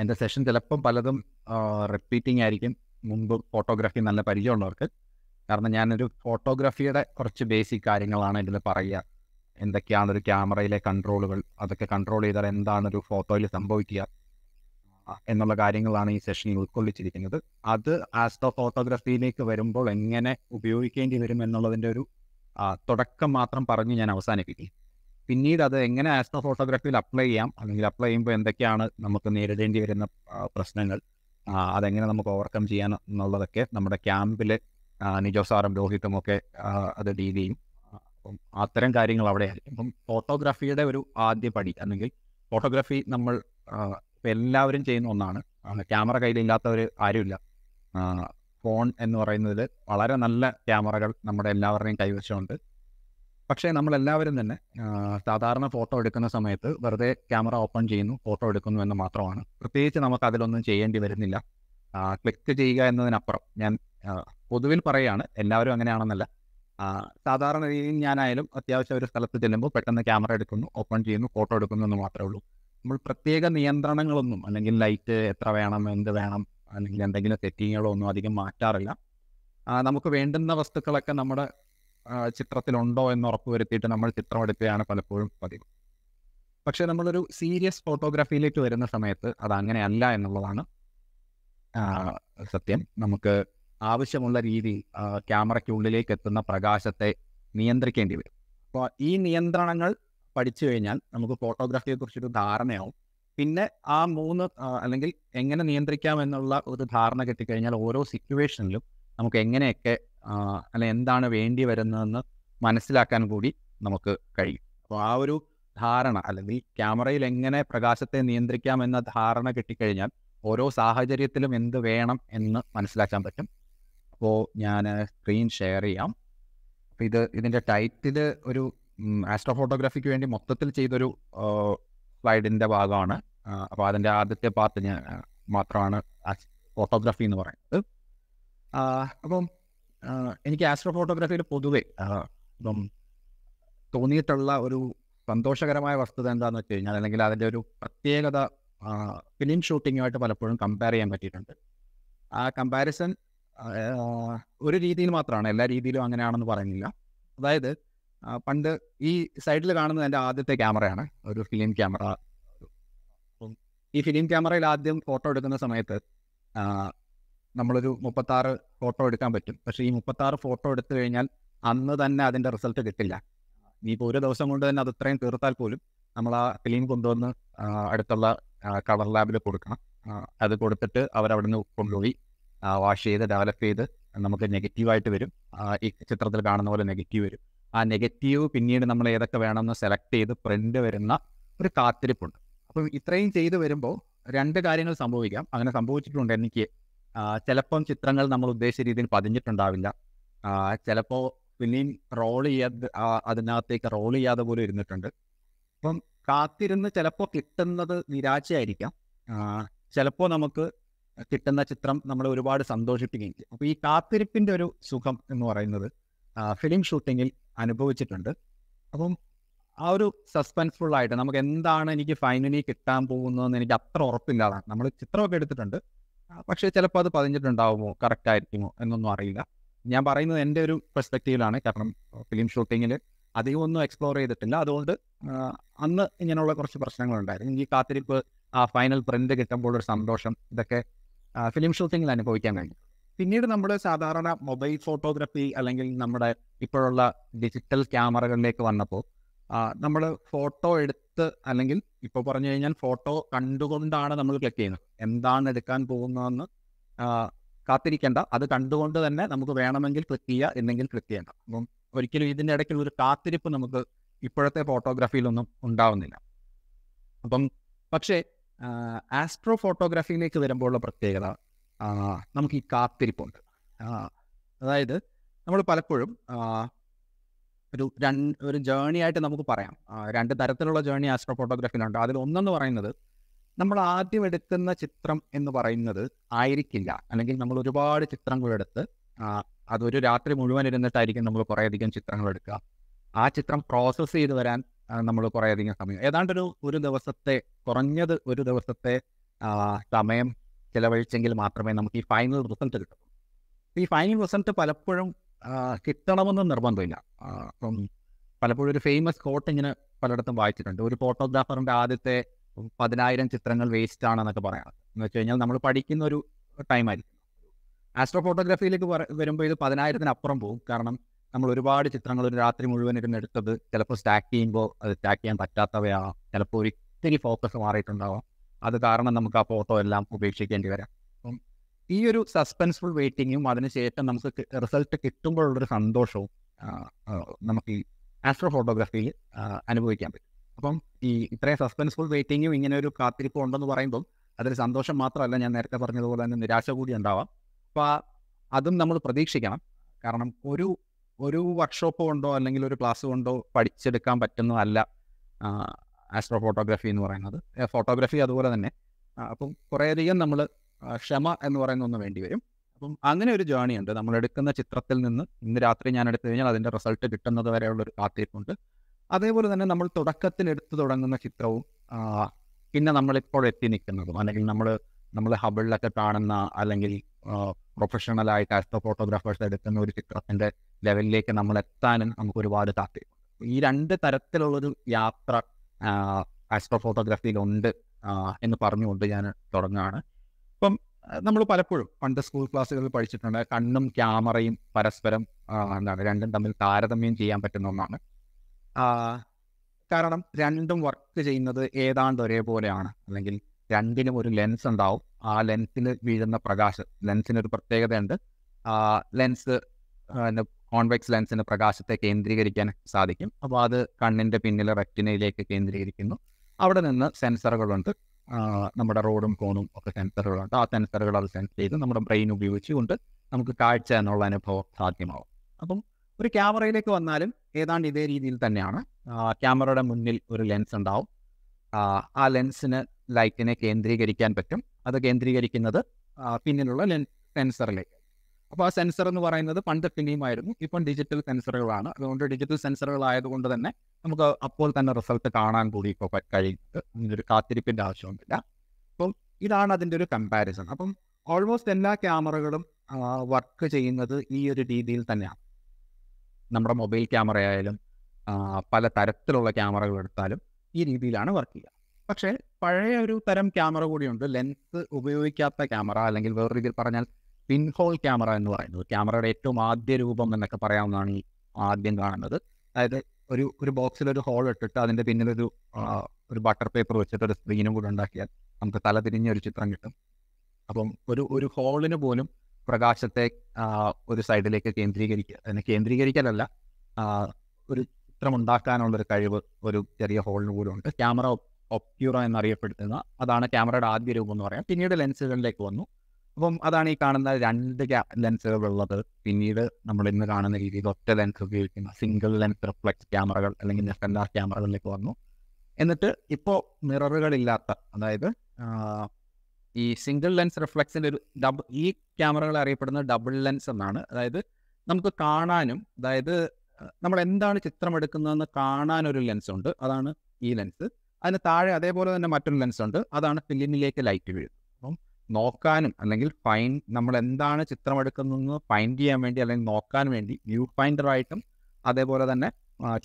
എൻ്റെ സെഷൻ ചിലപ്പം പലതും റിപ്പീറ്റിംഗ് ആയിരിക്കും മുമ്പ് ഫോട്ടോഗ്രാഫി നല്ല പരിചയമുള്ളവർക്ക് കാരണം ഞാനൊരു ഫോട്ടോഗ്രാഫിയുടെ കുറച്ച് ബേസിക് കാര്യങ്ങളാണ് ഇതിൽ പറയുക എന്തൊക്കെയാണൊരു ക്യാമറയിലെ കൺട്രോളുകൾ അതൊക്കെ കൺട്രോൾ ചെയ്താൽ എന്താണ് ഒരു ഫോട്ടോയിൽ സംഭവിക്കുക എന്നുള്ള കാര്യങ്ങളാണ് ഈ സെഷനിൽ ഉൾക്കൊള്ളിച്ചിരിക്കുന്നത് അത് ആസ് ദ ഫോട്ടോഗ്രാഫിയിലേക്ക് വരുമ്പോൾ എങ്ങനെ ഉപയോഗിക്കേണ്ടി വരും എന്നുള്ളതിൻ്റെ ഒരു തുടക്കം മാത്രം പറഞ്ഞ് ഞാൻ അവസാനിപ്പിക്കും പിന്നീട് അത് എങ്ങനെ ആസ്ട്രോ ഫോട്ടോഗ്രാഫിയിൽ അപ്ലൈ ചെയ്യാം അല്ലെങ്കിൽ അപ്ലൈ ചെയ്യുമ്പോൾ എന്തൊക്കെയാണ് നമുക്ക് നേരിടേണ്ടി വരുന്ന പ്രശ്നങ്ങൾ അതെങ്ങനെ നമുക്ക് ഓവർകം ചെയ്യാൻ എന്നുള്ളതൊക്കെ നമ്മുടെ ക്യാമ്പിൽ നിജോ സാറും രോഹിത്തും ഒക്കെ അത് ഡീൽ ചെയ്യും അപ്പം അത്തരം കാര്യങ്ങൾ അവിടെ അപ്പം ഫോട്ടോഗ്രാഫിയുടെ ഒരു ആദ്യ പടി അല്ലെങ്കിൽ ഫോട്ടോഗ്രാഫി നമ്മൾ എല്ലാവരും ചെയ്യുന്ന ഒന്നാണ് ക്യാമറ കയ്യിലില്ലാത്തവർ ആരുമില്ല ഫോൺ എന്ന് പറയുന്നതിൽ വളരെ നല്ല ക്യാമറകൾ നമ്മുടെ എല്ലാവരുടെയും കൈവശമുണ്ട് പക്ഷേ നമ്മളെല്ലാവരും തന്നെ സാധാരണ ഫോട്ടോ എടുക്കുന്ന സമയത്ത് വെറുതെ ക്യാമറ ഓപ്പൺ ചെയ്യുന്നു ഫോട്ടോ എടുക്കുന്നു എന്ന് മാത്രമാണ് പ്രത്യേകിച്ച് നമുക്ക് അതിലൊന്നും ചെയ്യേണ്ടി വരുന്നില്ല ക്ലിക്ക് ചെയ്യുക എന്നതിനപ്പുറം ഞാൻ പൊതുവിൽ പറയുകയാണ് എല്ലാവരും അങ്ങനെയാണെന്നല്ല സാധാരണ രീതിയിൽ ഞാനായാലും അത്യാവശ്യം ഒരു സ്ഥലത്ത് ചെല്ലുമ്പോൾ പെട്ടെന്ന് ക്യാമറ എടുക്കുന്നു ഓപ്പൺ ചെയ്യുന്നു ഫോട്ടോ എടുക്കുന്നു എന്ന് മാത്രമേ ഉള്ളൂ നമ്മൾ പ്രത്യേക നിയന്ത്രണങ്ങളൊന്നും അല്ലെങ്കിൽ ലൈറ്റ് എത്ര വേണം എന്ത് വേണം അല്ലെങ്കിൽ എന്തെങ്കിലും സെറ്റിങ്ങുകളോ ഒന്നും അധികം മാറ്റാറില്ല നമുക്ക് വേണ്ടുന്ന വസ്തുക്കളൊക്കെ നമ്മുടെ ചിത്രത്തിലുണ്ടോ എന്ന് ഉറപ്പ് വരുത്തിയിട്ട് നമ്മൾ ചിത്രം എടുക്കുകയാണ് പലപ്പോഴും പതിവ് പക്ഷെ നമ്മളൊരു സീരിയസ് ഫോട്ടോഗ്രാഫിയിലേക്ക് വരുന്ന സമയത്ത് അത് അങ്ങനെയല്ല എന്നുള്ളതാണ് സത്യം നമുക്ക് ആവശ്യമുള്ള രീതി ക്യാമറയ്ക്കുള്ളിലേക്ക് എത്തുന്ന പ്രകാശത്തെ നിയന്ത്രിക്കേണ്ടി വരും അപ്പോൾ ഈ നിയന്ത്രണങ്ങൾ പഠിച്ചു കഴിഞ്ഞാൽ നമുക്ക് ഫോട്ടോഗ്രാഫിയെ കുറിച്ചൊരു ധാരണയാവും പിന്നെ ആ മൂന്ന് അല്ലെങ്കിൽ എങ്ങനെ നിയന്ത്രിക്കാം എന്നുള്ള ഒരു ധാരണ കിട്ടിക്കഴിഞ്ഞാൽ ഓരോ സിറ്റുവേഷനിലും നമുക്ക് എങ്ങനെയൊക്കെ അല്ല എന്താണ് വേണ്ടി വരുന്നതെന്ന് മനസ്സിലാക്കാൻ കൂടി നമുക്ക് കഴിയും അപ്പോൾ ആ ഒരു ധാരണ അല്ലെങ്കിൽ ക്യാമറയിൽ എങ്ങനെ പ്രകാശത്തെ നിയന്ത്രിക്കാം എന്ന ധാരണ കിട്ടിക്കഴിഞ്ഞാൽ ഓരോ സാഹചര്യത്തിലും എന്ത് വേണം എന്ന് മനസ്സിലാക്കാൻ പറ്റും അപ്പോൾ ഞാൻ സ്ക്രീൻ ഷെയർ ചെയ്യാം അപ്പോൾ ഇത് ഇതിൻ്റെ ടൈറ്റിൽ ഒരു ആസ്ട്രോ ഫോട്ടോഗ്രാഫിക്ക് വേണ്ടി മൊത്തത്തിൽ ചെയ്തൊരു സ്ലൈഡിൻ്റെ ഭാഗമാണ് അപ്പോൾ അതിൻ്റെ ആദ്യത്തെ പാർട്ട് ഞാൻ മാത്രമാണ് ഫോട്ടോഗ്രാഫി എന്ന് പറയുന്നത് അപ്പം എനിക്ക് ആസ്ട്രോ ഫോട്ടോഗ്രാഫിയിൽ പൊതുവെ ഇപ്പം തോന്നിയിട്ടുള്ള ഒരു സന്തോഷകരമായ വസ്തുത എന്താണെന്ന് വെച്ച് കഴിഞ്ഞാൽ അല്ലെങ്കിൽ അതിൻ്റെ ഒരു പ്രത്യേകത ഫിലിം ഷൂട്ടിങ്ങുമായിട്ട് പലപ്പോഴും കമ്പയർ ചെയ്യാൻ പറ്റിയിട്ടുണ്ട് ആ കമ്പാരിസൺ ഒരു രീതിയിൽ മാത്രമാണ് എല്ലാ രീതിയിലും അങ്ങനെയാണെന്ന് പറയുന്നില്ല അതായത് പണ്ട് ഈ സൈഡിൽ കാണുന്നത് എൻ്റെ ആദ്യത്തെ ക്യാമറയാണ് ഒരു ഫിലിം ക്യാമറ ഈ ഫിലിം ക്യാമറയിൽ ആദ്യം ഫോട്ടോ എടുക്കുന്ന സമയത്ത് നമ്മളൊരു മുപ്പത്താറ് ഫോട്ടോ എടുക്കാൻ പറ്റും പക്ഷേ ഈ മുപ്പത്താറ് ഫോട്ടോ എടുത്തു കഴിഞ്ഞാൽ അന്ന് തന്നെ അതിൻ്റെ റിസൾട്ട് കിട്ടില്ല ഇനിയിപ്പോൾ ഒരു ദിവസം കൊണ്ട് തന്നെ അത് ഇത്രയും തീർത്താൽ പോലും നമ്മൾ ആ ഫിലിം കൊണ്ടുവന്ന് അടുത്തുള്ള കളർ ലാബിൽ കൊടുക്കണം അത് കൊടുത്തിട്ട് അവരവിടുന്ന് കൊണ്ടുപോയി വാഷ് ചെയ്ത് ഡെവലപ്പ് ചെയ്ത് നമുക്ക് നെഗറ്റീവായിട്ട് വരും ഈ ചിത്രത്തിൽ കാണുന്ന പോലെ നെഗറ്റീവ് വരും ആ നെഗറ്റീവ് പിന്നീട് നമ്മൾ ഏതൊക്കെ വേണമെന്ന് സെലക്ട് ചെയ്ത് പ്രിൻ്റ് വരുന്ന ഒരു കാത്തിരിപ്പുണ്ട് അപ്പം ഇത്രയും ചെയ്തു വരുമ്പോൾ രണ്ട് കാര്യങ്ങൾ സംഭവിക്കാം അങ്ങനെ സംഭവിച്ചിട്ടുണ്ട് എനിക്ക് ചിലപ്പം ചിത്രങ്ങൾ നമ്മൾ ഉദ്ദേശിച്ച രീതിയിൽ പതിഞ്ഞിട്ടുണ്ടാവില്ല ചിലപ്പോൾ പിന്നെയും റോൾ ചെയ്യാതെ അതിനകത്തേക്ക് റോൾ ചെയ്യാതെ പോലും ഇരുന്നിട്ടുണ്ട് അപ്പം കാത്തിരുന്ന് ചിലപ്പോൾ കിട്ടുന്നത് നിരാശയായിരിക്കാം ചിലപ്പോൾ നമുക്ക് കിട്ടുന്ന ചിത്രം നമ്മളെ ഒരുപാട് സന്തോഷിപ്പിക്കുകയും ചെയ്യും അപ്പോൾ ഈ കാത്തിരിപ്പിൻ്റെ ഒരു സുഖം എന്ന് പറയുന്നത് ഫിലിം ഷൂട്ടിങ്ങിൽ അനുഭവിച്ചിട്ടുണ്ട് അപ്പം ആ ഒരു സസ്പെൻസ്ഫുൾ ആയിട്ട് നമുക്ക് എന്താണ് എനിക്ക് ഫൈനലി കിട്ടാൻ പോകുന്നതെന്ന് എനിക്ക് അത്ര ഉറപ്പില്ലാതാണ് നമ്മൾ ചിത്രമൊക്കെ എടുത്തിട്ടുണ്ട് പക്ഷേ ചിലപ്പോൾ അത് പതിഞ്ഞിട്ടുണ്ടാവുമോ കറക്റ്റ് ആയിരിക്കുമോ എന്നൊന്നും അറിയില്ല ഞാൻ പറയുന്നത് എൻ്റെ ഒരു പെർസ്പെക്റ്റീവിലാണ് കാരണം ഫിലിം ഷൂട്ടിങ്ങിൽ അധികം ഒന്നും എക്സ്പ്ലോർ ചെയ്തിട്ടില്ല അതുകൊണ്ട് അന്ന് ഇങ്ങനെയുള്ള കുറച്ച് പ്രശ്നങ്ങളുണ്ടായിരുന്നു എനിക്ക് കാത്തിരിപ്പ് ആ ഫൈനൽ പ്രിന്റ് കിട്ടുമ്പോൾ ഒരു സന്തോഷം ഇതൊക്കെ ഫിലിം ഷൂട്ടിങ്ങിൽ അനുഭവിക്കാൻ കഴിഞ്ഞു പിന്നീട് നമ്മൾ സാധാരണ മൊബൈൽ ഫോട്ടോഗ്രാഫി അല്ലെങ്കിൽ നമ്മുടെ ഇപ്പോഴുള്ള ഡിജിറ്റൽ ക്യാമറകളിലേക്ക് വന്നപ്പോൾ നമ്മൾ ഫോട്ടോ എടുത്ത് അല്ലെങ്കിൽ ഇപ്പോൾ പറഞ്ഞു കഴിഞ്ഞാൽ ഫോട്ടോ കണ്ടുകൊണ്ടാണ് നമ്മൾ ക്ലിക്ക് ചെയ്യുന്നത് എന്താണ് എടുക്കാൻ പോകുന്നതെന്ന് കാത്തിരിക്കേണ്ട അത് കണ്ടുകൊണ്ട് തന്നെ നമുക്ക് വേണമെങ്കിൽ ക്ലിക്ക് ചെയ്യുക എന്നെങ്കിൽ ക്ലിക്ക് ചെയ്യേണ്ട അപ്പം ഒരിക്കലും ഇതിൻ്റെ ഇടയ്ക്ക് ഒരു കാത്തിരിപ്പ് നമുക്ക് ഇപ്പോഴത്തെ ഫോട്ടോഗ്രാഫിയിലൊന്നും ഉണ്ടാവുന്നില്ല അപ്പം പക്ഷേ ആസ്ട്രോ ഫോട്ടോഗ്രാഫിയിലേക്ക് വരുമ്പോഴുള്ള പ്രത്യേകത നമുക്ക് ഈ കാത്തിരിപ്പുണ്ട് അതായത് നമ്മൾ പലപ്പോഴും ഒരു രണ്ട് ഒരു ജേണി ആയിട്ട് നമുക്ക് പറയാം രണ്ട് തരത്തിലുള്ള ജേണി ആസ്ട്രോ ഫോട്ടോഗ്രാഫിനുണ്ട് അതിൽ ഒന്നെന്ന് പറയുന്നത് നമ്മൾ ആദ്യം എടുക്കുന്ന ചിത്രം എന്ന് പറയുന്നത് ആയിരിക്കില്ല അല്ലെങ്കിൽ നമ്മൾ ഒരുപാട് ചിത്രങ്ങൾ എടുത്ത് അതൊരു രാത്രി മുഴുവൻ ഇരുന്നിട്ടായിരിക്കും നമ്മൾ കുറേയധികം ചിത്രങ്ങൾ എടുക്കുക ആ ചിത്രം പ്രോസസ്സ് ചെയ്ത് വരാൻ നമ്മൾ കുറേയധികം സമയം ഏതാണ്ടൊരു ഒരു ദിവസത്തെ കുറഞ്ഞത് ഒരു ദിവസത്തെ സമയം ചിലവഴിച്ചെങ്കിൽ മാത്രമേ നമുക്ക് ഈ ഫൈനൽ റിസൾട്ട് കിട്ടൂ ഈ ഫൈനൽ റിസൾട്ട് പലപ്പോഴും കിട്ടണമെന്ന് നിർബന്ധമില്ല അപ്പം പലപ്പോഴും ഒരു ഫേമസ് കോട്ട് ഇങ്ങനെ പലയിടത്തും വായിച്ചിട്ടുണ്ട് ഒരു ഫോട്ടോഗ്രാഫറിൻ്റെ ആദ്യത്തെ പതിനായിരം ചിത്രങ്ങൾ വേസ്റ്റ് ആണെന്നൊക്കെ പറയാം എന്ന് വെച്ച് കഴിഞ്ഞാൽ നമ്മൾ പഠിക്കുന്ന ഒരു ആയിരിക്കും ആസ്ട്രോ ഫോട്ടോഗ്രാഫിയിലേക്ക് വരുമ്പോൾ ഇത് പതിനായിരത്തിനപ്പുറം അപ്പുറം പോകും കാരണം നമ്മൾ ഒരുപാട് ചിത്രങ്ങൾ ഒരു രാത്രി മുഴുവൻ ഇരുന്ന് എടുത്തത് ചിലപ്പോൾ സ്റ്റാക്ക് ചെയ്യുമ്പോൾ അത് സ്റ്റാക്ക് ചെയ്യാൻ പറ്റാത്തവയാണ് ചിലപ്പോൾ ഒരിത്തിരി ഫോക്കസ് മാറിയിട്ടുണ്ടാവാം അത് കാരണം നമുക്ക് ആ ഫോട്ടോ എല്ലാം ഉപേക്ഷിക്കേണ്ടി വരാം ഈ ഒരു സസ്പെൻസ്ഫുൾ വെയിറ്റിങ്ങും അതിനുശേഷം നമുക്ക് റിസൾട്ട് കിട്ടുമ്പോഴുള്ളൊരു സന്തോഷവും നമുക്ക് ഈ ആസ്ട്രോ ഫോട്ടോഗ്രാഫിയിൽ അനുഭവിക്കാൻ പറ്റും അപ്പം ഈ ഇത്രയും സസ്പെൻസ്ഫുൾ വെയിറ്റിങ്ങും ഇങ്ങനെ ഒരു കാത്തിരിപ്പ് ഉണ്ടെന്ന് പറയുമ്പോൾ അതിൽ സന്തോഷം മാത്രമല്ല ഞാൻ നേരത്തെ പറഞ്ഞതുപോലെ തന്നെ നിരാശ കൂടി ഉണ്ടാവാം അപ്പം അതും നമ്മൾ പ്രതീക്ഷിക്കണം കാരണം ഒരു ഒരു വർക്ക്ഷോപ്പ് കൊണ്ടോ അല്ലെങ്കിൽ ഒരു ക്ലാസ് കൊണ്ടോ പഠിച്ചെടുക്കാൻ പറ്റുന്നതല്ല ആസ്ട്രോ ഫോട്ടോഗ്രാഫി എന്ന് പറയുന്നത് ഫോട്ടോഗ്രാഫി അതുപോലെ തന്നെ അപ്പം കുറേയധികം നമ്മൾ ക്ഷമ എന്ന് പറയുന്ന ഒന്ന് വേണ്ടി വരും അപ്പം അങ്ങനെ ഒരു ജേണി ഉണ്ട് നമ്മൾ എടുക്കുന്ന ചിത്രത്തിൽ നിന്ന് ഇന്ന് രാത്രി ഞാൻ എടുത്തു കഴിഞ്ഞാൽ അതിൻ്റെ റിസൾട്ട് കിട്ടുന്നത് വരെയുള്ളൊരു കാത്തിരിപ്പുണ്ട് അതേപോലെ തന്നെ നമ്മൾ തുടക്കത്തിൽ എടുത്തു തുടങ്ങുന്ന ചിത്രവും പിന്നെ നമ്മളിപ്പോൾ എത്തി നിൽക്കുന്നതും അല്ലെങ്കിൽ നമ്മൾ നമ്മൾ ഹബിളിലൊക്കെ കാണുന്ന അല്ലെങ്കിൽ പ്രൊഫഷണലായിട്ട് അടുത്ത ഫോട്ടോഗ്രാഫേഴ്സ് എടുക്കുന്ന ഒരു ചിത്രത്തിൻ്റെ ലെവലിലേക്ക് നമ്മൾ എത്താനും നമുക്ക് ഒരുപാട് താല്പര്യമുണ്ട് ഈ രണ്ട് തരത്തിലുള്ളൊരു യാത്ര ആസ്റ്റോ ഫോട്ടോഗ്രാഫിയിലുണ്ട് എന്ന് പറഞ്ഞുകൊണ്ട് ഞാൻ തുടങ്ങുകയാണ് ഇപ്പം നമ്മൾ പലപ്പോഴും പണ്ട് സ്കൂൾ ക്ലാസ്സുകളിൽ പഠിച്ചിട്ടുണ്ട് കണ്ണും ക്യാമറയും പരസ്പരം എന്താണ് രണ്ടും തമ്മിൽ താരതമ്യം ചെയ്യാൻ പറ്റുന്ന ഒന്നാണ് കാരണം രണ്ടും വർക്ക് ചെയ്യുന്നത് ഏതാണ്ട് ഒരേപോലെയാണ് അല്ലെങ്കിൽ രണ്ടിനും ഒരു ലെൻസ് ഉണ്ടാവും ആ ലെൻസിൽ വീഴുന്ന പ്രകാശം ലെൻസിന് ഒരു പ്രത്യേകതയുണ്ട് ലെൻസ് കോൺവെക്സ് ലെൻസിന് പ്രകാശത്തെ കേന്ദ്രീകരിക്കാൻ സാധിക്കും അപ്പോൾ അത് കണ്ണിൻ്റെ പിന്നിലെ റെറ്റിനയിലേക്ക് കേന്ദ്രീകരിക്കുന്നു അവിടെ നിന്ന് സെൻസറുകളുണ്ട് നമ്മുടെ റോഡും കോണും ഒക്കെ സെൻസറുകളുണ്ട് ആ സെൻസറുകൾ അത് സെൻസ് ചെയ്ത് നമ്മുടെ ബ്രെയിൻ ഉപയോഗിച്ചുകൊണ്ട് നമുക്ക് കാഴ്ച എന്നുള്ള അനുഭവം സാധ്യമാവും അപ്പം ഒരു ക്യാമറയിലേക്ക് വന്നാലും ഏതാണ്ട് ഇതേ രീതിയിൽ തന്നെയാണ് ക്യാമറയുടെ മുന്നിൽ ഒരു ലെൻസ് ഉണ്ടാവും ആ ലെൻസിന് ലൈറ്റിനെ കേന്ദ്രീകരിക്കാൻ പറ്റും അത് കേന്ദ്രീകരിക്കുന്നത് പിന്നിലുള്ള ലെൻസ് സെൻസറിലേക്ക് അപ്പോൾ ആ സെൻസർ എന്ന് പറയുന്നത് പണ്ട് ഫിലിമായിരുന്നു ഇപ്പം ഡിജിറ്റൽ സെൻസറുകളാണ് അതുകൊണ്ട് ഡിജിറ്റൽ സെൻസറുകൾ ആയതുകൊണ്ട് തന്നെ നമുക്ക് അപ്പോൾ തന്നെ റിസൾട്ട് കാണാൻ കൂടി ഇപ്പോൾ കഴിയുന്നത് ഇതിനൊരു കാത്തിരിപ്പിന്റെ ആവശ്യമൊന്നുമില്ല അപ്പം ഇതാണ് അതിൻ്റെ ഒരു കമ്പാരിസൺ അപ്പം ഓൾമോസ്റ്റ് എല്ലാ ക്യാമറകളും വർക്ക് ചെയ്യുന്നത് ഈ ഒരു രീതിയിൽ തന്നെയാണ് നമ്മുടെ മൊബൈൽ ക്യാമറ ആയാലും പല തരത്തിലുള്ള ക്യാമറകൾ എടുത്താലും ഈ രീതിയിലാണ് വർക്ക് ചെയ്യുക പക്ഷേ പഴയ ഒരു തരം ക്യാമറ കൂടിയുണ്ട് ലെൻസ് ഉപയോഗിക്കാത്ത ക്യാമറ അല്ലെങ്കിൽ വേറെ രീതിയിൽ പറഞ്ഞാൽ പിൻഹോൾ ക്യാമറ എന്ന് പറയുന്നത് ക്യാമറയുടെ ഏറ്റവും ആദ്യ രൂപം എന്നൊക്കെ പറയാവുന്നതാണ് ഈ ആദ്യം കാണുന്നത് അതായത് ഒരു ഒരു ബോക്സിൽ ഒരു ഹോൾ ഇട്ടിട്ട് അതിൻ്റെ പിന്നിലൊരു ഒരു ബട്ടർ പേപ്പർ വെച്ചിട്ട് ഒരു സ്ക്രീനും കൂടെ ഉണ്ടാക്കിയാൽ നമുക്ക് തല തിരിഞ്ഞ ഒരു ചിത്രം കിട്ടും അപ്പം ഒരു ഒരു ഹോളിന് പോലും പ്രകാശത്തെ ഒരു സൈഡിലേക്ക് കേന്ദ്രീകരിക്കുക അതിനെ കേന്ദ്രീകരിക്കലല്ല ഒരു ചിത്രം ഉണ്ടാക്കാനുള്ള ഒരു കഴിവ് ഒരു ചെറിയ ഹോളിന് പോലും ഉണ്ട് ക്യാമറ ഒപ്യൂറ എന്നറിയപ്പെടുത്തുന്ന അതാണ് ക്യാമറയുടെ ആദ്യ രൂപം എന്ന് പറയാം പിന്നീട് ലെൻസുകളിലേക്ക് വന്നു അപ്പം അതാണ് ഈ കാണുന്ന രണ്ട് ലെൻസുകൾ ഉള്ളത് പിന്നീട് നമ്മൾ ഇന്ന് കാണുന്ന രീതിയിൽ ഒറ്റ ലെൻസ് ഉപയോഗിക്കുന്ന സിംഗിൾ ലെൻസ് റിഫ്ലക്സ് ക്യാമറകൾ അല്ലെങ്കിൽ നെഫൻഡാർ ക്യാമറകളിലേക്ക് വന്നു എന്നിട്ട് ഇപ്പോൾ മിററുകളില്ലാത്ത അതായത് ഈ സിംഗിൾ ലെൻസ് റിഫ്ലക്സിൻ്റെ ഒരു ഡബിൾ ഈ ക്യാമറകൾ അറിയപ്പെടുന്ന ഡബിൾ ലെൻസ് എന്നാണ് അതായത് നമുക്ക് കാണാനും അതായത് നമ്മൾ എന്താണ് ചിത്രം എടുക്കുന്നതെന്ന് കാണാനൊരു ലെൻസ് ഉണ്ട് അതാണ് ഈ ലെൻസ് അതിന് താഴെ അതേപോലെ തന്നെ മറ്റൊരു ലെൻസ് ഉണ്ട് അതാണ് ഫിലിമിലേക്ക് ലൈറ്റ് വീഴുന്നത് നോക്കാനും അല്ലെങ്കിൽ ഫൈൻ നമ്മൾ എന്താണ് ചിത്രം എടുക്കുന്നതെന്ന് ഫൈൻഡ് ചെയ്യാൻ വേണ്ടി അല്ലെങ്കിൽ നോക്കാൻ വേണ്ടി വ്യൂ ഫൈൻഡറായിട്ടും അതേപോലെ തന്നെ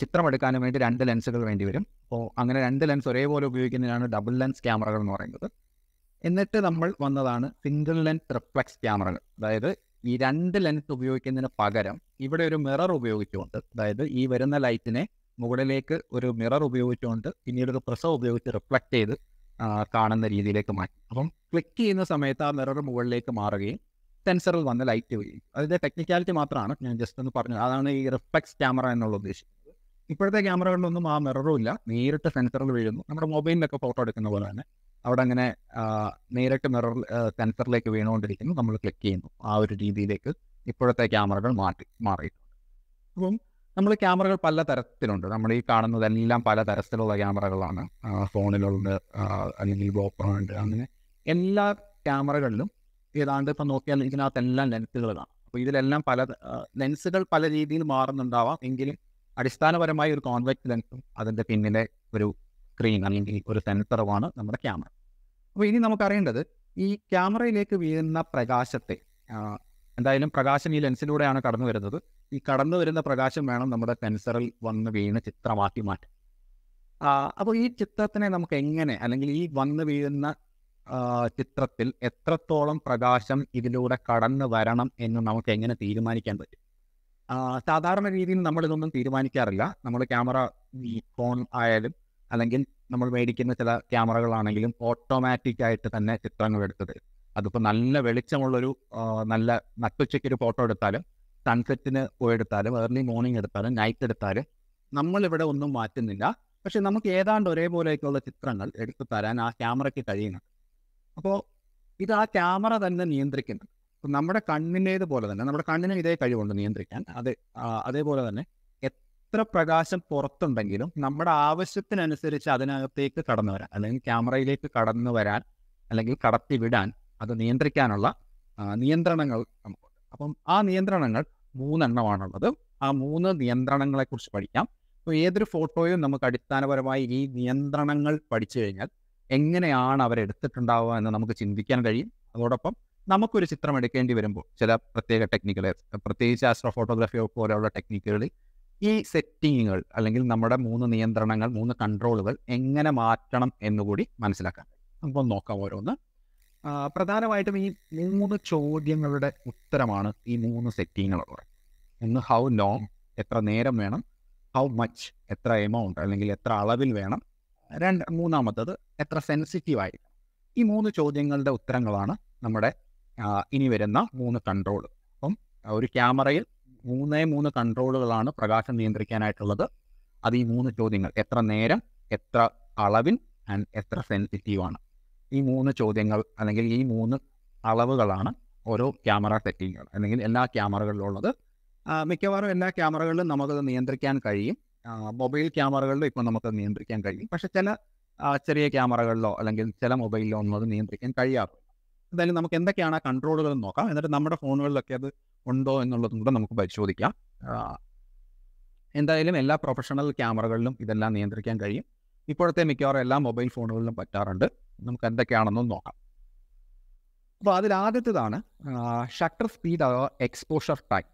ചിത്രം എടുക്കാനും വേണ്ടി രണ്ട് ലെൻസുകൾ വേണ്ടി വരും അപ്പോൾ അങ്ങനെ രണ്ട് ലെൻസ് ഒരേപോലെ ഉപയോഗിക്കുന്നതിനാണ് ഡബിൾ ലെൻസ് ക്യാമറകൾ എന്ന് പറയുന്നത് എന്നിട്ട് നമ്മൾ വന്നതാണ് സിംഗിൾ ലെൻസ് റിഫ്ലക്സ് ക്യാമറകൾ അതായത് ഈ രണ്ട് ലെൻസ് ഉപയോഗിക്കുന്നതിന് പകരം ഇവിടെ ഒരു മിറർ ഉപയോഗിച്ചുകൊണ്ട് അതായത് ഈ വരുന്ന ലൈറ്റിനെ മുകളിലേക്ക് ഒരു മിറർ ഉപയോഗിച്ചുകൊണ്ട് പിന്നീട് ഒരു പ്രസവ് ഉപയോഗിച്ച് റിഫ്ലക്ട് ചെയ്ത് കാണുന്ന രീതിയിലേക്ക് മാറ്റി അപ്പം ക്ലിക്ക് ചെയ്യുന്ന സമയത്ത് ആ മിറർ മുകളിലേക്ക് മാറുകയും സെൻസറിൽ വന്ന് ലൈറ്റ് വരികയും അതിൻ്റെ ടെക്നിക്കാലിറ്റി മാത്രമാണ് ഞാൻ ജസ്റ്റ് ഒന്ന് പറഞ്ഞത് അതാണ് ഈ റിഫ്ലക്സ് ക്യാമറ എന്നുള്ള ഉദ്ദേശിച്ചത് ഇപ്പോഴത്തെ ക്യാമറകളിലൊന്നും ആ മിററും ഇല്ല നേരിട്ട് സെൻസറിൽ വീഴുന്നു നമ്മുടെ മൊബൈലിലൊക്കെ ഫോട്ടോ എടുക്കുന്ന പോലെ തന്നെ അവിടെ അങ്ങനെ നേരിട്ട് മിറർ സെൻസറിലേക്ക് വീണുകൊണ്ടിരിക്കുന്നു നമ്മൾ ക്ലിക്ക് ചെയ്യുന്നു ആ ഒരു രീതിയിലേക്ക് ഇപ്പോഴത്തെ ക്യാമറകൾ മാറ്റി മാറിയിട്ടുണ്ട് അപ്പം നമ്മൾ ക്യാമറകൾ പല തരത്തിലുണ്ട് നമ്മൾ ഈ കാണുന്നതെല്ലാം പല തരത്തിലുള്ള ക്യാമറകളാണ് ഫോണിലുണ്ട് അല്ലെങ്കിൽ ബ്ലോപ്പർ അങ്ങനെ എല്ലാ ക്യാമറകളിലും ഏതാണ്ട് ഇപ്പം നോക്കിയാൽ ഇതിനകത്തെല്ലാം ലെൻസുകൾ കാണാം അപ്പോൾ ഇതിലെല്ലാം പല ലെൻസുകൾ പല രീതിയിൽ മാറുന്നുണ്ടാവാം എങ്കിലും അടിസ്ഥാനപരമായ ഒരു കോൺവെക്സ് ലെൻസും അതിൻ്റെ പിന്നിലെ ഒരു സ്ക്രീൻ അല്ലെങ്കിൽ ഒരു സെൻസറുമാണ് നമ്മുടെ ക്യാമറ അപ്പോൾ ഇനി നമുക്കറിയേണ്ടത് ഈ ക്യാമറയിലേക്ക് വീഴുന്ന പ്രകാശത്തെ എന്തായാലും പ്രകാശം ഈ ലെൻസിലൂടെയാണ് കടന്നു വരുന്നത് ഈ കടന്നു വരുന്ന പ്രകാശം വേണം നമ്മുടെ പെൻസറിൽ വന്ന് വീണ് ചിത്രമാക്കി മാറ്റാൻ അപ്പോൾ ഈ ചിത്രത്തിനെ നമുക്ക് എങ്ങനെ അല്ലെങ്കിൽ ഈ വന്ന് വീഴുന്ന ചിത്രത്തിൽ എത്രത്തോളം പ്രകാശം ഇതിലൂടെ കടന്നു വരണം എന്ന് നമുക്ക് എങ്ങനെ തീരുമാനിക്കാൻ പറ്റും സാധാരണ രീതിയിൽ നമ്മൾ ഇതൊന്നും തീരുമാനിക്കാറില്ല നമ്മൾ ക്യാമറ ഫോൺ ആയാലും അല്ലെങ്കിൽ നമ്മൾ മേടിക്കുന്ന ചില ക്യാമറകളാണെങ്കിലും ഓട്ടോമാറ്റിക് ആയിട്ട് തന്നെ ചിത്രങ്ങൾ എടുത്തത് അതിപ്പോൾ നല്ല വെളിച്ചമുള്ളൊരു നല്ല നട്ടുച്ചയ്ക്ക് ഒരു ഫോട്ടോ എടുത്താലും സൺസെറ്റിന് എടുത്താലും ഏർലി മോർണിംഗ് എടുത്താലും നൈറ്റ് എടുത്താലും നമ്മളിവിടെ ഒന്നും മാറ്റുന്നില്ല പക്ഷെ നമുക്ക് ഏതാണ്ട് ഒരേപോലെയൊക്കെയുള്ള ചിത്രങ്ങൾ എടുത്തു തരാൻ ആ ക്യാമറയ്ക്ക് കഴിയുന്നത് അപ്പോൾ ഇത് ആ ക്യാമറ തന്നെ നിയന്ത്രിക്കുന്നുണ്ട് നമ്മുടെ കണ്ണിൻ്റേതുപോലെ തന്നെ നമ്മുടെ കണ്ണിനും ഇതേ കഴിവുണ്ട് നിയന്ത്രിക്കാൻ അത് അതേപോലെ തന്നെ എത്ര പ്രകാശം പുറത്തുണ്ടെങ്കിലും നമ്മുടെ ആവശ്യത്തിനനുസരിച്ച് അതിനകത്തേക്ക് കടന്നു വരാൻ അല്ലെങ്കിൽ ക്യാമറയിലേക്ക് കടന്നു വരാൻ അല്ലെങ്കിൽ കടത്തി വിടാൻ അത് നിയന്ത്രിക്കാനുള്ള നിയന്ത്രണങ്ങൾ നമുക്കുണ്ട് അപ്പം ആ നിയന്ത്രണങ്ങൾ മൂന്നെണ്ണമാണുള്ളത് ആ മൂന്ന് നിയന്ത്രണങ്ങളെക്കുറിച്ച് പഠിക്കാം അപ്പോൾ ഏതൊരു ഫോട്ടോയും നമുക്ക് അടിസ്ഥാനപരമായി ഈ നിയന്ത്രണങ്ങൾ പഠിച്ചു കഴിഞ്ഞാൽ എങ്ങനെയാണ് അവരെടുത്തിട്ടുണ്ടാവുക എന്ന് നമുക്ക് ചിന്തിക്കാൻ കഴിയും അതോടൊപ്പം നമുക്കൊരു ചിത്രം എടുക്കേണ്ടി വരുമ്പോൾ ചില പ്രത്യേക ടെക്നിക്കുകൾ പ്രത്യേകിച്ച് ആസ്ട്രോ ഫോട്ടോഗ്രാഫി പോലെയുള്ള ടെക്നിക്കുകളിൽ ഈ സെറ്റിങ്ങുകൾ അല്ലെങ്കിൽ നമ്മുടെ മൂന്ന് നിയന്ത്രണങ്ങൾ മൂന്ന് കൺട്രോളുകൾ എങ്ങനെ മാറ്റണം എന്നുകൂടി മനസ്സിലാക്കാം നമുക്കൊന്ന് നോക്കാം ഓരോന്ന് പ്രധാനമായിട്ടും ഈ മൂന്ന് ചോദ്യങ്ങളുടെ ഉത്തരമാണ് ഈ മൂന്ന് സെറ്റിങ്ങുകൾ ഒന്ന് ഹൗ ലോങ് എത്ര നേരം വേണം ഹൗ മച്ച് എത്ര എമൗണ്ട് അല്ലെങ്കിൽ എത്ര അളവിൽ വേണം രണ്ട് മൂന്നാമത്തത് എത്ര സെൻസിറ്റീവ് ആയിരിക്കും ഈ മൂന്ന് ചോദ്യങ്ങളുടെ ഉത്തരങ്ങളാണ് നമ്മുടെ ഇനി വരുന്ന മൂന്ന് കൺട്രോൾ അപ്പം ഒരു ക്യാമറയിൽ മൂന്നേ മൂന്ന് കൺട്രോളുകളാണ് പ്രകാശം നിയന്ത്രിക്കാനായിട്ടുള്ളത് അത് ഈ മൂന്ന് ചോദ്യങ്ങൾ എത്ര നേരം എത്ര അളവിൽ ആൻഡ് എത്ര സെൻസിറ്റീവ് ആണ് ഈ മൂന്ന് ചോദ്യങ്ങൾ അല്ലെങ്കിൽ ഈ മൂന്ന് അളവുകളാണ് ഓരോ ക്യാമറ സെറ്റിങ്ങുകൾ അല്ലെങ്കിൽ എല്ലാ ക്യാമറകളിലുള്ളത് മിക്കവാറും എല്ലാ ക്യാമറകളിലും നമുക്കത് നിയന്ത്രിക്കാൻ കഴിയും മൊബൈൽ ക്യാമറകളിലും ഇപ്പോൾ നമുക്ക് നിയന്ത്രിക്കാൻ കഴിയും പക്ഷെ ചില ചെറിയ ക്യാമറകളിലോ അല്ലെങ്കിൽ ചില മൊബൈലിലോ ഒന്നും അത് നിയന്ത്രിക്കാൻ കഴിയാറില്ല എന്തായാലും നമുക്ക് എന്തൊക്കെയാണ് ആ കൺട്രോളുകൾ നോക്കാം എന്നിട്ട് നമ്മുടെ ഫോണുകളിലൊക്കെ അത് ഉണ്ടോ എന്നുള്ളതും കൂടെ നമുക്ക് പരിശോധിക്കാം എന്തായാലും എല്ലാ പ്രൊഫഷണൽ ക്യാമറകളിലും ഇതെല്ലാം നിയന്ത്രിക്കാൻ കഴിയും ഇപ്പോഴത്തെ മിക്കവാറും എല്ലാ മൊബൈൽ ഫോണുകളിലും പറ്റാറുണ്ട് നമുക്ക് എന്തൊക്കെയാണെന്നും നോക്കാം അപ്പോൾ അതിൽ ആദ്യത്തേതാണ് ഷട്ടർ സ്പീഡ് അഥവാ എക്സ്പോഷർ ടൈം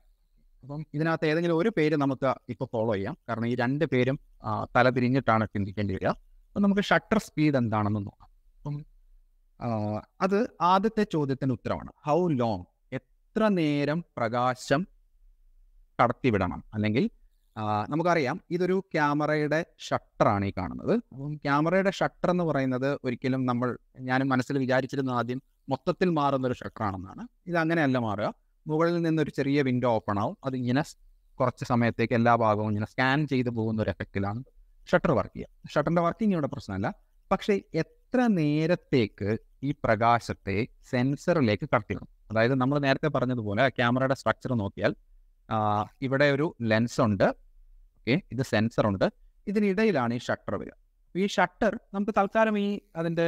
അപ്പം ഇതിനകത്ത് ഏതെങ്കിലും ഒരു പേര് നമുക്ക് ഇപ്പോൾ ഫോളോ ചെയ്യാം കാരണം ഈ രണ്ട് പേരും തല തിരിഞ്ഞിട്ടാണ് ചിന്തിക്കേണ്ടി വരിക അപ്പം നമുക്ക് ഷട്ടർ സ്പീഡ് എന്താണെന്ന് നോക്കാം അപ്പം അത് ആദ്യത്തെ ചോദ്യത്തിന് ഉത്തരമാണ് ഹൗ ലോങ് എത്ര നേരം പ്രകാശം കടത്തിവിടണം അല്ലെങ്കിൽ നമുക്കറിയാം ഇതൊരു ക്യാമറയുടെ ഷട്ടറാണ് ഈ കാണുന്നത് അപ്പം ക്യാമറയുടെ ഷട്ടർ എന്ന് പറയുന്നത് ഒരിക്കലും നമ്മൾ ഞാൻ മനസ്സിൽ വിചാരിച്ചിരുന്ന ആദ്യം മൊത്തത്തിൽ മാറുന്ന ഒരു ഷട്ടറാണെന്നാണ് ഇത് അങ്ങനെയല്ല മാറുക മുകളിൽ നിന്നൊരു ചെറിയ വിൻഡോ ഓപ്പൺ ആവും അത് ഇങ്ങനെ കുറച്ച് സമയത്തേക്ക് എല്ലാ ഭാഗവും ഇങ്ങനെ സ്കാൻ ചെയ്ത് പോകുന്ന ഒരു എഫക്റ്റിലാണ് ഷട്ടർ വർക്ക് ചെയ്യുക ഷട്ടറിൻ്റെ വർക്കിംഗ് ഇവിടെ പ്രശ്നമല്ല പക്ഷേ എത്ര നേരത്തേക്ക് ഈ പ്രകാശത്തെ സെൻസറിലേക്ക് കടത്തിയിടും അതായത് നമ്മൾ നേരത്തെ പറഞ്ഞതുപോലെ ക്യാമറയുടെ സ്ട്രക്ചർ നോക്കിയാൽ ഇവിടെ ഒരു ലെൻസ് ഉണ്ട് ഓക്കെ ഇത് സെൻസർ ഉണ്ട് ഇതിനിടയിലാണ് ഈ ഷട്ടർ വരിക ഈ ഷട്ടർ നമുക്ക് തൽക്കാലം ഈ അതിൻ്റെ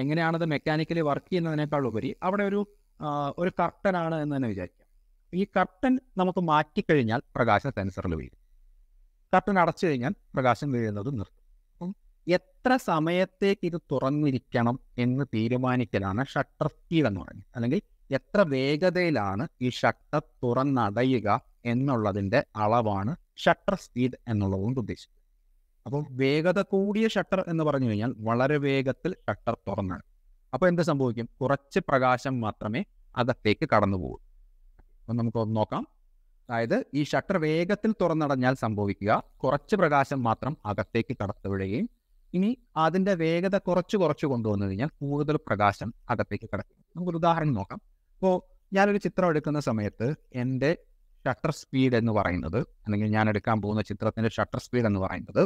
എങ്ങനെയാണത് മെക്കാനിക്കലി വർക്ക് ചെയ്യുന്നതിനേക്കാൾ ഉപരി അവിടെ ഒരു ഒരു കർട്ടനാണ് എന്ന് തന്നെ വിചാരിക്കാം ഈ കർട്ടൻ നമുക്ക് മാറ്റിക്കഴിഞ്ഞാൽ പ്രകാശം സെൻസറിൽ വീഴും കർട്ടൻ അടച്ചു കഴിഞ്ഞാൽ പ്രകാശം വീഴുന്നത് നിർത്തും എത്ര സമയത്തേക്ക് ഇത് തുറന്നിരിക്കണം എന്ന് തീരുമാനിക്കലാണ് ഷട്ടർ സ്പീഡ് എന്ന് പറയുന്നത് അല്ലെങ്കിൽ എത്ര വേഗതയിലാണ് ഈ ഷട്ടർ തുറന്നടയുക എന്നുള്ളതിൻ്റെ അളവാണ് ഷട്ടർ സ്പീഡ് എന്നുള്ളത് കൊണ്ട് ഉദ്ദേശിക്കുന്നത് അപ്പോൾ വേഗത കൂടിയ ഷട്ടർ എന്ന് പറഞ്ഞു കഴിഞ്ഞാൽ വളരെ വേഗത്തിൽ ഷട്ടർ തുറന്നാണ് അപ്പോൾ എന്ത് സംഭവിക്കും കുറച്ച് പ്രകാശം മാത്രമേ അകത്തേക്ക് കടന്നു പോകൂ അപ്പം നമുക്ക് നോക്കാം അതായത് ഈ ഷട്ടർ വേഗത്തിൽ തുറന്നടഞ്ഞാൽ സംഭവിക്കുക കുറച്ച് പ്രകാശം മാത്രം അകത്തേക്ക് കടത്തുവിടുകയും ഇനി അതിൻ്റെ വേഗത കുറച്ച് കുറച്ച് കൊണ്ടുവന്നു കഴിഞ്ഞാൽ കൂടുതൽ പ്രകാശം അകത്തേക്ക് കിടക്കും നമുക്കൊരു ഉദാഹരണം നോക്കാം അപ്പോൾ ഞാനൊരു ചിത്രം എടുക്കുന്ന സമയത്ത് എൻ്റെ ഷട്ടർ സ്പീഡ് എന്ന് പറയുന്നത് അല്ലെങ്കിൽ ഞാൻ എടുക്കാൻ പോകുന്ന ചിത്രത്തിൻ്റെ ഷട്ടർ സ്പീഡ് എന്ന് പറയുന്നത്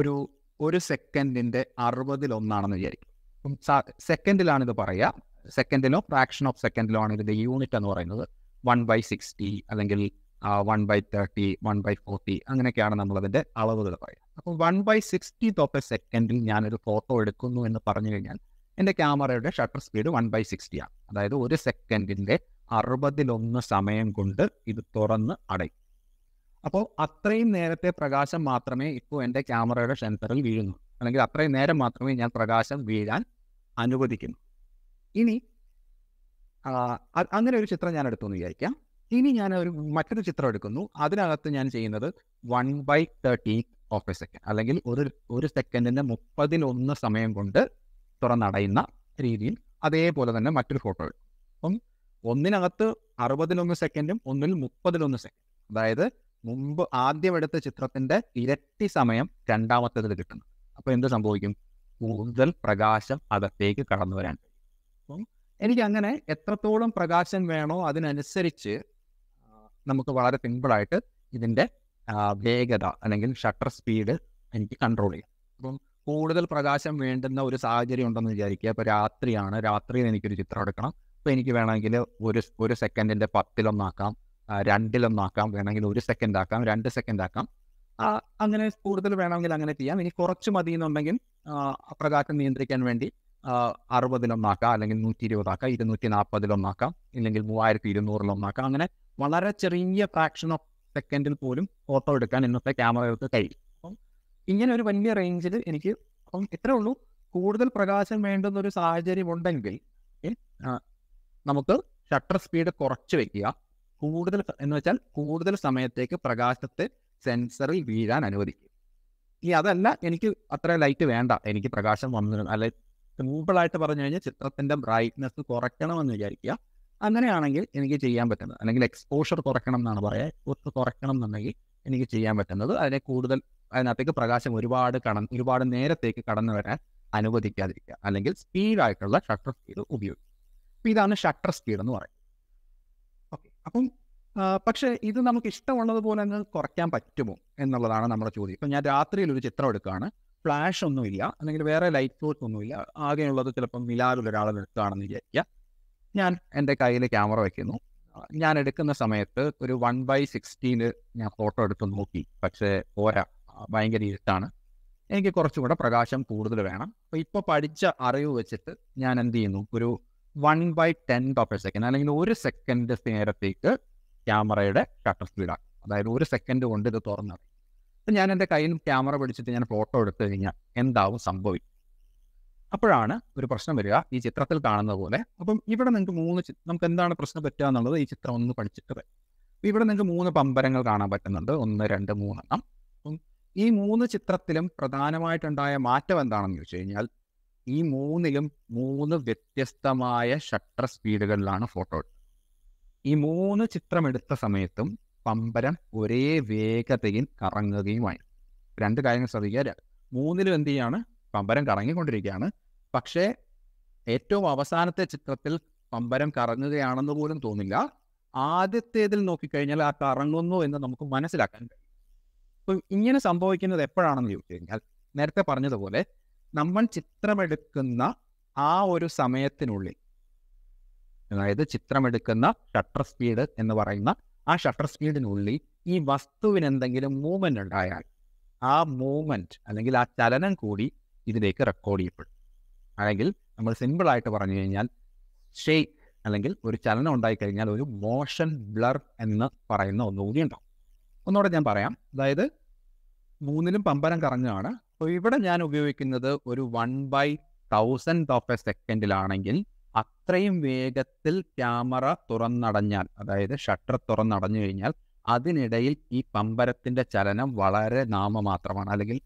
ഒരു ഒരു സെക്കൻഡിൻ്റെ അറുപതിലൊന്നാണെന്ന് വിചാരിക്കും അപ്പം സെക്കൻഡിലാണ് ഇത് പറയുക സെക്കൻഡിലോ ഫ്രാക്ഷൻ ഓഫ് സെക്കൻഡിലോ ആണ് ഇതിൻ്റെ യൂണിറ്റ് എന്ന് പറയുന്നത് വൺ ബൈ സിക്സ്റ്റി അല്ലെങ്കിൽ one by thirty one by forty അങ്ങനെയൊക്കെയാണ് നമ്മളതിൻ്റെ അളവുകൾ പറയുക അപ്പോൾ വൺ ബൈ സിക്സ്റ്റി തൊട്ട് സെക്കൻഡിൽ ഞാനൊരു ഫോട്ടോ എടുക്കുന്നു എന്ന് പറഞ്ഞു കഴിഞ്ഞാൽ എൻ്റെ ക്യാമറയുടെ shutter speed one by sixty ആണ് അതായത് ഒരു സെക്കൻഡിൻ്റെ അറുപതിലൊന്ന് സമയം കൊണ്ട് ഇത് തുറന്ന് അടയും അപ്പോൾ അത്രയും നേരത്തെ പ്രകാശം മാത്രമേ ഇപ്പോൾ എൻ്റെ ക്യാമറയുടെ സെൻസറിൽ വീഴുന്നു അല്ലെങ്കിൽ അത്രയും നേരം മാത്രമേ ഞാൻ പ്രകാശം വീഴാൻ അനുവദിക്കുന്നു ഇനി അങ്ങനെ ഒരു ചിത്രം ഞാൻ എടുത്തു എന്ന് വിചാരിക്കാം ഇനി ഞാൻ ഒരു മറ്റൊരു ചിത്രം എടുക്കുന്നു അതിനകത്ത് ഞാൻ ചെയ്യുന്നത് one by thirteen of a second അല്ലെങ്കിൽ ഒരു ഒരു സെക്കൻഡിൻ്റെ മുപ്പതിലൊന്ന് സമയം കൊണ്ട് തുറന്നടയുന്ന രീതിയിൽ അതേപോലെ തന്നെ മറ്റൊരു ഫോട്ടോ എടുക്കും അപ്പം ഒന്നിനകത്ത് അറുപതിലൊന്ന് സെക്കൻഡും ഒന്നിൽ മുപ്പതിലൊന്ന് സെക്കൻഡ് അതായത് മുമ്പ് ആദ്യം എടുത്ത ചിത്രത്തിന്റെ ഇരട്ടി സമയം രണ്ടാമത്തേതിൽ കിട്ടുന്നു അപ്പൊ എന്ത് സംഭവിക്കും കൂടുതൽ പ്രകാശം അകത്തേക്ക് കടന്നു വരാൻ അപ്പം എനിക്ക് അങ്ങനെ എത്രത്തോളം പ്രകാശം വേണോ അതിനനുസരിച്ച് നമുക്ക് വളരെ സിമ്പിളായിട്ട് ഇതിന്റെ വേഗത അല്ലെങ്കിൽ ഷട്ടർ സ്പീഡ് എനിക്ക് കൺട്രോൾ ചെയ്യാം അപ്പം കൂടുതൽ പ്രകാശം വേണ്ടുന്ന ഒരു സാഹചര്യം ഉണ്ടെന്ന് വിചാരിക്കുക ഇപ്പൊ രാത്രിയാണ് രാത്രിയിൽ എനിക്കൊരു ചിത്രം എടുക്കണം ഇപ്പം എനിക്ക് വേണമെങ്കിൽ ഒരു ഒരു സെക്കൻഡിൻ്റെ പത്തിലൊന്നാക്കാം രണ്ടിലൊന്നാക്കാം വേണമെങ്കിൽ ഒരു സെക്കൻഡ് ആക്കാം രണ്ട് സെക്കൻഡ് ആക്കാം അങ്ങനെ കൂടുതൽ വേണമെങ്കിൽ അങ്ങനെ ചെയ്യാം ഇനി കുറച്ച് മതി എന്നുണ്ടെങ്കിൽ പ്രകാശം നിയന്ത്രിക്കാൻ വേണ്ടി അറുപതിലൊന്നാക്കാം അല്ലെങ്കിൽ നൂറ്റി ഇരുപതാക്കാം ഇരുന്നൂറ്റി നാൽപ്പതിലൊന്നാക്കാം ഇല്ലെങ്കിൽ മൂവായിരത്തി ഇരുന്നൂറിലൊന്നാക്കാം അങ്ങനെ വളരെ ചെറിയ ഫ്രാക്ഷൻ ഓഫ് സെക്കൻഡിൽ പോലും ഫോട്ടോ എടുക്കാൻ ഇന്നത്തെ ക്യാമറകൾക്ക് കഴിയും അപ്പം ഇങ്ങനെ ഒരു വലിയ റേഞ്ചിൽ എനിക്ക് അപ്പം ഇത്രേ ഉള്ളൂ കൂടുതൽ പ്രകാശം വേണ്ടുന്നൊരു സാഹചര്യം ഉണ്ടെങ്കിൽ നമുക്ക് ഷട്ടർ സ്പീഡ് കുറച്ച് വെക്കുക കൂടുതൽ എന്ന് വെച്ചാൽ കൂടുതൽ സമയത്തേക്ക് പ്രകാശത്തെ സെൻസറിൽ വീഴാൻ അനുവദിക്കുക ഇനി അതല്ല എനിക്ക് അത്ര ലൈറ്റ് വേണ്ട എനിക്ക് പ്രകാശം വന്നിരുന്നു അല്ലെ സിമ്പിളായിട്ട് പറഞ്ഞു കഴിഞ്ഞാൽ ചിത്രത്തിന്റെ ബ്രൈറ്റ്നെസ് കുറയ്ക്കണമെന്ന് വിചാരിക്കുക അങ്ങനെയാണെങ്കിൽ എനിക്ക് ചെയ്യാൻ പറ്റുന്നത് അല്ലെങ്കിൽ എക്സ്പോഷർ കുറയ്ക്കണം എന്നാണ് പറയുക എക്സ്പോഷർ കുറയ്ക്കണം എന്നുണ്ടെങ്കിൽ എനിക്ക് ചെയ്യാൻ പറ്റുന്നത് അതിനെ കൂടുതൽ അതിനകത്തേക്ക് പ്രകാശം ഒരുപാട് കടന്ന് ഒരുപാട് നേരത്തേക്ക് കടന്നു വരാൻ അനുവദിക്കാതിരിക്കുക അല്ലെങ്കിൽ സ്പീഡായിട്ടുള്ള ഷട്ടർ സ്പീഡ് ഉപയോഗിക്കുക ഇതാണ് ഷട്ടർ സ്പീഡ് എന്ന് പറയുന്നത് ഓക്കെ അപ്പം പക്ഷേ ഇത് നമുക്ക് ഇഷ്ടമുള്ളതുപോലെ അങ്ങ് കുറയ്ക്കാൻ പറ്റുമോ എന്നുള്ളതാണ് നമ്മുടെ ചോദ്യം ഇപ്പം ഞാൻ രാത്രിയിൽ ഒരു ചിത്രം എടുക്കുകയാണ് ഫ്ലാഷ് ഒന്നുമില്ല അല്ലെങ്കിൽ വേറെ ലൈറ്റ് സോഴ്സ് ഒന്നുമില്ല ആകെയുള്ളത് ചിലപ്പം മിലാറിൽ ഒരാൾ നിൽക്കുകയാണെന്ന് വിചാരിക്കുക ഞാൻ എൻ്റെ കയ്യിൽ ക്യാമറ വയ്ക്കുന്നു ഞാൻ എടുക്കുന്ന സമയത്ത് ഒരു വൺ ബൈ സിക്സ്റ്റീന് ഞാൻ ഫോട്ടോ എടുത്ത് നോക്കി പക്ഷേ പോരാ ഭയങ്കര ഇരുട്ടാണ് എനിക്ക് കുറച്ചുകൂടെ പ്രകാശം കൂടുതൽ വേണം അപ്പോൾ ഇപ്പോൾ പഠിച്ച അറിവ് വെച്ചിട്ട് ഞാൻ എന്ത് ചെയ്യുന്നു ഒരു one by ten of a second അല്ലെങ്കിൽ ഒരു സെക്കൻഡ് നേരത്തേക്ക് ക്യാമറയുടെ ഷട്ടർ ആക്കും അതായത് ഒരു സെക്കൻഡ് കൊണ്ട് ഇത് തുറന്നത് അപ്പം ഞാൻ എൻ്റെ കയ്യിൽ ക്യാമറ പിടിച്ചിട്ട് ഞാൻ ഫോട്ടോ എടുത്തു കഴിഞ്ഞാൽ എന്താവും സംഭവിക്കും അപ്പോഴാണ് ഒരു പ്രശ്നം വരിക ഈ ചിത്രത്തിൽ കാണുന്ന പോലെ അപ്പം ഇവിടെ നിങ്ങൾക്ക് മൂന്ന് നമുക്ക് എന്താണ് പ്രശ്നം പറ്റുക എന്നുള്ളത് ഈ ചിത്രം ഒന്ന് പഠിച്ചിട്ട് വരും ഇവിടെ നിങ്ങൾക്ക് മൂന്ന് പമ്പരങ്ങൾ കാണാൻ പറ്റുന്നുണ്ട് ഒന്ന് രണ്ട് മൂന്നെണ്ണം ഈ മൂന്ന് ചിത്രത്തിലും പ്രധാനമായിട്ടുണ്ടായ മാറ്റം എന്താണെന്ന് ചോദിച്ചു കഴിഞ്ഞാൽ ഈ മൂന്നിലും മൂന്ന് വ്യത്യസ്തമായ ഷട്ടർ സ്പീഡുകളിലാണ് ഫോട്ടോ ഈ മൂന്ന് ചിത്രം എടുത്ത സമയത്തും പമ്പരം ഒരേ വേഗതയിൽ കറങ്ങുകയുമായി രണ്ട് കാര്യങ്ങൾ ശ്രദ്ധിക്കുക മൂന്നിലും എന്ത് ചെയ്യാണ് പമ്പരം കറങ്ങിക്കൊണ്ടിരിക്കുകയാണ് പക്ഷേ ഏറ്റവും അവസാനത്തെ ചിത്രത്തിൽ പമ്പരം കറങ്ങുകയാണെന്ന് പോലും തോന്നില്ല ആദ്യത്തേതിൽ നോക്കിക്കഴിഞ്ഞാൽ ആ കറങ്ങുന്നു എന്ന് നമുക്ക് മനസ്സിലാക്കാൻ കഴിയും അപ്പം ഇങ്ങനെ സംഭവിക്കുന്നത് എപ്പോഴാണെന്ന് ചോദിച്ചു കഴിഞ്ഞാൽ നേരത്തെ പറഞ്ഞതുപോലെ നമ്മൾ ചിത്രമെടുക്കുന്ന ആ ഒരു സമയത്തിനുള്ളിൽ അതായത് ചിത്രമെടുക്കുന്ന ഷട്ടർ സ്പീഡ് എന്ന് പറയുന്ന ആ ഷട്ടർ സ്പീഡിനുള്ളിൽ ഈ വസ്തുവിന് എന്തെങ്കിലും മൂവ്മെന്റ് ഉണ്ടായാൽ ആ മൂവ്മെന്റ് അല്ലെങ്കിൽ ആ ചലനം കൂടി ഇതിലേക്ക് റെക്കോർഡ് ചെയ്യപ്പെടും അല്ലെങ്കിൽ നമ്മൾ സിമ്പിൾ ആയിട്ട് പറഞ്ഞു കഴിഞ്ഞാൽ ഷേക്ക് അല്ലെങ്കിൽ ഒരു ചലനം ഉണ്ടായി കഴിഞ്ഞാൽ ഒരു മോഷൻ ബ്ലർ എന്ന് പറയുന്ന ഒന്നുകൂടി ഉണ്ടാവും ഒന്നുകൂടെ ഞാൻ പറയാം അതായത് മൂന്നിലും പമ്പരം കറങ്ങുകയാണ് ഇവിടെ ഞാൻ ഉപയോഗിക്കുന്നത് ഒരു one by thousand of a സെക്കൻഡിലാണെങ്കിൽ അത്രയും വേഗത്തിൽ ക്യാമറ തുറന്നടഞ്ഞാൽ അതായത് ഷട്ടർ തുറന്നടഞ്ഞു കഴിഞ്ഞാൽ അതിനിടയിൽ ഈ പമ്പരത്തിൻ്റെ ചലനം വളരെ നാമമാത്രമാണ് അല്ലെങ്കിൽ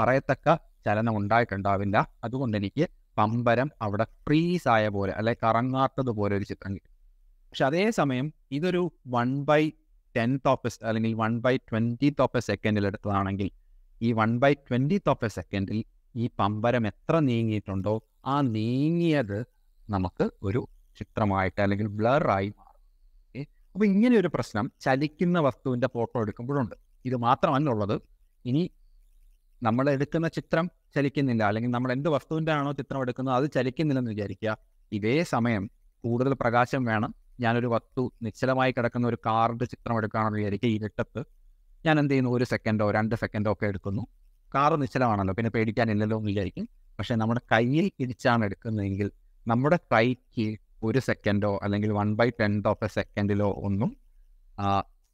പറയത്തക്ക ചലനം ഉണ്ടായിട്ടുണ്ടാവില്ല അതുകൊണ്ട് എനിക്ക് പമ്പരം അവിടെ ഫ്രീസ് ആയ പോലെ അല്ലെ കറങ്ങാത്തത് പോലെ ഒരു ചിത്രം കിട്ടും പക്ഷെ അതേസമയം ഇതൊരു വൺ ബൈ ടെൻത്ത് ഓഫ് അല്ലെങ്കിൽ one by twentieth of a സെക്കൻഡിൽ എടുത്തതാണെങ്കിൽ ഈ one by twentieth of a സെക്കൻഡിൽ ഈ പമ്പരം എത്ര നീങ്ങിയിട്ടുണ്ടോ ആ നീങ്ങിയത് നമുക്ക് ഒരു ചിത്രമായിട്ട് അല്ലെങ്കിൽ ബ്ലറായി മാറും അപ്പോൾ ഇങ്ങനെ ഒരു പ്രശ്നം ചലിക്കുന്ന വസ്തുവിൻ്റെ ഫോട്ടോ എടുക്കുമ്പോഴുണ്ട് ഇത് മാത്രമല്ല ഉള്ളത് ഇനി നമ്മൾ എടുക്കുന്ന ചിത്രം ചലിക്കുന്നില്ല അല്ലെങ്കിൽ നമ്മൾ എന്ത് വസ്തുവിൻ്റെ ആണോ ചിത്രം എടുക്കുന്നത് അത് ചലിക്കുന്നില്ലെന്ന് വിചാരിക്കുക ഇതേ സമയം കൂടുതൽ പ്രകാശം വേണം ഞാനൊരു വസ്തു നിശ്ചലമായി കിടക്കുന്ന ഒരു കാറിൻ്റെ ചിത്രം എടുക്കുകയാണെന്ന് വിചാരിക്കുക ഇരുട്ടത്ത് ഞാൻ എന്ത് ചെയ്യുന്നു ഒരു സെക്കൻഡോ രണ്ട് സെക്കൻഡോ ഒക്കെ എടുക്കുന്നു കാറ് നിശ്ചലമാണല്ലോ പിന്നെ പേടിക്കാനില്ലല്ലോ എന്ന് വിചാരിക്കും പക്ഷേ നമ്മുടെ കയ്യിൽ ഇടിച്ചാണ് എടുക്കുന്നതെങ്കിൽ നമ്മുടെ കൈക്ക് ഒരു സെക്കൻഡോ അല്ലെങ്കിൽ one by tenth of a സെക്കൻഡിലോ ഒന്നും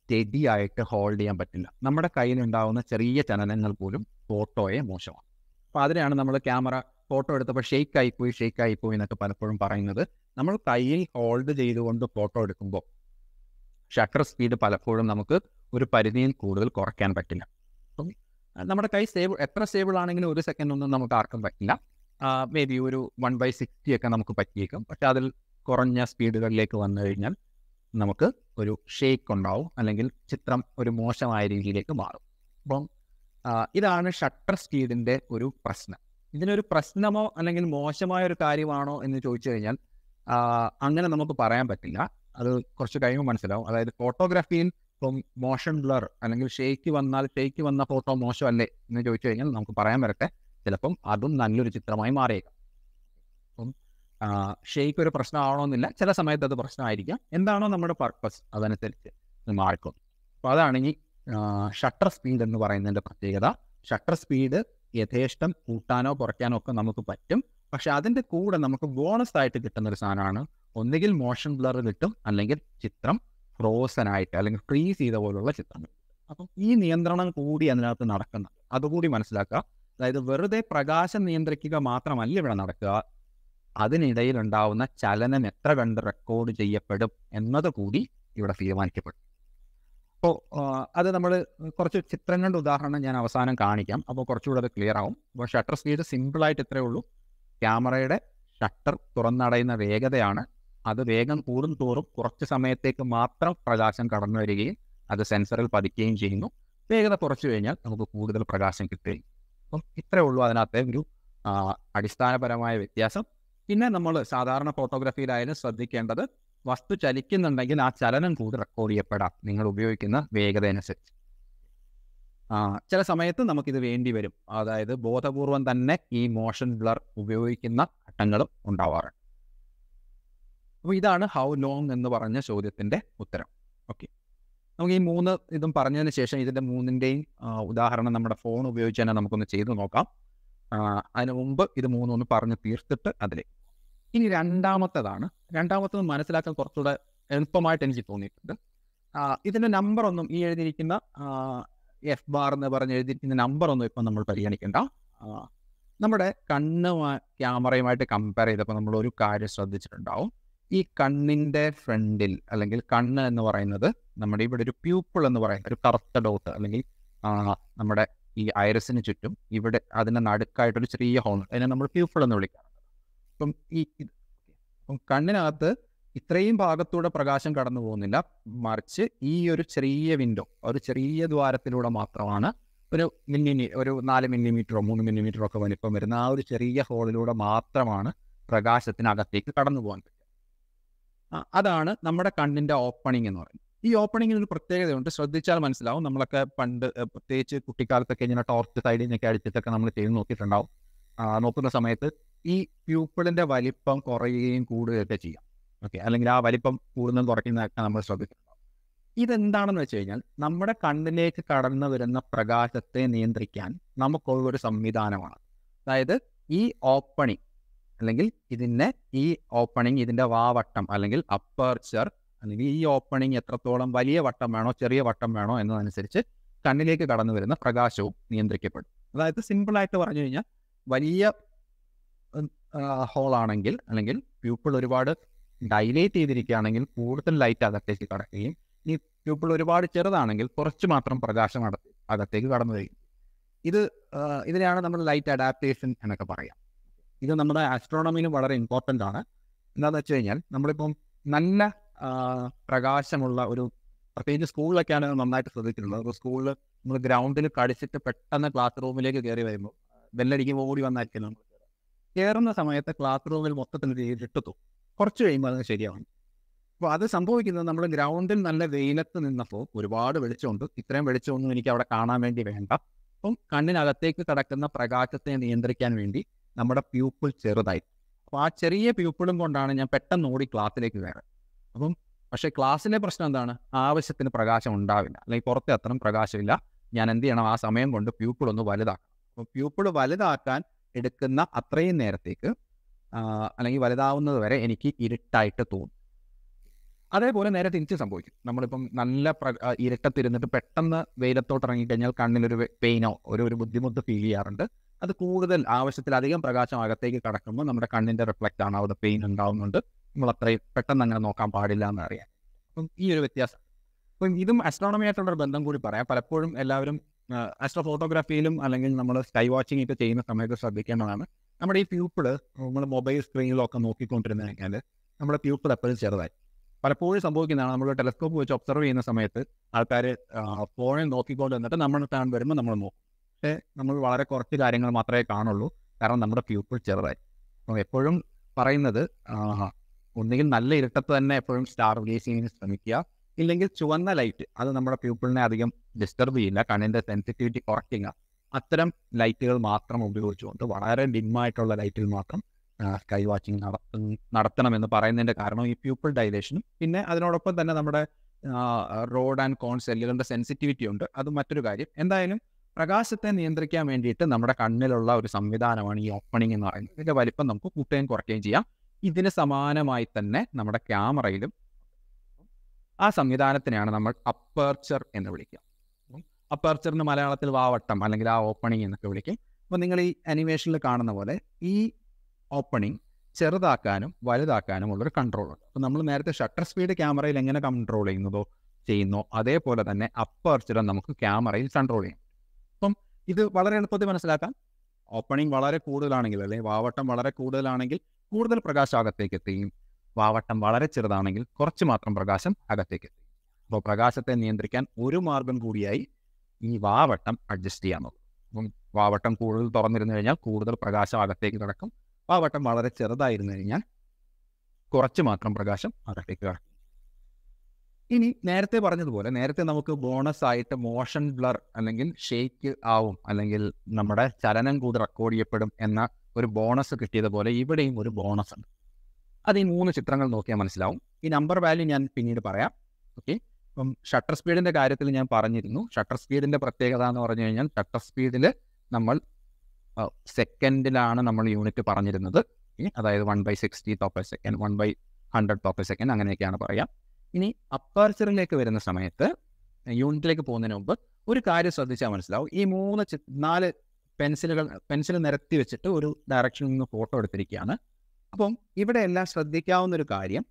സ്റ്റെഡി ആയിട്ട് ഹോൾഡ് ചെയ്യാൻ പറ്റില്ല നമ്മുടെ ഉണ്ടാകുന്ന ചെറിയ ചലനങ്ങൾ പോലും ഫോട്ടോയെ മോശമാണ് അപ്പോൾ അതിനെയാണ് നമ്മൾ ക്യാമറ ഫോട്ടോ എടുത്തപ്പോൾ ഷെയ്ക്ക് ആയിപ്പോയി ഷെയ്ക്ക് ആയിപ്പോയി എന്നൊക്കെ പലപ്പോഴും പറയുന്നത് നമ്മൾ കയ്യിൽ ഹോൾഡ് ചെയ്തുകൊണ്ട് ഫോട്ടോ എടുക്കുമ്പോൾ ഷട്ടർ സ്പീഡ് പലപ്പോഴും നമുക്ക് ഒരു പരിധിയിൽ കൂടുതൽ കുറയ്ക്കാൻ പറ്റില്ല നമ്മുടെ കൈ സ്റ്റേബിൾ എത്ര സ്റ്റേബിൾ ആണെങ്കിലും ഒരു സെക്കൻഡ് ഒന്നും നമുക്ക് ആർക്കും പറ്റില്ല മേ ബി ഒരു വൺ ബൈ സിക്സ്റ്റി ഒക്കെ നമുക്ക് പറ്റിയേക്കും പക്ഷെ അതിൽ കുറഞ്ഞ സ്പീഡുകളിലേക്ക് വന്നു കഴിഞ്ഞാൽ നമുക്ക് ഒരു ഷേക്ക് ഉണ്ടാവും അല്ലെങ്കിൽ ചിത്രം ഒരു മോശമായ രീതിയിലേക്ക് മാറും അപ്പം ഇതാണ് ഷട്ടർ സ്പീഡിൻ്റെ ഒരു പ്രശ്നം ഇതിനൊരു പ്രശ്നമോ അല്ലെങ്കിൽ മോശമായ ഒരു കാര്യമാണോ എന്ന് ചോദിച്ചു കഴിഞ്ഞാൽ അങ്ങനെ നമുക്ക് പറയാൻ പറ്റില്ല അത് കുറച്ച് കഴിയുമ്പോൾ മനസ്സിലാവും അതായത് ഫോട്ടോഗ്രാഫിയിൽ ഇപ്പം മോഷൻ ബ്ലർ അല്ലെങ്കിൽ ഷേക്ക് വന്നാൽ ഷേക്ക് വന്ന ഫോട്ടോ മോശമല്ലേ എന്ന് ചോദിച്ചു കഴിഞ്ഞാൽ നമുക്ക് പറയാൻ വരട്ടെ ചിലപ്പം അതും നല്ലൊരു ചിത്രമായി മാറിയേക്കാം അപ്പം ഷേക്ക് ഒരു പ്രശ്നമാവണമെന്നില്ല ചില സമയത്ത് അത് പ്രശ്നമായിരിക്കാം എന്താണോ നമ്മുടെ പർപ്പസ് അതനുസരിച്ച് മാറിക്കും അപ്പോൾ അതാണ് ഈ ഷട്ടർ സ്പീഡ് എന്ന് പറയുന്നതിൻ്റെ പ്രത്യേകത ഷട്ടർ സ്പീഡ് യഥേഷ്ടം കൂട്ടാനോ കുറയ്ക്കാനോ ഒക്കെ നമുക്ക് പറ്റും പക്ഷെ അതിൻ്റെ കൂടെ നമുക്ക് ബോണസ് ആയിട്ട് കിട്ടുന്ന ഒരു സാധനമാണ് ഒന്നുകിൽ മോഷൻ ബ്ലർ കിട്ടും അല്ലെങ്കിൽ ചിത്രം ഫ്രോസൻ ആയിട്ട് അല്ലെങ്കിൽ ഫ്രീസ് ചെയ്ത പോലുള്ള ചിത്രങ്ങൾ അപ്പം ഈ നിയന്ത്രണം കൂടി അതിനകത്ത് നടക്കുന്നുണ്ട് അതുകൂടി മനസ്സിലാക്കുക അതായത് വെറുതെ പ്രകാശം നിയന്ത്രിക്കുക മാത്രമല്ല ഇവിടെ നടക്കുക അതിനിടയിൽ ഉണ്ടാവുന്ന ചലനം എത്ര കണ്ട് റെക്കോർഡ് ചെയ്യപ്പെടും എന്നത് കൂടി ഇവിടെ തീരുമാനിക്കപ്പെടും അപ്പോൾ അത് നമ്മൾ കുറച്ച് ചിത്രങ്ങളുടെ ഉദാഹരണം ഞാൻ അവസാനം കാണിക്കാം അപ്പോൾ കുറച്ചുകൂടെ അത് ക്ലിയർ ആവും അപ്പോൾ ഷട്ടർ സ്പീഡ് സിമ്പിളായിട്ട് ഇത്രയേ ഉള്ളൂ ക്യാമറയുടെ ഷട്ടർ തുറന്നടയുന്ന വേഗതയാണ് അത് വേഗം കൂടും തോറും കുറച്ച് സമയത്തേക്ക് മാത്രം പ്രകാശം കടന്നു വരികയും അത് സെൻസറിൽ പതിക്കുകയും ചെയ്യുന്നു വേഗത കുറച്ചു കഴിഞ്ഞാൽ നമുക്ക് കൂടുതൽ പ്രകാശം കിട്ടുകയും അപ്പം ഇത്രയേ ഉള്ളൂ അതിനകത്ത് ഒരു അടിസ്ഥാനപരമായ വ്യത്യാസം പിന്നെ നമ്മൾ സാധാരണ ഫോട്ടോഗ്രാഫിയിലായാലും ശ്രദ്ധിക്കേണ്ടത് വസ്തു ചലിക്കുന്നുണ്ടെങ്കിൽ ആ ചലനം കൂടി റെക്കോർഡ് ചെയ്യപ്പെടാം നിങ്ങൾ ഉപയോഗിക്കുന്ന വേഗത അനുസരിച്ച് ചില സമയത്ത് നമുക്കിത് വേണ്ടി വരും അതായത് ബോധപൂർവം തന്നെ ഈ മോഷൻ ബ്ലർ ഉപയോഗിക്കുന്ന ഘട്ടങ്ങളും ഉണ്ടാവാറുണ്ട് അപ്പോൾ ഇതാണ് ഹൗ ലോങ് എന്ന് പറഞ്ഞ ചോദ്യത്തിൻ്റെ ഉത്തരം ഓക്കെ നമുക്ക് ഈ മൂന്ന് ഇതും പറഞ്ഞതിന് ശേഷം ഇതിൻ്റെ മൂന്നിൻ്റെയും ഉദാഹരണം നമ്മുടെ ഫോൺ ഉപയോഗിച്ച് തന്നെ നമുക്കൊന്ന് ചെയ്തു നോക്കാം അതിന് മുമ്പ് ഇത് മൂന്നൊന്ന് പറഞ്ഞ് തീർത്തിട്ട് അതിലെ ഇനി രണ്ടാമത്തേതാണ് രണ്ടാമത്തത് മനസ്സിലാക്കാൻ കുറച്ചുകൂടെ എളുപ്പമായിട്ട് എനിക്ക് തോന്നിയിട്ടുണ്ട് ഇതിൻ്റെ നമ്പറൊന്നും ഈ എഴുതിയിരിക്കുന്ന എഫ് ബാർ എന്ന് പറഞ്ഞ് എഴുതിയിരിക്കുന്ന നമ്പറൊന്നും ഇപ്പം നമ്മൾ പരിഗണിക്കേണ്ട നമ്മുടെ കണ്ണുമായി ക്യാമറയുമായിട്ട് കമ്പയർ ചെയ്തപ്പോൾ നമ്മൾ ഒരു കാര്യം ശ്രദ്ധിച്ചിട്ടുണ്ടാവും ഈ കണ്ണിൻ്റെ ഫ്രണ്ടിൽ അല്ലെങ്കിൽ കണ്ണ് എന്ന് പറയുന്നത് നമ്മുടെ ഇവിടെ ഒരു പ്യൂപ്പിൾ എന്ന് പറയുന്ന ഒരു കറുത്ത ഡോട്ട് അല്ലെങ്കിൽ നമ്മുടെ ഈ ഐറസിന് ചുറ്റും ഇവിടെ അതിൻ്റെ നടുക്കായിട്ടൊരു ചെറിയ ഹോൾ അതിനെ നമ്മൾ പ്യൂപ്പിൾ എന്ന് വിളിക്കാറുണ്ട് അപ്പം ഈ അപ്പം കണ്ണിനകത്ത് ഇത്രയും ഭാഗത്തൂടെ പ്രകാശം കടന്നു പോകുന്നില്ല മറിച്ച് ഈ ഒരു ചെറിയ വിൻഡോ ഒരു ചെറിയ ദ്വാരത്തിലൂടെ മാത്രമാണ് ഒരു മില്ലിമി ഒരു നാല് മില്ലിമീറ്ററോ മൂന്ന് മില്ലിമീറ്ററോ ഒക്കെ വലിപ്പം വരുന്ന ആ ഒരു ചെറിയ ഹോളിലൂടെ മാത്രമാണ് പ്രകാശത്തിനകത്തേക്ക് കടന്നു പോകുന്നത് അതാണ് നമ്മുടെ കണ്ണിന്റെ ഓപ്പണിംഗ് എന്ന് പറയുന്നത് ഈ ഓപ്പണിങ്ങിന് ഒരു പ്രത്യേകതയുണ്ട് ശ്രദ്ധിച്ചാൽ മനസ്സിലാവും നമ്മളൊക്കെ പണ്ട് പ്രത്യേകിച്ച് കുട്ടിക്കാലത്തൊക്കെ ഇങ്ങനെ ടോർച്ച് സൈഡിൽ നിന്നൊക്കെ അടിച്ചിട്ടൊക്കെ നമ്മൾ ചെയ്ത് നോക്കിയിട്ടുണ്ടാവും നോക്കുന്ന സമയത്ത് ഈ പ്യൂപ്പിളിന്റെ വലിപ്പം കുറയുകയും കൂടുകയൊക്കെ ചെയ്യാം ഓക്കെ അല്ലെങ്കിൽ ആ വലിപ്പം കൂടുന്നതും കുറയ്ക്കുന്നതൊക്കെ നമ്മൾ ശ്രദ്ധിക്കുന്നുണ്ടാവും ഇതെന്താണെന്ന് വെച്ച് കഴിഞ്ഞാൽ നമ്മുടെ കണ്ണിലേക്ക് കടന്നു വരുന്ന പ്രകാശത്തെ നിയന്ത്രിക്കാൻ നമുക്കുള്ളൊരു സംവിധാനമാണ് അതായത് ഈ ഓപ്പണിംഗ് അല്ലെങ്കിൽ ഇതിനെ ഈ ഓപ്പണിംഗ് ഇതിൻ്റെ വാവട്ടം അല്ലെങ്കിൽ അപ്പർച്ചർ അല്ലെങ്കിൽ ഈ ഓപ്പണിംഗ് എത്രത്തോളം വലിയ വട്ടം വേണോ ചെറിയ വട്ടം വേണോ എന്നതനുസരിച്ച് കണ്ണിലേക്ക് കടന്നു വരുന്ന പ്രകാശവും നിയന്ത്രിക്കപ്പെടും അതായത് സിമ്പിളായിട്ട് പറഞ്ഞു കഴിഞ്ഞാൽ വലിയ ഹോളാണെങ്കിൽ അല്ലെങ്കിൽ പ്യൂപ്പിൾ ഒരുപാട് ഡൈലേറ്റ് ചെയ്തിരിക്കുകയാണെങ്കിൽ കൂടുതൽ ലൈറ്റ് അകത്തേക്ക് കടക്കുകയും ഈ പ്യൂപ്പിൾ ഒരുപാട് ചെറുതാണെങ്കിൽ കുറച്ച് മാത്രം പ്രകാശം അകത്തേക്ക് കടന്നു വരും ഇത് ഇതിനെയാണ് നമ്മൾ ലൈറ്റ് അഡാപ്റ്റേഷൻ എന്നൊക്കെ പറയാം ഇത് നമ്മുടെ ആസ്ട്രോണമിന് വളരെ ഇമ്പോർട്ടൻ്റ് ആണ് എന്താണെന്ന് വെച്ച് കഴിഞ്ഞാൽ നമ്മളിപ്പം നല്ല പ്രകാശമുള്ള ഒരു പ്രത്യേകിച്ച് സ്കൂളിലൊക്കെയാണ് നന്നായിട്ട് ശ്രദ്ധിച്ചിട്ടുള്ളത് അപ്പോൾ സ്കൂളിൽ നമ്മൾ ഗ്രൗണ്ടിൽ കടിച്ചിട്ട് പെട്ടെന്ന് ക്ലാസ് റൂമിലേക്ക് കയറി വരുമ്പോൾ ബെല്ലടിക്കുമ്പോൾ ഓടി വന്നായിരിക്കും നമ്മൾ കയറുന്ന സമയത്ത് ക്ലാസ് റൂമിൽ മൊത്തത്തിൽ ഇരുട്ടത്തു കുറച്ച് കഴിയുമ്പോൾ അത് ശരിയാവും അപ്പോൾ അത് സംഭവിക്കുന്നത് നമ്മൾ ഗ്രൗണ്ടിൽ നല്ല വെയിലത്ത് നിന്നപ്പോൾ ഒരുപാട് വെളിച്ചമുണ്ട് ഇത്രയും വെളിച്ചമൊന്നും എനിക്ക് അവിടെ കാണാൻ വേണ്ടി വേണ്ട അപ്പം കണ്ണിനകത്തേക്ക് കടക്കുന്ന പ്രകാശത്തെ നിയന്ത്രിക്കാൻ വേണ്ടി നമ്മുടെ പ്യൂപ്പിൾ ചെറുതായി അപ്പോൾ ആ ചെറിയ പ്യൂപ്പിളും കൊണ്ടാണ് ഞാൻ പെട്ടെന്ന് ഓടി ക്ലാസ്സിലേക്ക് കയറുന്നത് അപ്പം പക്ഷേ ക്ലാസ്സിലെ പ്രശ്നം എന്താണ് ആവശ്യത്തിന് പ്രകാശം ഉണ്ടാവില്ല അല്ലെങ്കിൽ പുറത്തെ അത്രയും പ്രകാശമില്ല ഞാൻ എന്ത് ചെയ്യണം ആ സമയം കൊണ്ട് പ്യൂപ്പിൾ ഒന്ന് വലുതാക്കണം അപ്പോൾ പ്യൂപ്പിൾ വലുതാക്കാൻ എടുക്കുന്ന അത്രയും നേരത്തേക്ക് അല്ലെങ്കിൽ വലുതാവുന്നത് വരെ എനിക്ക് ഇരുട്ടായിട്ട് തോന്നും അതേപോലെ നേരെ തിരിച്ച് സംഭവിക്കും നമ്മളിപ്പം നല്ല ഇരട്ടത്തിരുന്നിട്ട് പെട്ടെന്ന് വെയിലത്തോട്ട് ഇറങ്ങിക്കഴിഞ്ഞാൽ കണ്ണിലൊരു പെയിനോ ഒരു ഒരു ബുദ്ധിമുട്ട് ഫീൽ ചെയ്യാറുണ്ട് അത് കൂടുതൽ ആവശ്യത്തിലധികം പ്രകാശം അകത്തേക്ക് കടക്കുമ്പോൾ നമ്മുടെ കണ്ണിന്റെ റിഫ്ലക്റ്റ് ആണ് അവിടെ പെയിൻ ഉണ്ടാവുന്നുണ്ട് നമ്മൾ അത്രയും പെട്ടെന്ന് അങ്ങനെ നോക്കാൻ പാടില്ല എന്ന് അറിയാം അപ്പം ഈ ഒരു വ്യത്യാസം അപ്പം ഇതും അസ്ട്രോണമി ആയിട്ടുള്ള ബന്ധം കൂടി പറയാം പലപ്പോഴും എല്ലാവരും അസ്ട്രോ ഫോട്ടോഗ്രാഫിയിലും അല്ലെങ്കിൽ നമ്മൾ സ്കൈ വാച്ചിങ് ഒക്കെ ചെയ്യുന്ന സമയത്ത് ശ്രദ്ധിക്കേണ്ടതാണ് നമ്മുടെ ഈ പ്യൂപ്പിള് നമ്മൾ മൊബൈൽ സ്ക്രീനിലൊക്കെ നോക്കിക്കൊണ്ടിരുന്നു കഴിഞ്ഞാൽ നമ്മുടെ പ്യൂപ്പിൾ എപ്പോഴും ചെറുതായി പലപ്പോഴും സംഭവിക്കുന്നതാണ് നമ്മൾ ടെലസ്കോപ്പ് വെച്ച് ഒബ്സർവ് ചെയ്യുന്ന സമയത്ത് ആൾക്കാർ ഫോണിൽ നോക്കിക്കൊണ്ട് വന്നിട്ട് നമ്മൾ താൻ വരുമ്പോൾ നമ്മൾ നോക്കും പക്ഷേ നമ്മൾ വളരെ കുറച്ച് കാര്യങ്ങൾ മാത്രമേ കാണുള്ളൂ കാരണം നമ്മുടെ പ്യൂപ്പിൾ ചെറുതായി അപ്പം എപ്പോഴും പറയുന്നത് ഒന്നുകിൽ നല്ല ഇരുട്ടത്ത് തന്നെ എപ്പോഴും സ്റ്റാർ ചെയ്യാൻ ശ്രമിക്കുക ഇല്ലെങ്കിൽ ചുവന്ന ലൈറ്റ് അത് നമ്മുടെ പ്യൂപ്പിളിനെ അധികം ഡിസ്റ്റർബ് ചെയ്യില്ല കണ്ണിൻ്റെ സെൻസിറ്റിവിറ്റി കുറയ്ക്കുക അത്തരം ലൈറ്റുകൾ മാത്രം ഉപയോഗിച്ചുകൊണ്ട് വളരെ ഡിമ്മായിട്ടുള്ള ലൈറ്റിൽ മാത്രം സ്കൈ വാച്ചിങ് നടത്ത നടത്തണമെന്ന് പറയുന്നതിൻ്റെ കാരണം ഈ പ്യൂപ്പിൾ ഡൈലേഷനും പിന്നെ അതിനോടൊപ്പം തന്നെ നമ്മുടെ റോഡ് ആൻഡ് കോൺ സെല്ലുകളുടെ സെൻസിറ്റിവിറ്റി ഉണ്ട് അത് മറ്റൊരു കാര്യം എന്തായാലും പ്രകാശത്തെ നിയന്ത്രിക്കാൻ വേണ്ടിയിട്ട് നമ്മുടെ കണ്ണിലുള്ള ഒരു സംവിധാനമാണ് ഈ ഓപ്പണിംഗ് എന്ന് പറയുന്നത് ഇതിൻ്റെ വലിപ്പം നമുക്ക് കൂട്ടുകയും കുറയ്ക്കുകയും ചെയ്യാം ഇതിന് സമാനമായി തന്നെ നമ്മുടെ ക്യാമറയിലും ആ സംവിധാനത്തിനെയാണ് നമ്മൾ അപ്പർച്ചർ എന്ന് വിളിക്കുക അപ്പേർച്ചറിന് മലയാളത്തിൽ വാവട്ടം അല്ലെങ്കിൽ ആ ഓപ്പണിംഗ് എന്നൊക്കെ വിളിക്കും അപ്പോൾ നിങ്ങൾ ഈ അനിമേഷനിൽ കാണുന്ന പോലെ ഈ ഓപ്പണിംഗ് ചെറുതാക്കാനും വലുതാക്കാനും ഉള്ളൊരു ഉണ്ട് അപ്പോൾ നമ്മൾ നേരത്തെ ഷട്ടർ സ്പീഡ് ക്യാമറയിൽ എങ്ങനെ കൺട്രോൾ ചെയ്യുന്നതോ ചെയ്യുന്നോ അതേപോലെ തന്നെ അപ്പർച്ചറും നമുക്ക് ക്യാമറയിൽ കൺട്രോൾ ചെയ്യാം ഇത് വളരെ എളുപ്പത്തിൽ മനസ്സിലാക്കാം ഓപ്പണിംഗ് വളരെ കൂടുതലാണെങ്കിൽ അല്ലെങ്കിൽ വാവട്ടം വളരെ കൂടുതലാണെങ്കിൽ കൂടുതൽ പ്രകാശം അകത്തേക്ക് എത്തുകയും വാവട്ടം വളരെ ചെറുതാണെങ്കിൽ കുറച്ച് മാത്രം പ്രകാശം അകത്തേക്ക് എത്തും അപ്പോൾ പ്രകാശത്തെ നിയന്ത്രിക്കാൻ ഒരു മാർഗം കൂടിയായി ഈ വാവട്ടം അഡ്ജസ്റ്റ് നോക്കും അപ്പം വാവട്ടം കൂടുതൽ തുറന്നിരുന്നു കഴിഞ്ഞാൽ കൂടുതൽ പ്രകാശം അകത്തേക്ക് കിടക്കും വാവട്ടം വളരെ ചെറുതായിരുന്നു കഴിഞ്ഞാൽ കുറച്ച് മാത്രം പ്രകാശം അകത്തേക്ക് കിടക്കും ഇനി നേരത്തെ പറഞ്ഞതുപോലെ നേരത്തെ നമുക്ക് ബോണസ് ആയിട്ട് മോഷൻ ബ്ലർ അല്ലെങ്കിൽ ഷേക്ക് ആവും അല്ലെങ്കിൽ നമ്മുടെ ചലനം കൂടി റെക്കോർഡ് ചെയ്യപ്പെടും എന്ന ഒരു ബോണസ് കിട്ടിയതുപോലെ ഇവിടെയും ഒരു ബോണസ് ഉണ്ട് അത് ഈ മൂന്ന് ചിത്രങ്ങൾ നോക്കിയാൽ മനസ്സിലാവും ഈ നമ്പർ വാല്യൂ ഞാൻ പിന്നീട് പറയാം ഓക്കെ ഇപ്പം ഷട്ടർ സ്പീഡിൻ്റെ കാര്യത്തിൽ ഞാൻ പറഞ്ഞിരുന്നു ഷട്ടർ സ്പീഡിൻ്റെ പ്രത്യേകത എന്ന് പറഞ്ഞു കഴിഞ്ഞാൽ ഷട്ടർ സ്പീഡിൽ നമ്മൾ സെക്കൻഡിലാണ് നമ്മൾ യൂണിറ്റ് പറഞ്ഞിരുന്നത് അതായത് വൺ ബൈ സിക്സ്റ്റി തോപ്പർ സെക്കൻഡ് വൺ ബൈ ഹൺഡ്രഡ് തോപ്പർ സെക്കൻഡ് അങ്ങനെയൊക്കെയാണ് പറയാം ഇനി അപ്പർച്ചറിലേക്ക് വരുന്ന സമയത്ത് യൂണിറ്റിലേക്ക് പോകുന്നതിന് മുമ്പ് ഒരു കാര്യം ശ്രദ്ധിച്ചാൽ മനസ്സിലാവും ഈ മൂന്ന് നാല് പെൻസിലുകൾ പെൻസിൽ നിരത്തി വെച്ചിട്ട് ഒരു ഡയറക്ഷനിൽ നിന്ന് ഫോട്ടോ എടുത്തിരിക്കുകയാണ് അപ്പം ഇവിടെ എല്ലാം ശ്രദ്ധിക്കാവുന്ന ഒരു കാര്യം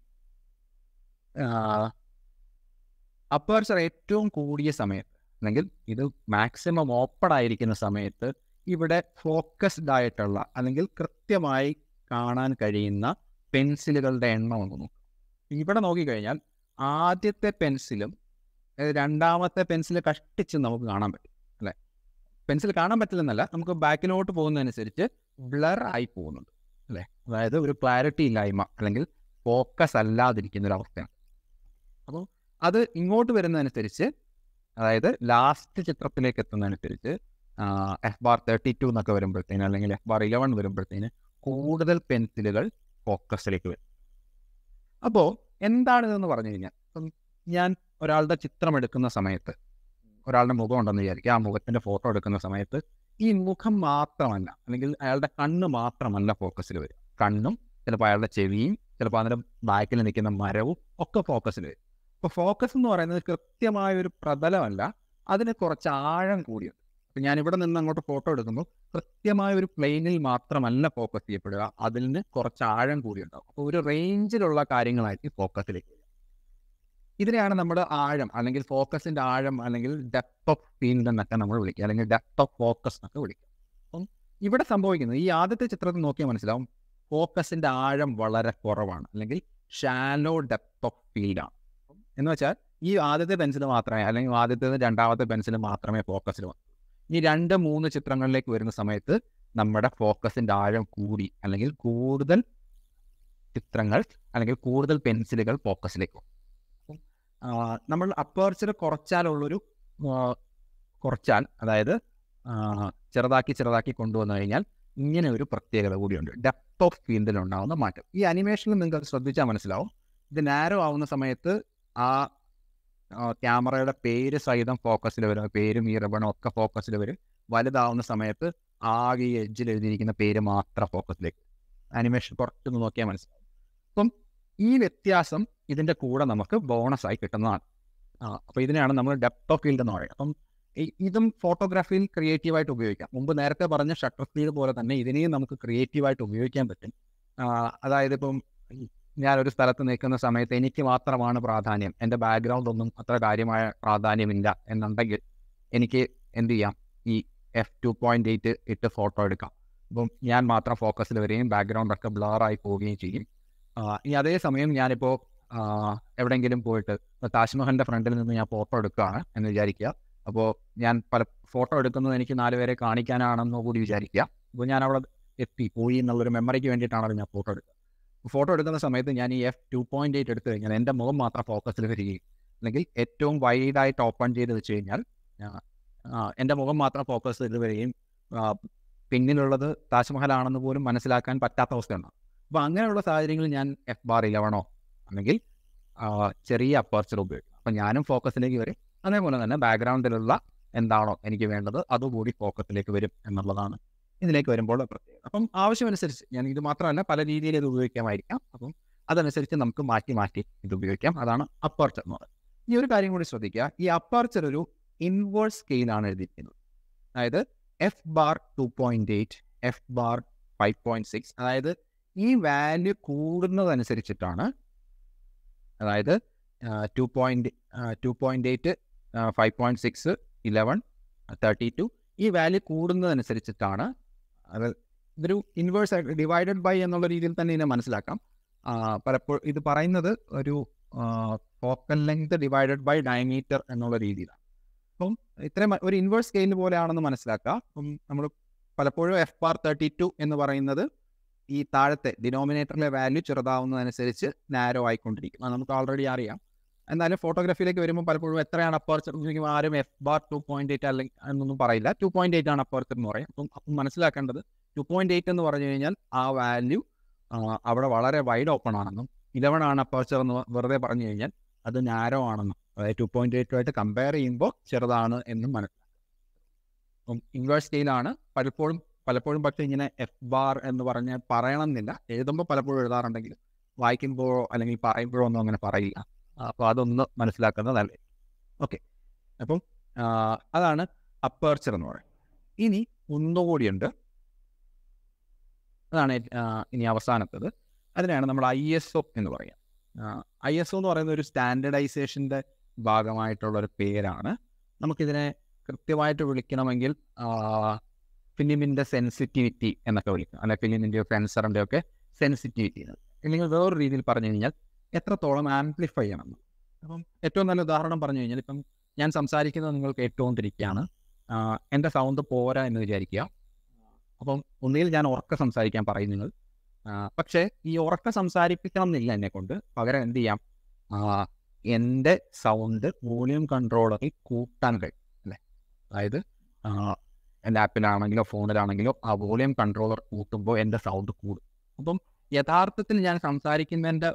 അപ്പർച്ചർ ഏറ്റവും കൂടിയ സമയത്ത് അല്ലെങ്കിൽ ഇത് മാക്സിമം ഓപ്പൺ ആയിരിക്കുന്ന സമയത്ത് ഇവിടെ ഫോക്കസ്ഡ് ആയിട്ടുള്ള അല്ലെങ്കിൽ കൃത്യമായി കാണാൻ കഴിയുന്ന പെൻസിലുകളുടെ എണ്ണം ഒന്ന് നോക്കും ഇവിടെ നോക്കിക്കഴിഞ്ഞാൽ ആദ്യത്തെ പെൻസിലും രണ്ടാമത്തെ പെൻസിൽ കഷ്ടിച്ച് നമുക്ക് കാണാൻ പറ്റും അല്ലേ പെൻസിൽ കാണാൻ പറ്റില്ലെന്നല്ല നമുക്ക് ബാക്കിലോട്ട് പോകുന്നതനുസരിച്ച് ബ്ലർ ആയി പോകുന്നുണ്ട് അല്ലേ അതായത് ഒരു ക്ലാരിറ്റി ഇല്ലായ്മ അല്ലെങ്കിൽ ഫോക്കസ് അല്ലാതിരിക്കുന്ന ഒരു അവസ്ഥയാണ് അപ്പോൾ അത് ഇങ്ങോട്ട് വരുന്നതനുസരിച്ച് അതായത് ലാസ്റ്റ് ചിത്രത്തിലേക്ക് എത്തുന്നതനുസരിച്ച് എഫ് ബാർ തേർട്ടി ടു എന്നൊക്കെ വരുമ്പോഴത്തേന് അല്ലെങ്കിൽ എഫ് ബാർ ഇലവൺ വരുമ്പോഴത്തേന് കൂടുതൽ പെൻസിലുകൾ ഫോക്കസിലേക്ക് വരും അപ്പോൾ എന്താണിതെന്ന് പറഞ്ഞു കഴിഞ്ഞാൽ ഞാൻ ഒരാളുടെ ചിത്രം എടുക്കുന്ന സമയത്ത് ഒരാളുടെ മുഖം ഉണ്ടെന്ന് വിചാരിക്കുക ആ മുഖത്തിന്റെ ഫോട്ടോ എടുക്കുന്ന സമയത്ത് ഈ മുഖം മാത്രമല്ല അല്ലെങ്കിൽ അയാളുടെ കണ്ണ് മാത്രമല്ല ഫോക്കസിൽ വരും കണ്ണും ചിലപ്പോൾ അയാളുടെ ചെവിയും ചിലപ്പോൾ അതിൻ്റെ ബാക്കിൽ നിൽക്കുന്ന മരവും ഒക്കെ ഫോക്കസിൽ വരും അപ്പോൾ ഫോക്കസ് എന്ന് പറയുന്നത് കൃത്യമായ ഒരു പ്രതലമല്ല അതിന് കുറച്ച് ആഴം കൂടിയുണ്ട് ഇപ്പം ഞാൻ ഇവിടെ നിന്ന് അങ്ങോട്ട് ഫോട്ടോ എടുക്കുമ്പോൾ കൃത്യമായ ഒരു പ്ലെയിനിൽ മാത്രമല്ല ഫോക്കസ് ചെയ്യപ്പെടുക അതിൽ നിന്ന് കുറച്ച് ആഴം കൂടി ഉണ്ടാവും അപ്പൊ ഒരു റേഞ്ചിലുള്ള കാര്യങ്ങളായിരിക്കും ഫോക്കസിലേക്ക് ഇതിനെയാണ് നമ്മുടെ ആഴം അല്ലെങ്കിൽ ഫോക്കസിന്റെ ആഴം അല്ലെങ്കിൽ ഡെപ്ത് ഓഫ് ഫീൽഡ് എന്നൊക്കെ നമ്മൾ വിളിക്കുക അല്ലെങ്കിൽ ഡെപ്ത് ഓഫ് ഫോക്കസ് എന്നൊക്കെ വിളിക്കുക അപ്പം ഇവിടെ സംഭവിക്കുന്നത് ഈ ആദ്യത്തെ ചിത്രത്തിൽ നോക്കിയാൽ മനസ്സിലാവും ഫോക്കസിന്റെ ആഴം വളരെ കുറവാണ് അല്ലെങ്കിൽ ഷാലോ ഡെപ്ത് ഓഫ് ഫീൽഡാണ് എന്ന് വെച്ചാൽ ഈ ആദ്യത്തെ പെൻസിൽ മാത്രമേ അല്ലെങ്കിൽ ആദ്യത്തെ രണ്ടാമത്തെ പെൻസിൽ മാത്രമേ ഫോക്കസിൽ വന്നു ഈ രണ്ട് മൂന്ന് ചിത്രങ്ങളിലേക്ക് വരുന്ന സമയത്ത് നമ്മുടെ ഫോക്കസിൻ്റെ ആഴം കൂടി അല്ലെങ്കിൽ കൂടുതൽ ചിത്രങ്ങൾ അല്ലെങ്കിൽ കൂടുതൽ പെൻസിലുകൾ ഫോക്കസിലേക്ക് നമ്മൾ അപ്പേർച്ചർ കുറച്ചാലുള്ളൊരു കുറച്ചാൽ അതായത് ചെറുതാക്കി ചെറുതാക്കി കൊണ്ടുവന്നു കഴിഞ്ഞാൽ ഇങ്ങനെ ഒരു പ്രത്യേകത കൂടിയുണ്ട് ഡെപ്ത് ഓഫ് ഫീൽഡിൽ ഉണ്ടാകുന്ന മാറ്റം ഈ അനിമേഷനിൽ നിങ്ങൾക്ക് ശ്രദ്ധിച്ചാൽ മനസ്സിലാവും ഇത് നാരോ ആവുന്ന സമയത്ത് ആ ക്യാമറയുടെ പേര് സഹിതം ഫോക്കസിൽ വരും പേരും ഈ ഒക്കെ ഫോക്കസിൽ വരും വലുതാവുന്ന സമയത്ത് ആകെ ഈ എഡ്ജിൽ എഴുതിയിരിക്കുന്ന പേര് മാത്രം ഫോക്കസിലേക്ക് ആനിമേഷൻ കുറച്ചൊന്ന് നോക്കിയാൽ മനസ്സിലാവും അപ്പം ഈ വ്യത്യാസം ഇതിൻ്റെ കൂടെ നമുക്ക് ബോണസ് ആയി കിട്ടുന്നതാണ് അപ്പോൾ ഇതിനെയാണ് നമ്മൾ ഡെപ്ത് ഓഫ് ഫീൽഡ് എന്ന് പറയുന്നത് അപ്പം ഇതും ഫോട്ടോഗ്രാഫിയിൽ ക്രിയേറ്റീവായിട്ട് ഉപയോഗിക്കാം മുമ്പ് നേരത്തെ പറഞ്ഞ ഷട്ടർ സ്പീഡ് പോലെ തന്നെ ഇതിനെയും നമുക്ക് ക്രിയേറ്റീവായിട്ട് ഉപയോഗിക്കാൻ പറ്റും അതായത് ഇപ്പം ഞാൻ ഒരു സ്ഥലത്ത് നിൽക്കുന്ന സമയത്ത് എനിക്ക് മാത്രമാണ് പ്രാധാന്യം എൻ്റെ ബാക്ക്ഗ്രൗണ്ട് ഒന്നും അത്ര കാര്യമായ പ്രാധാന്യമില്ല എന്നുണ്ടെങ്കിൽ എനിക്ക് എന്ത് ചെയ്യാം ഈ എഫ് ടു പോയിൻ്റ് എയ്റ്റ് ഇട്ട് ഫോട്ടോ എടുക്കാം അപ്പം ഞാൻ മാത്രം ഫോക്കസിൽ വരികയും ബാക്ക്ഗ്രൗണ്ട് ഒക്കെ ബ്ലറായി പോവുകയും ചെയ്യും ഈ അതേ സമയം ഞാനിപ്പോൾ എവിടെയെങ്കിലും പോയിട്ട് ഇപ്പോൾ താജ്മഹലിൻ്റെ ഫ്രണ്ടിൽ നിന്ന് ഞാൻ ഫോട്ടോ എടുക്കുകയാണ് എന്ന് വിചാരിക്കുക അപ്പോൾ ഞാൻ പല ഫോട്ടോ എടുക്കുന്നത് എനിക്ക് നാലുപേരെ കാണിക്കാനാണെന്നോ കൂടി വിചാരിക്കുക അപ്പോൾ ഞാൻ അവിടെ എത്തി പോയി എന്നുള്ളൊരു മെമ്മറിക്ക് വേണ്ടിയിട്ടാണല്ലോ ഞാൻ ഫോട്ടോ എടുക്കുക ഫോട്ടോ എടുക്കുന്ന സമയത്ത് ഞാൻ ഈ എഫ് ടു പോയിന്റ് എയ്റ്റ് എടുത്തു കഴിഞ്ഞാൽ എൻ്റെ മുഖം മാത്രം ഫോക്കസിൽ വരികയും അല്ലെങ്കിൽ ഏറ്റവും വൈഡായിട്ട് ഓപ്പൺ ചെയ്ത് വെച്ച് കഴിഞ്ഞാൽ എൻ്റെ മുഖം മാത്രം ഫോക്കസ് ചെയ്ത് വരികയും പിന്നിലുള്ളത് താജ്മഹൽ പോലും മനസ്സിലാക്കാൻ പറ്റാത്ത അവസ്ഥയാണ് അപ്പോൾ അങ്ങനെയുള്ള സാഹചര്യങ്ങളിൽ ഞാൻ എഫ് ബാർ ഇലവണോ അല്ലെങ്കിൽ ചെറിയ അപ്പർച്ചർ ഉപയോഗിക്കും അപ്പം ഞാനും ഫോക്കസിലേക്ക് വരും അതേപോലെ തന്നെ ബാക്ക്ഗ്രൗണ്ടിലുള്ള എന്താണോ എനിക്ക് വേണ്ടത് അതുകൂടി ഫോക്കസിലേക്ക് വരും എന്നുള്ളതാണ് ഇതിലേക്ക് വരുമ്പോൾ പ്രത്യേകത അപ്പം ആവശ്യമനുസരിച്ച് ഞാൻ ഇത് മാത്രമല്ല പല രീതിയിൽ ഇത് ഉപയോഗിക്കാമായിരിക്കാം അപ്പം അതനുസരിച്ച് നമുക്ക് മാറ്റി മാറ്റി ഇത് ഉപയോഗിക്കാം അതാണ് അപ്പർച്ചർ എന്ന് പറയുന്നത് ഈ ഒരു കാര്യം കൂടി ശ്രദ്ധിക്കുക ഈ അപ്പർച്ചർ ഒരു ഇൻവേഴ്സ് സ്കെയിലാണ് എഴുതിയിരിക്കുന്നത് അതായത് F bar two point eight F bar five point six അതായത് ഈ വാല്യൂ കൂടുന്നതനുസരിച്ചിട്ടാണ് അതായത് two point two point eight five point six eleven thirty two ഈ വാല്യൂ കൂടുന്നതനുസരിച്ചിട്ടാണ് അത് ഇതൊരു ഇൻവേഴ്സ് ആയിട്ട് ഡിവൈഡഡ് ബൈ എന്നുള്ള രീതിയിൽ തന്നെ ഇതിനെ മനസ്സിലാക്കാം പലപ്പോഴും ഇത് പറയുന്നത് ഒരു focal length divided by diameter എന്നുള്ള രീതിയിലാണ് അപ്പം ഇത്രയും ഒരു ഇൻവേഴ്സ് സ്കെയിൽ പോലെയാണെന്ന് മനസ്സിലാക്കുക അപ്പം നമ്മൾ പലപ്പോഴും എഫ് ആർ തേർട്ടി ടു എന്ന് പറയുന്നത് ഈ താഴത്തെ ഡിനോമിനേറ്ററിലെ വാല്യൂ ചെറുതാവുന്നതനുസരിച്ച് നാരോ ആയിക്കൊണ്ടിരിക്കും അത് നമുക്ക് ഓൾറെഡി അറിയാം എന്നാലും ഫോട്ടോഗ്രാഫിയിലേക്ക് വരുമ്പോൾ പലപ്പോഴും എത്രയാണ് അപ്പർച്ചർ ചോദിക്കുമ്പോൾ ആരും F bar two point eight അല്ലെങ്കിൽ എന്നൊന്നും പറയില്ല ടു പോയിന്റ് എയ്റ്റ് ആണ് അപ്പർച്ചർ എന്ന് പറയും അപ്പം അപ്പം മനസ്സിലാക്കേണ്ടത് ടു പോയിന്റ് എയ്റ്റ് എന്ന് പറഞ്ഞു കഴിഞ്ഞാൽ ആ വാല്യൂ അവിടെ വളരെ വൈഡ് ഓപ്പൺ ആണെന്നും ഇലവൺ ആണ് അപ്പർച്ചർ എന്ന് വെറുതെ പറഞ്ഞു കഴിഞ്ഞാൽ അത് നാരോ ആണെന്നും അതായത് ടു പോയിന്റ് ആയിട്ട് കമ്പയർ ചെയ്യുമ്പോൾ ചെറുതാണ് എന്നും മനസ്സിലാക്കും ഇൻവേഴ്സ് സ്കെയിലാണ് പലപ്പോഴും പലപ്പോഴും പക്ഷേ ഇങ്ങനെ എഫ് ബാർ എന്ന് പറഞ്ഞാൽ പറയണമെന്നില്ല എഴുതുമ്പോൾ പലപ്പോഴും എഴുതാറുണ്ടെങ്കിലും വായിക്കുമ്പോഴോ അല്ലെങ്കിൽ പറയുമ്പോഴോ ഒന്നും അങ്ങനെ പറയില്ല അപ്പോൾ അതൊന്ന് മനസ്സിലാക്കുന്നത് നല്ല ഓക്കെ അപ്പം അതാണ് അപ്പേർച്ചർ എന്ന് പറയുന്നത് ഇനി ഒന്നുകൂടിയുണ്ട് അതാണ് ഇനി അവസാനത്തത് അതിനെയാണ് നമ്മൾ ഐ എസ് ഒ എന്ന് പറയുക ഐ എസ് ഒ എന്ന് പറയുന്ന ഒരു സ്റ്റാൻഡർഡൈസേഷന്റെ ഭാഗമായിട്ടുള്ള ഒരു പേരാണ് നമുക്കിതിനെ കൃത്യമായിട്ട് വിളിക്കണമെങ്കിൽ ഫിലിമിൻ്റെ സെൻസിറ്റിവിറ്റി എന്നൊക്കെ വിളിക്കും അല്ലെങ്കിൽ ഫിലിമിൻ്റെയോ സെൻസറിൻ്റെയോ ഒക്കെ സെൻസിറ്റിവിറ്റി അല്ലെങ്കിൽ വേറൊരു രീതിയിൽ പറഞ്ഞു കഴിഞ്ഞാൽ എത്രത്തോളം ആംപ്ലിഫൈ ചെയ്യണം അപ്പം ഏറ്റവും നല്ല ഉദാഹരണം പറഞ്ഞു കഴിഞ്ഞാൽ ഇപ്പം ഞാൻ സംസാരിക്കുന്നത് നിങ്ങൾ കേട്ടുകൊണ്ടിരിക്കുകയാണ് എൻ്റെ സൗണ്ട് പോരാ എന്ന് വിചാരിക്കുക അപ്പം ഒന്നുകിൽ ഞാൻ ഉറക്ക സംസാരിക്കാൻ പറയും നിങ്ങൾ പക്ഷേ ഈ ഉറക്ക സംസാരിപ്പിക്കണം എന്നില്ല എന്നെ കൊണ്ട് പകരം എന്ത് ചെയ്യാം എൻ്റെ സൗണ്ട് വോളിയം കൺട്രോളറിൽ കൂട്ടാൻ കഴിയും അല്ലേ അതായത് ആപ്പിലാണെങ്കിലോ ഫോണിലാണെങ്കിലോ ആ വോളിയം കൺട്രോളർ കൂട്ടുമ്പോൾ എൻ്റെ സൗണ്ട് കൂടും അപ്പം യഥാർത്ഥത്തിൽ ഞാൻ സംസാരിക്കുന്നതിൻ്റെ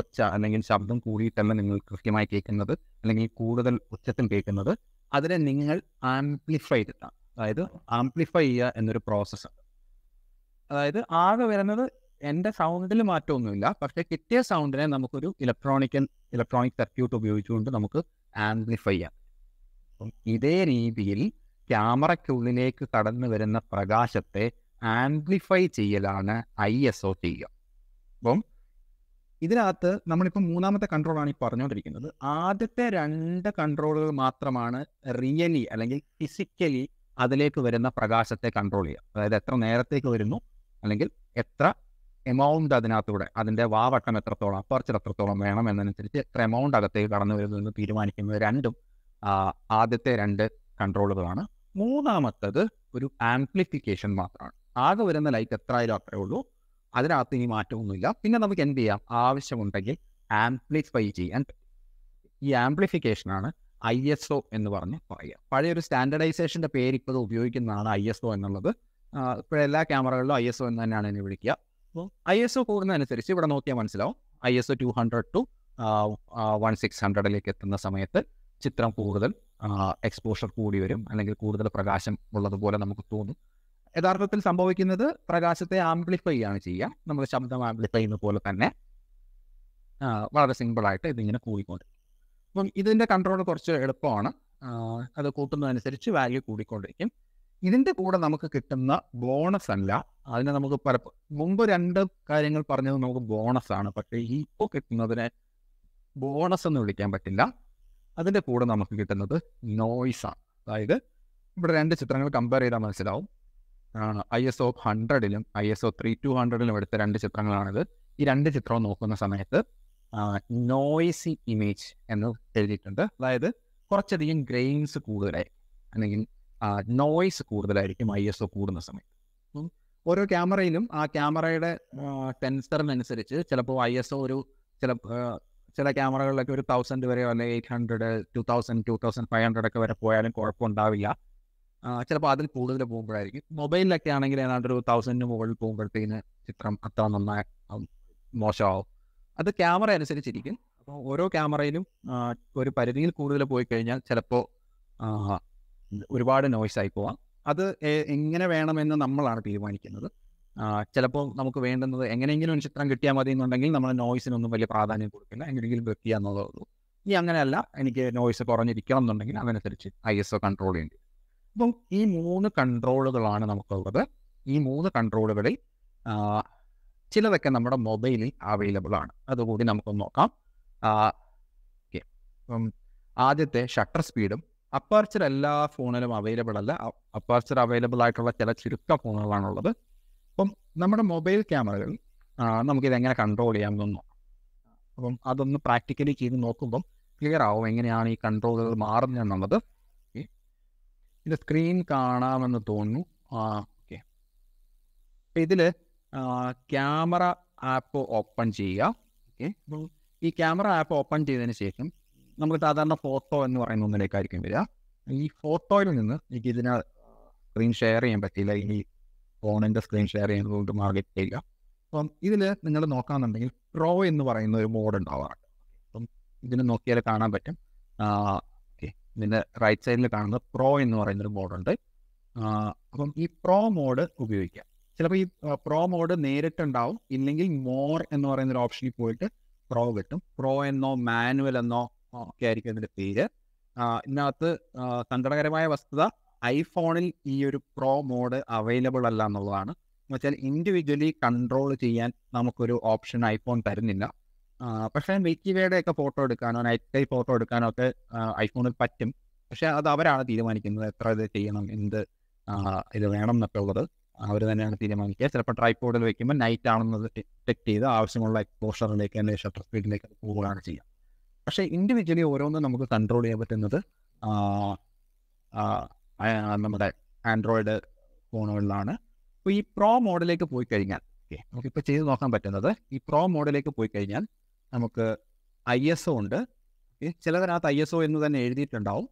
ഒച്ച അല്ലെങ്കിൽ ശബ്ദം കൂടിയിട്ടല്ല നിങ്ങൾ കൃത്യമായി കേൾക്കുന്നത് അല്ലെങ്കിൽ കൂടുതൽ ഉച്ചത്തിൽ കേൾക്കുന്നത് അതിനെ നിങ്ങൾ ആംപ്ലിഫൈ ചെയ്തിട്ടാണ് അതായത് ആംപ്ലിഫൈ ചെയ്യുക എന്നൊരു പ്രോസസ്സ് അതായത് ആകെ വരുന്നത് എൻ്റെ സൗണ്ടിൽ മാറ്റമൊന്നുമില്ല പക്ഷെ കിട്ടിയ സൗണ്ടിനെ നമുക്കൊരു ഇലക്ട്രോണിക് ഇലക്ട്രോണിക് സർക്യൂട്ട് ഉപയോഗിച്ചുകൊണ്ട് നമുക്ക് ആംപ്ലിഫൈ ചെയ്യാം ഇതേ രീതിയിൽ ക്യാമറയ്ക്കുള്ളിലേക്ക് കടന്നു വരുന്ന പ്രകാശത്തെ ആംപ്ലിഫൈ ചെയ്യലാണ് ഐ എസ് ഒ ടി അപ്പം ഇതിനകത്ത് നമ്മളിപ്പോൾ മൂന്നാമത്തെ കൺട്രോളാണ് ഈ പറഞ്ഞുകൊണ്ടിരിക്കുന്നത് ആദ്യത്തെ രണ്ട് കൺട്രോളുകൾ മാത്രമാണ് റിയലി അല്ലെങ്കിൽ ഫിസിക്കലി അതിലേക്ക് വരുന്ന പ്രകാശത്തെ കൺട്രോൾ ചെയ്യുക അതായത് എത്ര നേരത്തേക്ക് വരുന്നു അല്ലെങ്കിൽ എത്ര എമൗണ്ട് അതിനകത്തൂടെ അതിൻ്റെ വാവട്ടം എത്രത്തോളം അപ്പർച്ചർ എത്രത്തോളം വേണം എന്നതിനനുസരിച്ച് എത്ര എമൗണ്ട് അകത്തേക്ക് കടന്നു വരുന്നു എന്ന് തീരുമാനിക്കുന്നത് രണ്ടും ആദ്യത്തെ രണ്ട് കൺട്രോളുകളാണ് മൂന്നാമത്തത് ഒരു ആംപ്ലിഫിക്കേഷൻ മാത്രമാണ് ആകെ വരുന്ന ലൈറ്റ് എത്രയായാലും അത്രേ ഉള്ളൂ അതിനകത്ത് ഇനി മാറ്റമൊന്നുമില്ല പിന്നെ നമുക്ക് എന്ത് ചെയ്യാം ആവശ്യമുണ്ടെങ്കിൽ ആംപ്ലിഫൈ ചെയ്യാൻ ഈ ആംപ്ലിഫിക്കേഷനാണ് ഐ എസ് ഒ എന്ന് പറഞ്ഞ് പറയുക പഴയൊരു സ്റ്റാൻഡർഡൈസേഷൻ്റെ പേര് ഇപ്പോൾ ഉപയോഗിക്കുന്നതാണ് ഐ എസ് ഒ എന്നുള്ളത് ഇപ്പോൾ എല്ലാ ക്യാമറകളിലും ഐ എസ് ഒ എന്ന് തന്നെയാണ് എന്നെ വിളിക്കുക അപ്പോൾ ഐ എസ് ഒ കൂടുന്നതനുസരിച്ച് ഇവിടെ നോക്കിയാൽ മനസ്സിലാവും I S O two hundred to one six ഹൺഡ്രഡിലേക്ക് എത്തുന്ന സമയത്ത് ചിത്രം കൂടുതൽ എക്സ്പോഷർ കൂടി വരും അല്ലെങ്കിൽ കൂടുതൽ പ്രകാശം ഉള്ളതുപോലെ നമുക്ക് തോന്നും യഥാർത്ഥത്തിൽ സംഭവിക്കുന്നത് പ്രകാശത്തെ ആംപ്ലിഫൈ ആണ് ചെയ്യുക നമ്മൾ ശബ്ദം ആംപ്ലിഫൈ ചെയ്യുന്ന പോലെ തന്നെ വളരെ സിമ്പിളായിട്ട് ഇതിങ്ങനെ കൂടിക്കൊണ്ട് അപ്പം ഇതിൻ്റെ കൺട്രോൾ കുറച്ച് എളുപ്പമാണ് അത് കൂട്ടുന്നതനുസരിച്ച് വാല്യൂ കൂടിക്കൊണ്ടിരിക്കും ഇതിൻ്റെ കൂടെ നമുക്ക് കിട്ടുന്ന ബോണസ് അല്ല അതിനെ നമുക്ക് പല മുമ്പ് രണ്ട് കാര്യങ്ങൾ പറഞ്ഞത് നമുക്ക് ബോണസ് ആണ് പക്ഷേ ഇപ്പോൾ കിട്ടുന്നതിനെ ബോണസ് എന്ന് വിളിക്കാൻ പറ്റില്ല അതിൻ്റെ കൂടെ നമുക്ക് കിട്ടുന്നത് നോയ്സാണ് അതായത് ഇവിടെ രണ്ട് ചിത്രങ്ങൾ കമ്പയർ ചെയ്താൽ മനസ്സിലാവും ഐ എസ് ഒ ഹൺഡ്രഡിലും I S O three two ഹൺഡ്രഡിലും എടുത്ത രണ്ട് ചിത്രങ്ങളാണിത് ഈ രണ്ട് ചിത്രവും നോക്കുന്ന സമയത്ത് നോയ്സി ഇമേജ് എന്ന് എഴുതിയിട്ടുണ്ട് അതായത് കുറച്ചധികം ഗ്രെയിൻസ് കൂടുതലായി അല്ലെങ്കിൽ നോയ്സ് കൂടുതലായിരിക്കും ഐ എസ് ഒ കൂടുന്ന സമയത്ത് ഓരോ ക്യാമറയിലും ആ ക്യാമറയുടെ ടെൻസറിനനുസരിച്ച് ചിലപ്പോൾ ഐ എസ് ഒ ഒരു ചില ചില ക്യാമറകളിലൊക്കെ ഒരു തൗസൻഡ് വരെയോ അല്ലെങ്കിൽ eight hundred to thousand two thousand five hundred ഒക്കെ വരെ പോയാലും കുഴപ്പമുണ്ടാവില്ല ചിലപ്പോൾ അതിൽ കൂടുതൽ പോകുമ്പോഴായിരിക്കും മൊബൈലിലൊക്കെ ആണെങ്കിൽ ഏതാണ്ട് ഒരു തൗസൻഡിന് മുകളിൽ പോകുമ്പോഴത്തേക്കിന് ചിത്രം അത്ര നന്നായി മോശമാവും അത് ക്യാമറ അനുസരിച്ചിരിക്കും അപ്പോൾ ഓരോ ക്യാമറയിലും ഒരു പരിധിയിൽ കൂടുതൽ പോയി കഴിഞ്ഞാൽ ചിലപ്പോൾ ഒരുപാട് നോയ്സ് ആയി പോവാം അത് എങ്ങനെ വേണമെന്ന് നമ്മളാണ് തീരുമാനിക്കുന്നത് ചിലപ്പോൾ നമുക്ക് വേണ്ടുന്നത് എങ്ങനെയെങ്കിലും ഒരു ചിത്രം കിട്ടിയാൽ മതി എന്നുണ്ടെങ്കിൽ നമ്മൾ നോയ്സിനൊന്നും വലിയ പ്രാധാന്യം കൊടുക്കില്ല എങ്ങനെയെങ്കിലും വെക്കുക ഇനി അങ്ങനെയല്ല എനിക്ക് നോയ്സ് കുറഞ്ഞിരിക്കണം എന്നുണ്ടെങ്കിൽ അതനുസരിച്ച് ഐ എസ് ഒ കൺട്രോൾ ചെയ്യേണ്ടി അപ്പം ഈ മൂന്ന് കൺട്രോളുകളാണ് നമുക്കുള്ളത് ഈ മൂന്ന് കൺട്രോളുകളിൽ ചിലതൊക്കെ നമ്മുടെ മൊബൈലിൽ അവൈലബിൾ ആണ് അതുകൂടി നമുക്കൊന്ന് നോക്കാം ഓക്കെ അപ്പം ആദ്യത്തെ ഷട്ടർ സ്പീഡും അപ്പാർച്ചർ എല്ലാ ഫോണിലും അവൈലബിൾ അല്ല അപ്പാർച്ചർ അവൈലബിൾ ആയിട്ടുള്ള ചില ചുരുക്ക ഫോണുകളാണുള്ളത് അപ്പം നമ്മുടെ മൊബൈൽ ക്യാമറകൾ നമുക്കിത് എങ്ങനെ കൺട്രോൾ ചെയ്യാമെന്ന് നോക്കാം അപ്പം അതൊന്ന് പ്രാക്ടിക്കലി ചെയ്ത് നോക്കുമ്പം ക്ലിയർ ആവും എങ്ങനെയാണ് ഈ കൺട്രോളുകൾ മാറുന്നത് എന്നുള്ളത് ഇതിൻ്റെ സ്ക്രീൻ കാണാമെന്ന് തോന്നുന്നു ആ ഓക്കെ അപ്പം ഇതിൽ ക്യാമറ ആപ്പ് ഓപ്പൺ ചെയ്യുക ഓക്കെ ഈ ക്യാമറ ആപ്പ് ഓപ്പൺ ചെയ്തതിന് ശേഷം നമ്മൾ സാധാരണ ഫോട്ടോ എന്ന് പറയുന്ന ഒന്നിലേക്കായിരിക്കും വരിക ഈ ഫോട്ടോയിൽ നിന്ന് എനിക്ക് ഇതിനെ സ്ക്രീൻ ഷെയർ ചെയ്യാൻ പറ്റില്ല ഈ ഫോണിൻ്റെ സ്ക്രീൻ ഷെയർ ചെയ്യുന്നതുകൊണ്ട് മാർക്കറ്റ് ചെയ്യില്ല അപ്പം ഇതിൽ നിങ്ങൾ നോക്കാന്നുണ്ടെങ്കിൽ പ്രോ എന്ന് പറയുന്ന ഒരു മോഡ് ഉണ്ടാവാറുണ്ട് അപ്പം ഇതിന് നോക്കിയാൽ കാണാൻ പറ്റും ഇതിൻ്റെ റൈറ്റ് സൈഡിൽ കാണുന്ന പ്രോ എന്ന് പറയുന്നൊരു മോഡുണ്ട് അപ്പം ഈ പ്രോ മോഡ് ഉപയോഗിക്കാം ചിലപ്പോൾ ഈ പ്രോ മോഡ് നേരിട്ടുണ്ടാവും ഇല്ലെങ്കിൽ മോർ എന്ന് പറയുന്ന ഒരു ഓപ്ഷനിൽ പോയിട്ട് പ്രോ കിട്ടും പ്രോ എന്നോ മാനുവൽ എന്നോ ഒക്കെ ആയിരിക്കും അതിൻ്റെ പേര് ഇതിനകത്ത് സങ്കടകരമായ വസ്തുത ഐഫോണിൽ ഈ ഒരു പ്രോ മോഡ് അവൈലബിൾ അല്ല എന്നുള്ളതാണ് എന്ന് വെച്ചാൽ ഇൻഡിവിജ്വലി കൺട്രോൾ ചെയ്യാൻ നമുക്കൊരു ഓപ്ഷൻ ഐഫോൺ തരുന്നില്ല പക്ഷെ മിക്കിവേയുടെ ഒക്കെ ഫോട്ടോ എടുക്കാനോ നൈറ്റ് ടൈം ഫോട്ടോ എടുക്കാനോ ഒക്കെ ഐഫോണിൽ പറ്റും പക്ഷെ അത് അവരാണ് തീരുമാനിക്കുന്നത് എത്ര ഇത് ചെയ്യണം എന്ത് ഇത് വേണം എന്നൊക്കെ ഉള്ളത് അവർ തന്നെയാണ് തീരുമാനിക്കുക ചിലപ്പോൾ ട്രൈപ്പോർഡിൽ വെക്കുമ്പോൾ നൈറ്റ് ആണെന്ന് ഡിറ്റക്ട് ചെയ്ത് ആവശ്യമുള്ള എക്സ്പോഷറിലേക്ക് അല്ലെങ്കിൽ ഷട്ടർ സ്പീഡിലേക്ക് പോവുകയാണ് ചെയ്യുക പക്ഷേ ഇൻഡിവിജ്വലി ഓരോന്നും നമുക്ക് കൺട്രോൾ ചെയ്യാൻ പറ്റുന്നത് നമ്മുടെ ആൻഡ്രോയിഡ് ഫോണുകളിലാണ് അപ്പോൾ ഈ പ്രോ മോഡലിലേക്ക് പോയി കഴിഞ്ഞാൽ ഓക്കെ നമുക്കിപ്പോൾ ചെയ്ത് നോക്കാൻ പറ്റുന്നത് ഈ പ്രോ മോഡലിലേക്ക് പോയി കഴിഞ്ഞാൽ നമുക്ക് ഐ എസ് ഒ ഉണ്ട് ചിലതിനകത്ത് ഐ എസ് ഒ എന്ന് തന്നെ എഴുതിയിട്ടുണ്ടാവും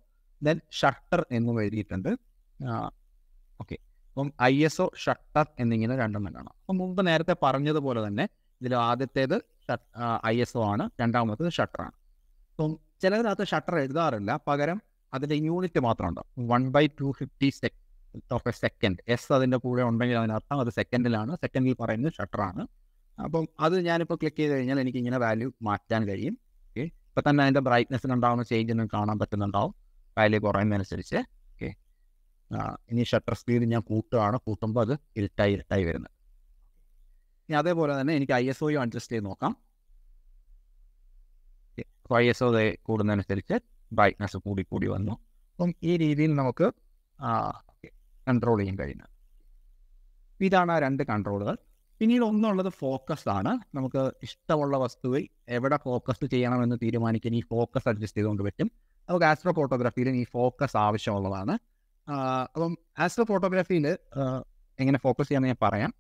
ദെൻ ഷട്ടർ എന്നും എഴുതിയിട്ടുണ്ട് ഓക്കെ അപ്പം ഐ എസ് ഒ ഷട്ടർ എന്നിങ്ങനെ രണ്ടെണ്ണം കാണാം അപ്പം മുമ്പ് നേരത്തെ പറഞ്ഞതുപോലെ തന്നെ ഇതിൽ ആദ്യത്തേത് ഐ എസ് ഒ ആണ് രണ്ടാമത്തേത് ഷട്ടറാണ് അപ്പം ചിലതിനകത്ത് ഷട്ടർ എഴുതാറില്ല പകരം അതിൻ്റെ യൂണിറ്റ് മാത്രം ഉണ്ടാവും one by two fifty sec of a second S അതിൻ്റെ കൂടെ ഉണ്ടെങ്കിൽ അതിനർത്ഥം അത് സെക്കൻഡിലാണ് സെക്കൻഡിൽ പറയുന്നത് ഷട്ടറാണ് അപ്പം അത് ഞാനിപ്പോൾ ക്ലിക്ക് ചെയ്ത് കഴിഞ്ഞാൽ എനിക്ക് ഇങ്ങനെ വാല്യൂ മാറ്റാൻ കഴിയും ഓക്കെ ഇപ്പം തന്നെ അതിൻ്റെ ബ്രൈറ്റ്നെസ്സിന് ഉണ്ടാവുന്ന ചേഞ്ച് ഒന്നും കാണാൻ പറ്റുന്നുണ്ടാവും വാല്യൂ കുറയുന്നതനുസരിച്ച് ഓക്കെ ഇനി ഷട്ടർ സ്പീഡ് ഞാൻ കൂട്ടുകയാണ് കൂട്ടുമ്പോൾ അത് ഇരുട്ടായി ഇരുട്ടായി വരുന്നത് ഇനി അതേപോലെ തന്നെ എനിക്ക് ഐ എസ് ഒയും അഡ്ജസ്റ്റ് ചെയ്ത് നോക്കാം ഐ എസ് ഒ കൂടുന്നതനുസരിച്ച് ബ്രൈറ്റ്നെസ് കൂടി കൂടി വന്നു അപ്പം ഈ രീതിയിൽ നമുക്ക് കൺട്രോൾ ചെയ്യാൻ കഴിയുന്നത് ഇതാണ് ആ രണ്ട് കൺട്രോളുകൾ പിന്നീട് ഒന്നുള്ളത് ഫോക്കസ് ആണ് നമുക്ക് ഇഷ്ടമുള്ള വസ്തുവിൽ എവിടെ ഫോക്കസ് ചെയ്യണമെന്ന് തീരുമാനിക്കാൻ ഈ ഫോക്കസ് അഡ്ജസ്റ്റ് ചെയ്തുകൊണ്ട് പറ്റും നമുക്ക് ആസ്ട്രോ ഫോട്ടോഗ്രാഫിയിൽ ഈ ഫോക്കസ് ആവശ്യമുള്ളതാണ് അപ്പം ആസ്ട്രോ ഫോട്ടോഗ്രാഫിയിൽ എങ്ങനെ ഫോക്കസ് ചെയ്യാമെന്ന് ഞാൻ പറയാം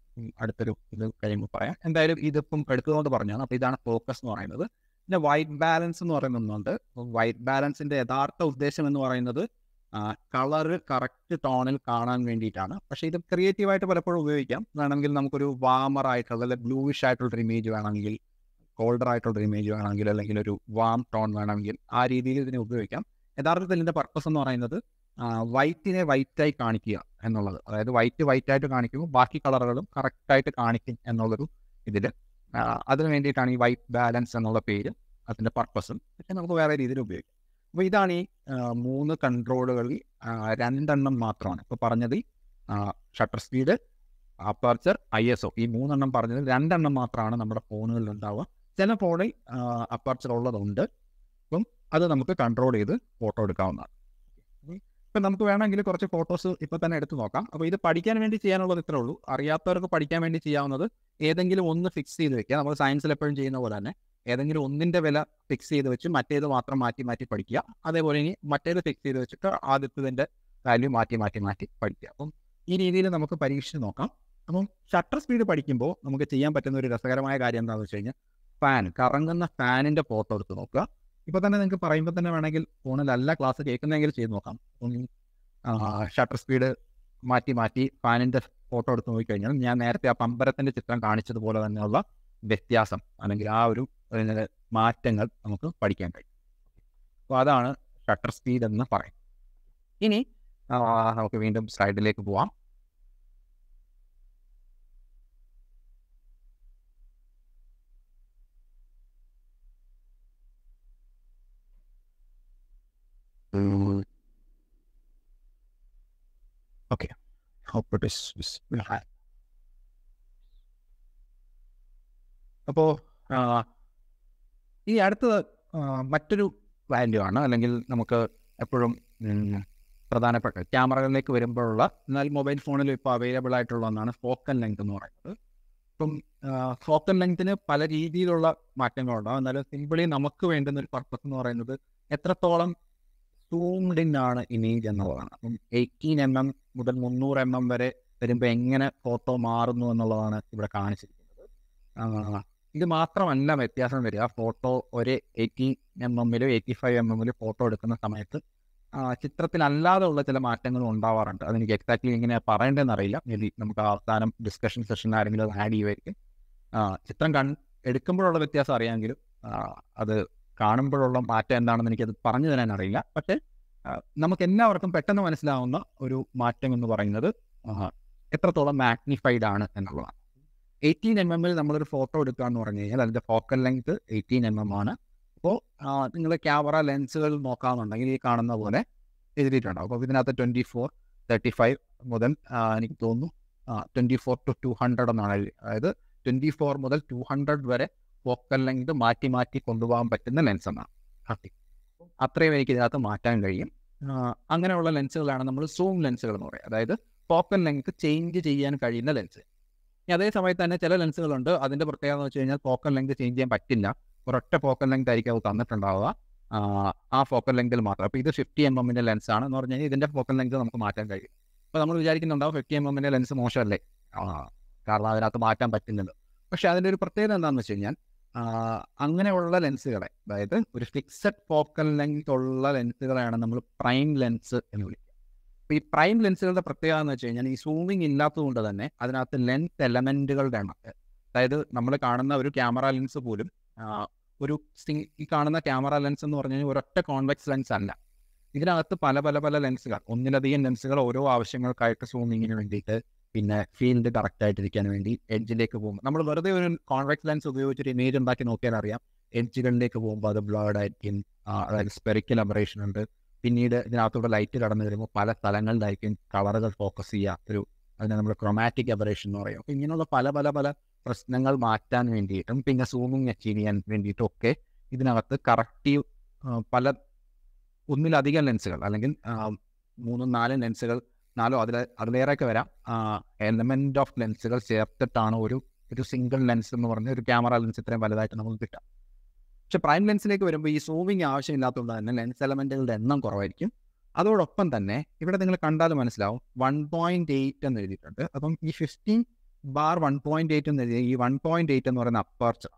അടുത്തൊരു ഇത് കഴിയുമ്പോൾ പറയാം എന്തായാലും ഇതിപ്പം എടുക്കുന്നതുകൊണ്ട് പറഞ്ഞാണ് അപ്പോൾ ഇതാണ് ഫോക്കസ് എന്ന് പറയുന്നത് പിന്നെ വൈറ്റ് ബാലൻസ് എന്ന് പറയുന്ന ഒന്നുണ്ട് വൈറ്റ് ബാലൻസിന്റെ യഥാർത്ഥ ഉദ്ദേശം എന്ന് പറയുന്നത് കളറ് കറക്റ്റ് ടോണിൽ കാണാൻ വേണ്ടിയിട്ടാണ് പക്ഷേ ഇത് ക്രിയേറ്റീവായിട്ട് പലപ്പോഴും ഉപയോഗിക്കാം വേണമെങ്കിൽ നമുക്കൊരു വാമർ ആയിട്ടുള്ള അല്ലെങ്കിൽ ബ്ലൂവിഷ് ഒരു ഇമേജ് വേണമെങ്കിൽ കോൾഡർ ഒരു ഇമേജ് വേണമെങ്കിൽ അല്ലെങ്കിൽ ഒരു വാം ടോൺ വേണമെങ്കിൽ ആ രീതിയിൽ ഇതിനെ ഉപയോഗിക്കാം യഥാർത്ഥത്തിൽ ഇതിൻ്റെ പർപ്പസ് എന്ന് പറയുന്നത് വൈറ്റിനെ വൈറ്റായി കാണിക്കുക എന്നുള്ളത് അതായത് വൈറ്റ് വൈറ്റായിട്ട് കാണിക്കുമ്പോൾ ബാക്കി കളറുകളും കറക്റ്റായിട്ട് കാണിക്കും എന്നുള്ളൊരു ഇതിൽ അതിന് വേണ്ടിയിട്ടാണ് ഈ വൈറ്റ് ബാലൻസ് എന്നുള്ള പേര് അതിൻ്റെ പർപ്പസും ഒക്കെ നമുക്ക് വേറെ രീതിയിൽ ഉപയോഗിക്കാം അപ്പൊ ഇതാണ് ഈ മൂന്ന് കൺട്രോളുകളിൽ രണ്ടെണ്ണം മാത്രമാണ് ഇപ്പൊ പറഞ്ഞത് shutter speed aperture I S O ഈ മൂന്നെണ്ണം പറഞ്ഞത് രണ്ടെണ്ണം മാത്രമാണ് നമ്മുടെ ഫോണുകളിൽ ഉണ്ടാവുക ചില ഫോണിൽ അപ്പർച്ചർ ഉള്ളതുണ്ട് അപ്പം അത് നമുക്ക് കൺട്രോൾ ചെയ്ത് ഫോട്ടോ എടുക്കാവുന്നതാണ് ഇപ്പൊ നമുക്ക് വേണമെങ്കിൽ കുറച്ച് ഫോട്ടോസ് ഇപ്പൊ തന്നെ എടുത്തു നോക്കാം അപ്പോൾ ഇത് പഠിക്കാൻ വേണ്ടി ചെയ്യാനുള്ളത് ഇത്രേ ഉള്ളൂ അറിയാത്തവർക്ക് പഠിക്കാൻ വേണ്ടി ചെയ്യാവുന്നത് ഏതെങ്കിലും ഒന്ന് ഫിക്സ് ചെയ്ത് വെക്കുക നമ്മൾ സയൻസിൽ എപ്പോഴും ചെയ്യുന്ന പോലെ തന്നെ ഏതെങ്കിലും ഒന്നിന്റെ വില ഫിക്സ് ചെയ്ത് വെച്ച് മറ്റേത് മാത്രം മാറ്റി മാറ്റി പഠിക്കുക അതേപോലെ ഇനി മറ്റേത് ഫിക്സ് ചെയ്ത് വെച്ചിട്ട് ആദ്യത്തതിന്റെ വാല്യൂ മാറ്റി മാറ്റി മാറ്റി പഠിക്കുക അപ്പം ഈ രീതിയിൽ നമുക്ക് പരീക്ഷിച്ച് നോക്കാം അപ്പം ഷട്ടർ സ്പീഡ് പഠിക്കുമ്പോൾ നമുക്ക് ചെയ്യാൻ പറ്റുന്ന ഒരു രസകരമായ കാര്യം എന്താണെന്ന് വെച്ച് കഴിഞ്ഞാൽ ഫാൻ കറങ്ങുന്ന ഫാനിന്റെ ഫോട്ടോ എടുത്ത് നോക്കുക ഇപ്പൊ തന്നെ നിങ്ങൾക്ക് പറയുമ്പോൾ തന്നെ വേണമെങ്കിൽ അല്ല ക്ലാസ് കേൾക്കുന്നതെങ്കിൽ ചെയ്ത് നോക്കാം ഷട്ടർ സ്പീഡ് മാറ്റി മാറ്റി ഫാനിന്റെ ഫോട്ടോ എടുത്ത് നോക്കിക്കഴിഞ്ഞാൽ ഞാൻ നേരത്തെ ആ പമ്പരത്തിന്റെ ചിത്രം കാണിച്ചതുപോലെ തന്നെയുള്ള വ്യത്യാസം അല്ലെങ്കിൽ ആ ഒരു മാറ്റങ്ങൾ നമുക്ക് പഠിക്കാൻ കഴിയും അപ്പോൾ അതാണ് ഷട്ടർ സ്പീഡ് എന്ന് പറയും ഇനി നമുക്ക് വീണ്ടും സ്ലൈഡിലേക്ക് പോവാം Okay. Hope is is is അപ്പോൾ ഈ അടുത്തത് മറ്റൊരു വാല്യൂ ആണ് അല്ലെങ്കിൽ നമുക്ക് എപ്പോഴും പ്രധാനപ്പെട്ട ക്യാമറകളിലേക്ക് വരുമ്പോഴുള്ള എന്നാൽ മൊബൈൽ ഫോണിലും ഇപ്പോൾ അവൈലബിൾ ആയിട്ടുള്ള ഒന്നാണ് ഫോക്കൽ ലെങ്ത് എന്ന് പറയുന്നത് ഇപ്പം ഫോക്കൽ ലെങ്ത്തിന് പല രീതിയിലുള്ള മാറ്റങ്ങളുണ്ടാകും എന്നാലും സിമ്പിളി നമുക്ക് വേണ്ടുന്ന ഒരു പർപ്പസ് എന്ന് പറയുന്നത് എത്രത്തോളം സൂംഡ് ഇൻ ആണ് ഇമേജ് എന്നുള്ളതാണ് അപ്പം എയ്റ്റീൻ എം എം മുതൽ മുന്നൂറ് എം എം വരെ വരുമ്പോൾ എങ്ങനെ ഫോട്ടോ മാറുന്നു എന്നുള്ളതാണ് ഇവിടെ കാണിച്ചിരിക്കുന്നത് ഇത് മാത്രമല്ല വ്യത്യാസം വരിക ഫോട്ടോ ഒരു എയ്റ്റി എം എമ്മിലും എയ്റ്റി ഫൈവ് എം എമ്മിലും ഫോട്ടോ എടുക്കുന്ന സമയത്ത് ചിത്രത്തിലല്ലാതെ ഉള്ള ചില മാറ്റങ്ങളും ഉണ്ടാവാറുണ്ട് അതെനിക്ക് എക്സാക്ട്ലി എങ്ങനെയാ പറയേണ്ടതെന്ന് അറിയില്ല മേബി നമുക്ക് അവസാനം ഡിസ്കഷൻ സെഷൻ ആരെങ്കിലും ആഡ് ചെയ്യുമായിരിക്കും ചിത്രം കൺ എടുക്കുമ്പോഴുള്ള വ്യത്യാസം അറിയാമെങ്കിലും അത് കാണുമ്പോഴുള്ള മാറ്റം എന്താണെന്ന് എനിക്കത് പറഞ്ഞു തരാൻ അറിയില്ല പക്ഷേ നമുക്ക് എല്ലാവർക്കും പെട്ടെന്ന് മനസ്സിലാവുന്ന ഒരു മാറ്റം എന്ന് പറയുന്നത് എത്രത്തോളം മാഗ്നിഫൈഡ് ആണ് എന്നുള്ളതാണ് എയ്റ്റീൻ എം എമ്മിൽ നമ്മളൊരു ഫോട്ടോ എടുക്കുക എന്ന് പറഞ്ഞു കഴിഞ്ഞാൽ അതിൻ്റെ focal length eighteen M M ആണ് അപ്പോൾ നിങ്ങൾ ക്യാമറ ലെൻസുകൾ നോക്കാമെന്നുണ്ടെങ്കിൽ ഈ കാണുന്ന പോലെ എഴുതിയിട്ടുണ്ടാവും അപ്പോൾ ഇതിനകത്ത് ട്വൻറ്റി ഫോർ തേർട്ടി ഫൈവ് മുതൽ എനിക്ക് തോന്നുന്നു twenty four to two hundred എന്നാണ് അതായത് ട്വൻറ്റി ഫോർ മുതൽ ടു ഹൺഡ്രഡ് വരെ ഫോക്കൽ ലെങ്ത് മാറ്റി മാറ്റി കൊണ്ടുപോകാൻ പറ്റുന്ന ലെൻസ് എന്നാണ് അത്രയും എനിക്ക് ഇതിനകത്ത് മാറ്റാൻ കഴിയും അങ്ങനെയുള്ള ലെൻസുകളാണ് നമ്മൾ സൂം ലെൻസുകൾ എന്ന് പറയുക അതായത് ഫോക്കൽ ലെങ്ത് ചേഞ്ച് ചെയ്യാൻ കഴിയുന്ന ലെൻസ് ഇനി അതേ സമയത്ത് തന്നെ ചില ലെൻസുകളുണ്ട് അതിന്റെ പ്രത്യേകത എന്ന് വെച്ച് കഴിഞ്ഞാൽ ഫോക്കൽ ലെങ്ത് ചേഞ്ച് ചെയ്യാൻ പറ്റില്ല ഒരൊറ്റ ഫോക്കൽ ലെങ്ത് ആയിരിക്കും അത് തന്നിട്ടുണ്ടാവുക ആ ഫോക്കൽ ലെങ്തിൽ മാത്രം അപ്പോൾ ഇത് ഫിഫ്റ്റി എം എമ്മിൻ്റെ ലെൻസ് ആണ് എന്ന് പറഞ്ഞാൽ ഇതിന്റെ ഫോക്കൽ ലെങ്ത് നമുക്ക് മാറ്റാൻ കഴിയും അപ്പോൾ നമ്മൾ വിചാരിക്കുന്നുണ്ടാവും ഫിഫ്റ്റി എം എമ്മിൻ്റെ ലെൻസ് മോശമല്ലേ കാരണം അതിനകത്ത് മാറ്റാൻ പറ്റുന്നുണ്ട് പക്ഷേ അതിൻ്റെ ഒരു പ്രത്യേകത എന്താണെന്ന് വെച്ച് കഴിഞ്ഞാൽ അങ്ങനെയുള്ള ലെൻസുകളെ അതായത് ഒരു ഫിക്സഡ് ഫോക്കൽ ലെങ്ത് ഉള്ള ലെൻസുകളെയാണ് നമ്മൾ പ്രൈം ലെൻസ് എന്ന് വിളിക്കുന്നത് ഈ പ്രൈം ലെൻസുകളുടെ പ്രത്യേകത എന്ന് വെച്ച് കഴിഞ്ഞാൽ ഈ സൂമിങ് ഇല്ലാത്തതുകൊണ്ട് തന്നെ അതിനകത്ത് ലെൻസ് എലമെന്റുകളുടെ എണ്ണം അതായത് നമ്മൾ കാണുന്ന ഒരു ക്യാമറ ലെൻസ് പോലും ഒരു ഈ കാണുന്ന ക്യാമറ ലെൻസ് എന്ന് പറഞ്ഞു കഴിഞ്ഞാൽ ഒരൊറ്റ കോൺവെക്സ് ലെൻസ് അല്ല ഇതിനകത്ത് പല പല പല ലെൻസുകൾ ഒന്നിലധികം ലെൻസുകൾ ഓരോ ആവശ്യങ്ങൾക്കായിട്ട് സൂമിങ്ങിന് വേണ്ടിയിട്ട് പിന്നെ ഫീൽഡ് കറക്റ്റ് ആയിട്ടിരിക്കാൻ വേണ്ടി എഡ്ജിലേക്ക് പോകുമ്പോൾ നമ്മൾ വെറുതെ ഒരു കോൺവെക്സ് ലെൻസ് ഉപയോഗിച്ചൊരു ഇമേജ് ഉണ്ടാക്കി നോക്കിയാൽ അറിയാം എഡ്ജുകളിലേക്ക് പോകുമ്പോൾ അത് ബ്ലേഡ് ആയിരിക്കും അതായത് സ്പെറിക്കൽ അബറേഷൻ ഉണ്ട് പിന്നീട് ഇതിനകത്തൂടെ ലൈറ്റ് കടന്നു വരുമ്പോൾ പല സ്ഥലങ്ങളിലായിരിക്കും കളറുകൾ ഫോക്കസ് ചെയ്യുക ഒരു അതിനെ നമ്മൾ ക്രൊമാറ്റിക് അബറേഷൻ എന്ന് പറയും ഇങ്ങനെയുള്ള പല പല പല പ്രശ്നങ്ങൾ മാറ്റാൻ വേണ്ടിയിട്ടും പിന്നെ സൂമിങ് അച്ചീവ് ചെയ്യാൻ വേണ്ടിയിട്ടും ഒക്കെ ഇതിനകത്ത് കറക്റ്റീവ് പല ഒന്നിലധികം ലെൻസുകൾ അല്ലെങ്കിൽ മൂന്നും നാലും ലെൻസുകൾ നാലോ അതിലെ അതിലേറെയൊക്കെ വരാം എലമെൻറ്റ് ഓഫ് ലെൻസുകൾ ചേർത്തിട്ടാണ് ഒരു ഒരു സിംഗിൾ ലെൻസ് എന്ന് പറഞ്ഞ ഒരു ക്യാമറ ലെൻസ് ഇത്രയും വലുതായിട്ട് നമുക്ക് കിട്ടാം പക്ഷെ പ്രൈം ലെൻസിലേക്ക് വരുമ്പോൾ ഈ സൂമിങ് ആവശ്യമില്ലാത്തതുകൊണ്ട് തന്നെ ലെൻസ് എലമെൻറ്റുകളുടെ എണ്ണം കുറവായിരിക്കും അതോടൊപ്പം തന്നെ ഇവിടെ നിങ്ങൾ കണ്ടാൽ മനസ്സിലാവും വൺ പോയിന്റ് എയ്റ്റ് എന്ന് എഴുതിയിട്ടുണ്ട് അപ്പം ഈ fifteen bar one point eight എന്ന് എഴുതിയ ഈ വൺ പോയിന്റ് എയ്റ്റ് എന്ന് പറയുന്ന അപ്പർച്ചർ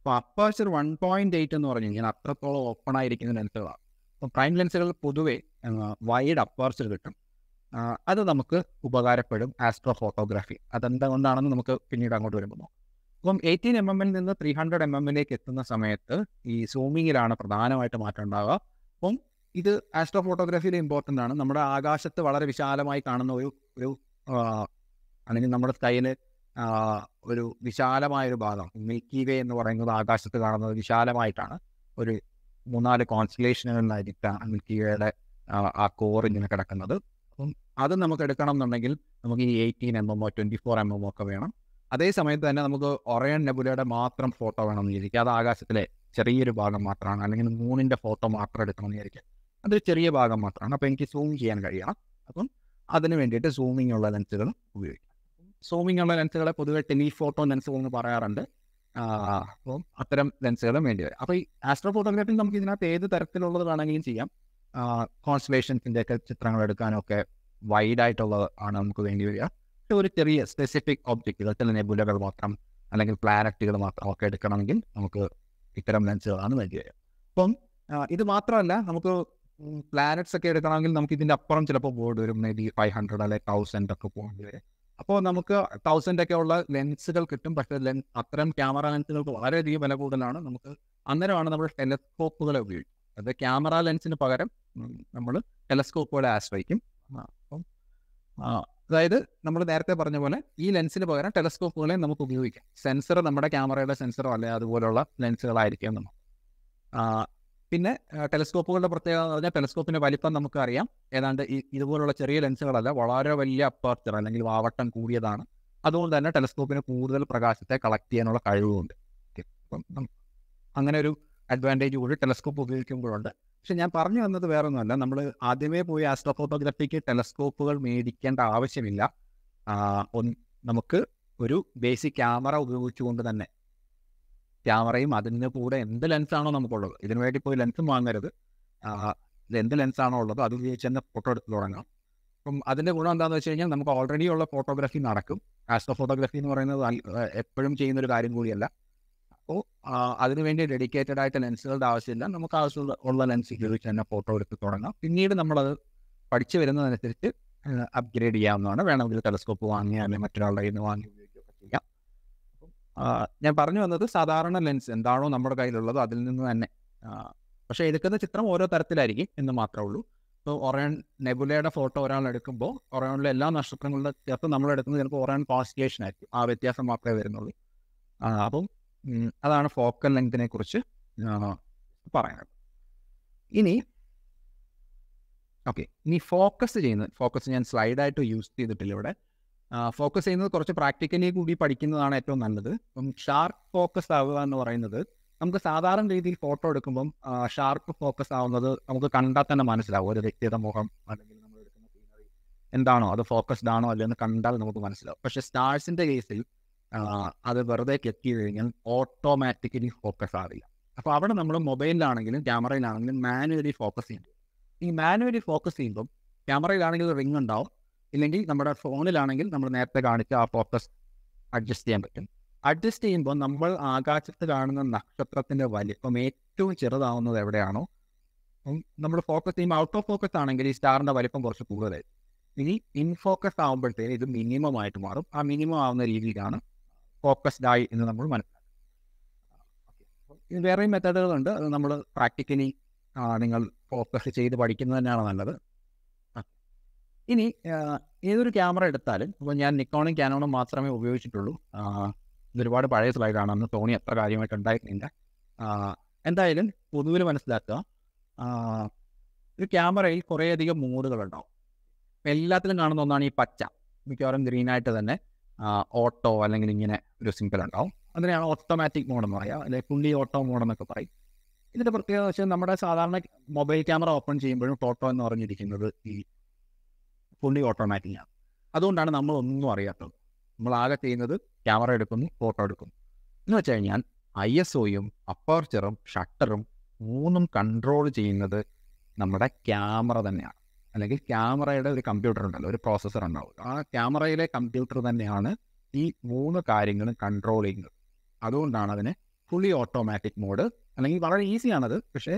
അപ്പോൾ അപ്പർച്ചർ വൺ പോയിന്റ് എയ്റ്റ് എന്ന് പറഞ്ഞു കഴിഞ്ഞാൽ അത്രത്തോളം ഓപ്പൺ ആയിരിക്കുന്ന ലെൻസുകളാണ് അപ്പോൾ പ്രൈം ലെൻസുകൾ പൊതുവെ വൈഡ് അപ്പർച്ചർ കിട്ടും അത് നമുക്ക് ഉപകാരപ്പെടും ആസ്ട്രോ ഫോട്ടോഗ്രാഫി അതെന്തുകൊണ്ടാണെന്ന് നമുക്ക് പിന്നീട് അങ്ങോട്ട് വരുമ്പോൾ നോക്കാം അപ്പം എയ്റ്റീൻ എം എമ്മിൽ നിന്ന് ത്രീ ഹൺഡ്രഡ് എം എമ്മിലേക്ക് എത്തുന്ന സമയത്ത് ഈ സൂമിങ്ങിലാണ് പ്രധാനമായിട്ട് മാറ്റം ഉണ്ടാവുക അപ്പം ഇത് ആസ്ട്രോ ഫോട്ടോഗ്രാഫിയിൽ ഇമ്പോർട്ടൻ്റ് ആണ് നമ്മുടെ ആകാശത്ത് വളരെ വിശാലമായി കാണുന്ന ഒരു ഒരു അല്ലെങ്കിൽ നമ്മുടെ സ്കൈയില് ഒരു വിശാലമായൊരു ഭാഗം മിൽക്കി വേ എന്ന് പറയുന്നത് ആകാശത്ത് കാണുന്നത് വിശാലമായിട്ടാണ് ഒരു മൂന്നാല് കോൺസ്റ്റലേഷനുകളിലായിരിക്കാം മിൽക്കി വേയുടെ ആ കോർ ഇങ്ങനെ കിടക്കുന്നത് അപ്പം അത് നമുക്ക് എടുക്കണം എന്നുണ്ടെങ്കിൽ നമുക്ക് ഈ എയ്റ്റീൻ എം എം ഒ ട്വൻറ്റി ഫോർ എം എം ഒക്കെ വേണം അതേ സമയത്ത് തന്നെ നമുക്ക് ഒറയൻ നെബുലയുടെ മാത്രം ഫോട്ടോ വേണമെന്ന് വിചാരിക്കുക അത് ആകാശത്തിലെ ചെറിയൊരു ഭാഗം മാത്രമാണ് അല്ലെങ്കിൽ മൂണിന്റെ ഫോട്ടോ മാത്രം എടുക്കണമെന്ന് വിചാരിക്കുക അതൊരു ചെറിയ ഭാഗം മാത്രമാണ് അപ്പോൾ എനിക്ക് സൂം ചെയ്യാൻ കഴിയണം അപ്പം അതിന് വേണ്ടിയിട്ട് സൂമിംഗ് ഉള്ള ലെൻസുകൾ ഉപയോഗിക്കാം സൂമിംഗ് ഉള്ള ലെൻസുകളെ പൊതുവെ ടെലിഫോട്ടോ ലെൻസുകൾ എന്ന് പറയാറുണ്ട് അപ്പം അത്തരം ലെൻസുകളും വേണ്ടി വരും അപ്പോൾ ഈ ആസ്ട്രോ ഫോട്ടോഗ്രാഫി നമുക്ക് ഇതിനകത്ത് ഏത് തരത്തിലുള്ളത് വേണമെങ്കിലും ചെയ്യാം കോൺസ്റ്റലേഷൻസിൻ്റെ ഒക്കെ ചിത്രങ്ങൾ എടുക്കാനൊക്കെ വൈഡായിട്ടുള്ളത് ആണ് നമുക്ക് വേണ്ടി വരിക ഒരു ചെറിയ സ്പെസിഫിക് ഒബ്ജക്റ്റ് ചില നെബുലകൾ മാത്രം അല്ലെങ്കിൽ പ്ലാനറ്റുകൾ മാത്രം ഒക്കെ എടുക്കണമെങ്കിൽ നമുക്ക് ഇത്തരം ലെൻസുകളാണ് വരിക അപ്പം ഇത് മാത്രമല്ല നമുക്ക് പ്ലാനറ്റ്സ് ഒക്കെ എടുക്കണമെങ്കിൽ നമുക്ക് ഇതിൻ്റെ അപ്പുറം ചിലപ്പോൾ ബോർഡ് വരും മേ ബി ഫൈവ് ഹൺഡ്രഡ് അല്ലെ തൗസൻഡ് ഒക്കെ പോകേണ്ടി വരെ അപ്പോൾ നമുക്ക് തൗസൻഡ് ഒക്കെ ഉള്ള ലെൻസുകൾ കിട്ടും പക്ഷേ ലെൻസ് അത്തരം ക്യാമറ ലെൻസുകൾക്ക് വളരെയധികം വില കൂടുതലാണ് നമുക്ക് അന്നേരമാണ് നമ്മൾ ടെലസ്കോപ്പുകളെ ഉപയോഗിക്കും അത് ക്യാമറ ലെൻസിന് പകരം നമ്മൾ ടെലസ്കോപ്പുകളെ ആശ്രയിക്കും അപ്പം അതായത് നമ്മൾ നേരത്തെ പറഞ്ഞ പോലെ ഈ ലെൻസിന് പകരം ടെലസ്കോപ്പുകളെ നമുക്ക് ഉപയോഗിക്കാം സെൻസർ നമ്മുടെ ക്യാമറയുടെ സെൻസറോ അല്ലെ അതുപോലുള്ള ലെൻസുകളായിരിക്കും നമ്മൾ പിന്നെ ടെലസ്കോപ്പുകളുടെ പ്രത്യേകത പറഞ്ഞാൽ ടെലസ്കോപ്പിൻ്റെ വലിപ്പം നമുക്കറിയാം ഏതാണ്ട് ഇതുപോലുള്ള ചെറിയ ലെൻസുകളല്ല വളരെ വലിയ അപ്പർച്ചർ അല്ലെങ്കിൽ വാവട്ടം കൂടിയതാണ് അതുകൊണ്ട് തന്നെ ടെലസ്കോപ്പിന് കൂടുതൽ പ്രകാശത്തെ കളക്ട് ചെയ്യാനുള്ള കഴിവുമുണ്ട് അപ്പം അങ്ങനെ ഒരു അഡ്വാൻറ്റേജ് കൂടി ടെലസ്കോപ്പ് ഉപയോഗിക്കുമ്പോഴുണ്ട് പക്ഷെ ഞാൻ പറഞ്ഞു വന്നത് വേറൊന്നുമല്ല നമ്മൾ ആദ്യമേ പോയി ആസ്ട്രോ ഫോട്ടോഗ്രാഫിക്ക് ടെലസ്കോപ്പുകൾ മേടിക്കേണ്ട ആവശ്യമില്ല നമുക്ക് ഒരു ബേസിക് ക്യാമറ ഉപയോഗിച്ചുകൊണ്ട് തന്നെ ക്യാമറയും അതിന് കൂടെ എന്ത് ലെൻസാണോ നമുക്കുള്ളത് ഇതിനു വേണ്ടി പോയി ലെൻസും വാങ്ങരുത് എന്ത് ലെൻസാണോ ഉള്ളത് അത് ഉപയോഗിച്ച് തന്നെ ഫോട്ടോ എടുത്ത് തുടങ്ങാം അപ്പം അതിൻ്റെ ഗുണം എന്താണെന്ന് വെച്ച് കഴിഞ്ഞാൽ നമുക്ക് ഓൾറെഡി ഉള്ള ഫോട്ടോഗ്രാഫി നടക്കും ആസ്ട്രോ ഫോട്ടോഗ്രാഫി എന്ന് പറയുന്നത് എപ്പോഴും ചെയ്യുന്ന ഒരു കാര്യം കൂടിയല്ല അപ്പോൾ അതിനുവേണ്ടി ഡെഡിക്കേറ്റഡ് ആയിട്ട് ലെൻസുകളുടെ ആവശ്യമില്ല നമുക്ക് ആവശ്യമുള്ള ഉള്ള ലെൻസ് ഉപയോഗിച്ച് തന്നെ ഫോട്ടോ എടുത്ത് തുടങ്ങാം പിന്നീട് നമ്മളത് പഠിച്ചു വരുന്നതനുസരിച്ച് അപ്ഗ്രേഡ് ചെയ്യാവുന്നതാണ് വേണമെങ്കിൽ ടെലസ്കോപ്പ് വാങ്ങി അല്ലെങ്കിൽ മറ്റൊരാളുടെ കയ്യിൽ നിന്ന് വാങ്ങി ഉപയോഗിക്കുകയൊക്കെ ചെയ്യാം ഞാൻ പറഞ്ഞു വന്നത് സാധാരണ ലെൻസ് എന്താണോ നമ്മുടെ കയ്യിലുള്ളത് അതിൽ നിന്ന് തന്നെ പക്ഷേ എടുക്കുന്ന ചിത്രം ഓരോ തരത്തിലായിരിക്കും എന്ന് മാത്രമേ ഉള്ളൂ ഇപ്പോൾ ഒറയൺ നെബുലയുടെ ഫോട്ടോ ഒരാൾ എടുക്കുമ്പോൾ ഒറയോണിലെ എല്ലാ നക്ഷത്രങ്ങളുടെ ചേർത്ത് നമ്മൾ എടുക്കുന്നത് ചിലപ്പോൾ ഒറയൺ കോൺസ്റ്റിറ്റേഷൻ ആയിരിക്കും ആ വ്യത്യാസം മാത്രമേ വരുന്നുള്ളൂ അപ്പം അതാണ് ഫോക്കൽ ലെങ്തിനെ കുറിച്ച് പറയുന്നത് ഇനി ഓക്കെ ഇനി ഫോക്കസ് ചെയ്യുന്നത് ഫോക്കസ് ഞാൻ സ്ലൈഡായിട്ട് യൂസ് ചെയ്തിട്ടില്ല ഇവിടെ ഫോക്കസ് ചെയ്യുന്നത് കുറച്ച് പ്രാക്ടിക്കലി കൂടി പഠിക്കുന്നതാണ് ഏറ്റവും നല്ലത് അപ്പം ഷാർപ്പ് ഫോക്കസ് ആവുക എന്ന് പറയുന്നത് നമുക്ക് സാധാരണ രീതിയിൽ ഫോട്ടോ എടുക്കുമ്പം ഷാർപ്പ് ഫോക്കസ് ആവുന്നത് നമുക്ക് കണ്ടാൽ തന്നെ മനസ്സിലാവും ഒരു വ്യക്തിയുടെ മുഖം അല്ലെങ്കിൽ നമ്മൾ എടുക്കുന്ന സീനറി എന്താണോ അത് ഫോക്കസ്ഡ് ആണോ അല്ലെന്ന് കണ്ടാൽ നമുക്ക് മനസ്സിലാവും പക്ഷേ സ്റ്റാർസിൻ്റെ കേസിൽ അത് വെറുതെ ക്ലിക്ക് ചെയ്ത് കഴിഞ്ഞാൽ ഓട്ടോമാറ്റിക്കലി ഫോക്കസ് ആവില്ല അപ്പോൾ അവിടെ നമ്മൾ മൊബൈലിലാണെങ്കിലും ക്യാമറയിലാണെങ്കിലും മാനുവലി ഫോക്കസ് ചെയ്യേണ്ടി ഈ മാനുവലി ഫോക്കസ് ചെയ്യുമ്പം ക്യാമറയിലാണെങ്കിൽ റിങ് ഉണ്ടാവും ഇല്ലെങ്കിൽ നമ്മുടെ ഫോണിലാണെങ്കിൽ നമ്മൾ നേരത്തെ കാണിച്ച് ആ ഫോക്കസ് അഡ്ജസ്റ്റ് ചെയ്യാൻ പറ്റും അഡ്ജസ്റ്റ് ചെയ്യുമ്പോൾ നമ്മൾ ആകാശത്ത് കാണുന്ന നക്ഷത്രത്തിൻ്റെ വലിപ്പം ഏറ്റവും ചെറുതാവുന്നത് എവിടെയാണോ നമ്മൾ ഫോക്കസ് ചെയ്യുമ്പോൾ ഔട്ട് ഓഫ് ഫോക്കസ് ആണെങ്കിൽ ഈ സ്റ്റാറിൻ്റെ വലിപ്പം കുറച്ച് കൂടുതലായിരിക്കും ഇനി ഇൻഫോക്കസ് ഫോക്കസ് ഇത് മിനിമം ആയിട്ട് മാറും ആ മിനിമം ആവുന്ന രീതിയിലാണ് ഫോക്കസ്ഡ് ആയി എന്ന് നമ്മൾ മനസ്സിലാക്കും വേറെയും മെത്തേഡുകളുണ്ട് അത് നമ്മൾ പ്രാക്ടിക്കലി നിങ്ങൾ ഫോക്കസ് ചെയ്ത് പഠിക്കുന്നത് തന്നെയാണ് നല്ലത് ഇനി ഏതൊരു ക്യാമറ എടുത്താലും ഇപ്പോൾ ഞാൻ നിക്കോണും ക്യാനോണും മാത്രമേ ഉപയോഗിച്ചിട്ടുള്ളൂ ഇതൊരുപാട് പഴയ സ്ലൈഡാണ് അന്ന് തോണി അത്ര കാര്യമായിട്ട് ഉണ്ടായിരുന്നില്ല എന്തായാലും പൊതുവിൽ മനസ്സിലാക്കുക ഒരു ക്യാമറയിൽ കുറേയധികം മൂഡുകൾ ഉണ്ടാവും എല്ലാത്തിലും കാണുന്ന ഒന്നാണ് ഈ പച്ച മിക്കവാറും ഗ്രീനായിട്ട് തന്നെ ഓട്ടോ അല്ലെങ്കിൽ ഇങ്ങനെ ഒരു സിമ്പിൾ ഉണ്ടാവും അതിനെയാണ് ഓട്ടോമാറ്റിക് മോഡ് എന്ന് പറയുക അല്ലെങ്കിൽ ഫുള്ളി ഓട്ടോ മോഡ് എന്നൊക്കെ പറയും ഇതിന്റെ പ്രത്യേകത വെച്ചാൽ നമ്മുടെ സാധാരണ മൊബൈൽ ക്യാമറ ഓപ്പൺ ചെയ്യുമ്പോഴും ഫോട്ടോ എന്ന് പറഞ്ഞിരിക്കുന്നത് ഈ ഫുള്ളി ഓട്ടോമാറ്റിക് ആണ് അതുകൊണ്ടാണ് നമ്മൾ ഒന്നും അറിയാത്തത് നമ്മൾ ആകെ ചെയ്യുന്നത് ക്യാമറ എടുക്കുന്നു ഫോട്ടോ എടുക്കുന്നു എന്ന് വെച്ച് കഴിഞ്ഞാൽ ഐ എസ് ഒയും അപ്പർച്ചറും ഷട്ടറും മൂന്നും കൺട്രോൾ ചെയ്യുന്നത് നമ്മുടെ ക്യാമറ തന്നെയാണ് അല്ലെങ്കിൽ ക്യാമറയുടെ ഒരു കമ്പ്യൂട്ടർ ഉണ്ടല്ലോ ഒരു പ്രോസസ്സർ ഉണ്ടാവും ആ ക്യാമറയിലെ കമ്പ്യൂട്ടർ തന്നെയാണ് ഈ മൂന്ന് കാര്യങ്ങളും കൺട്രോൾ ചെയ്യുന്നത് അതുകൊണ്ടാണ് അതിനെ ഫുള്ളി ഓട്ടോമാറ്റിക് മോഡ് അല്ലെങ്കിൽ വളരെ ഈസിയാണത് പക്ഷേ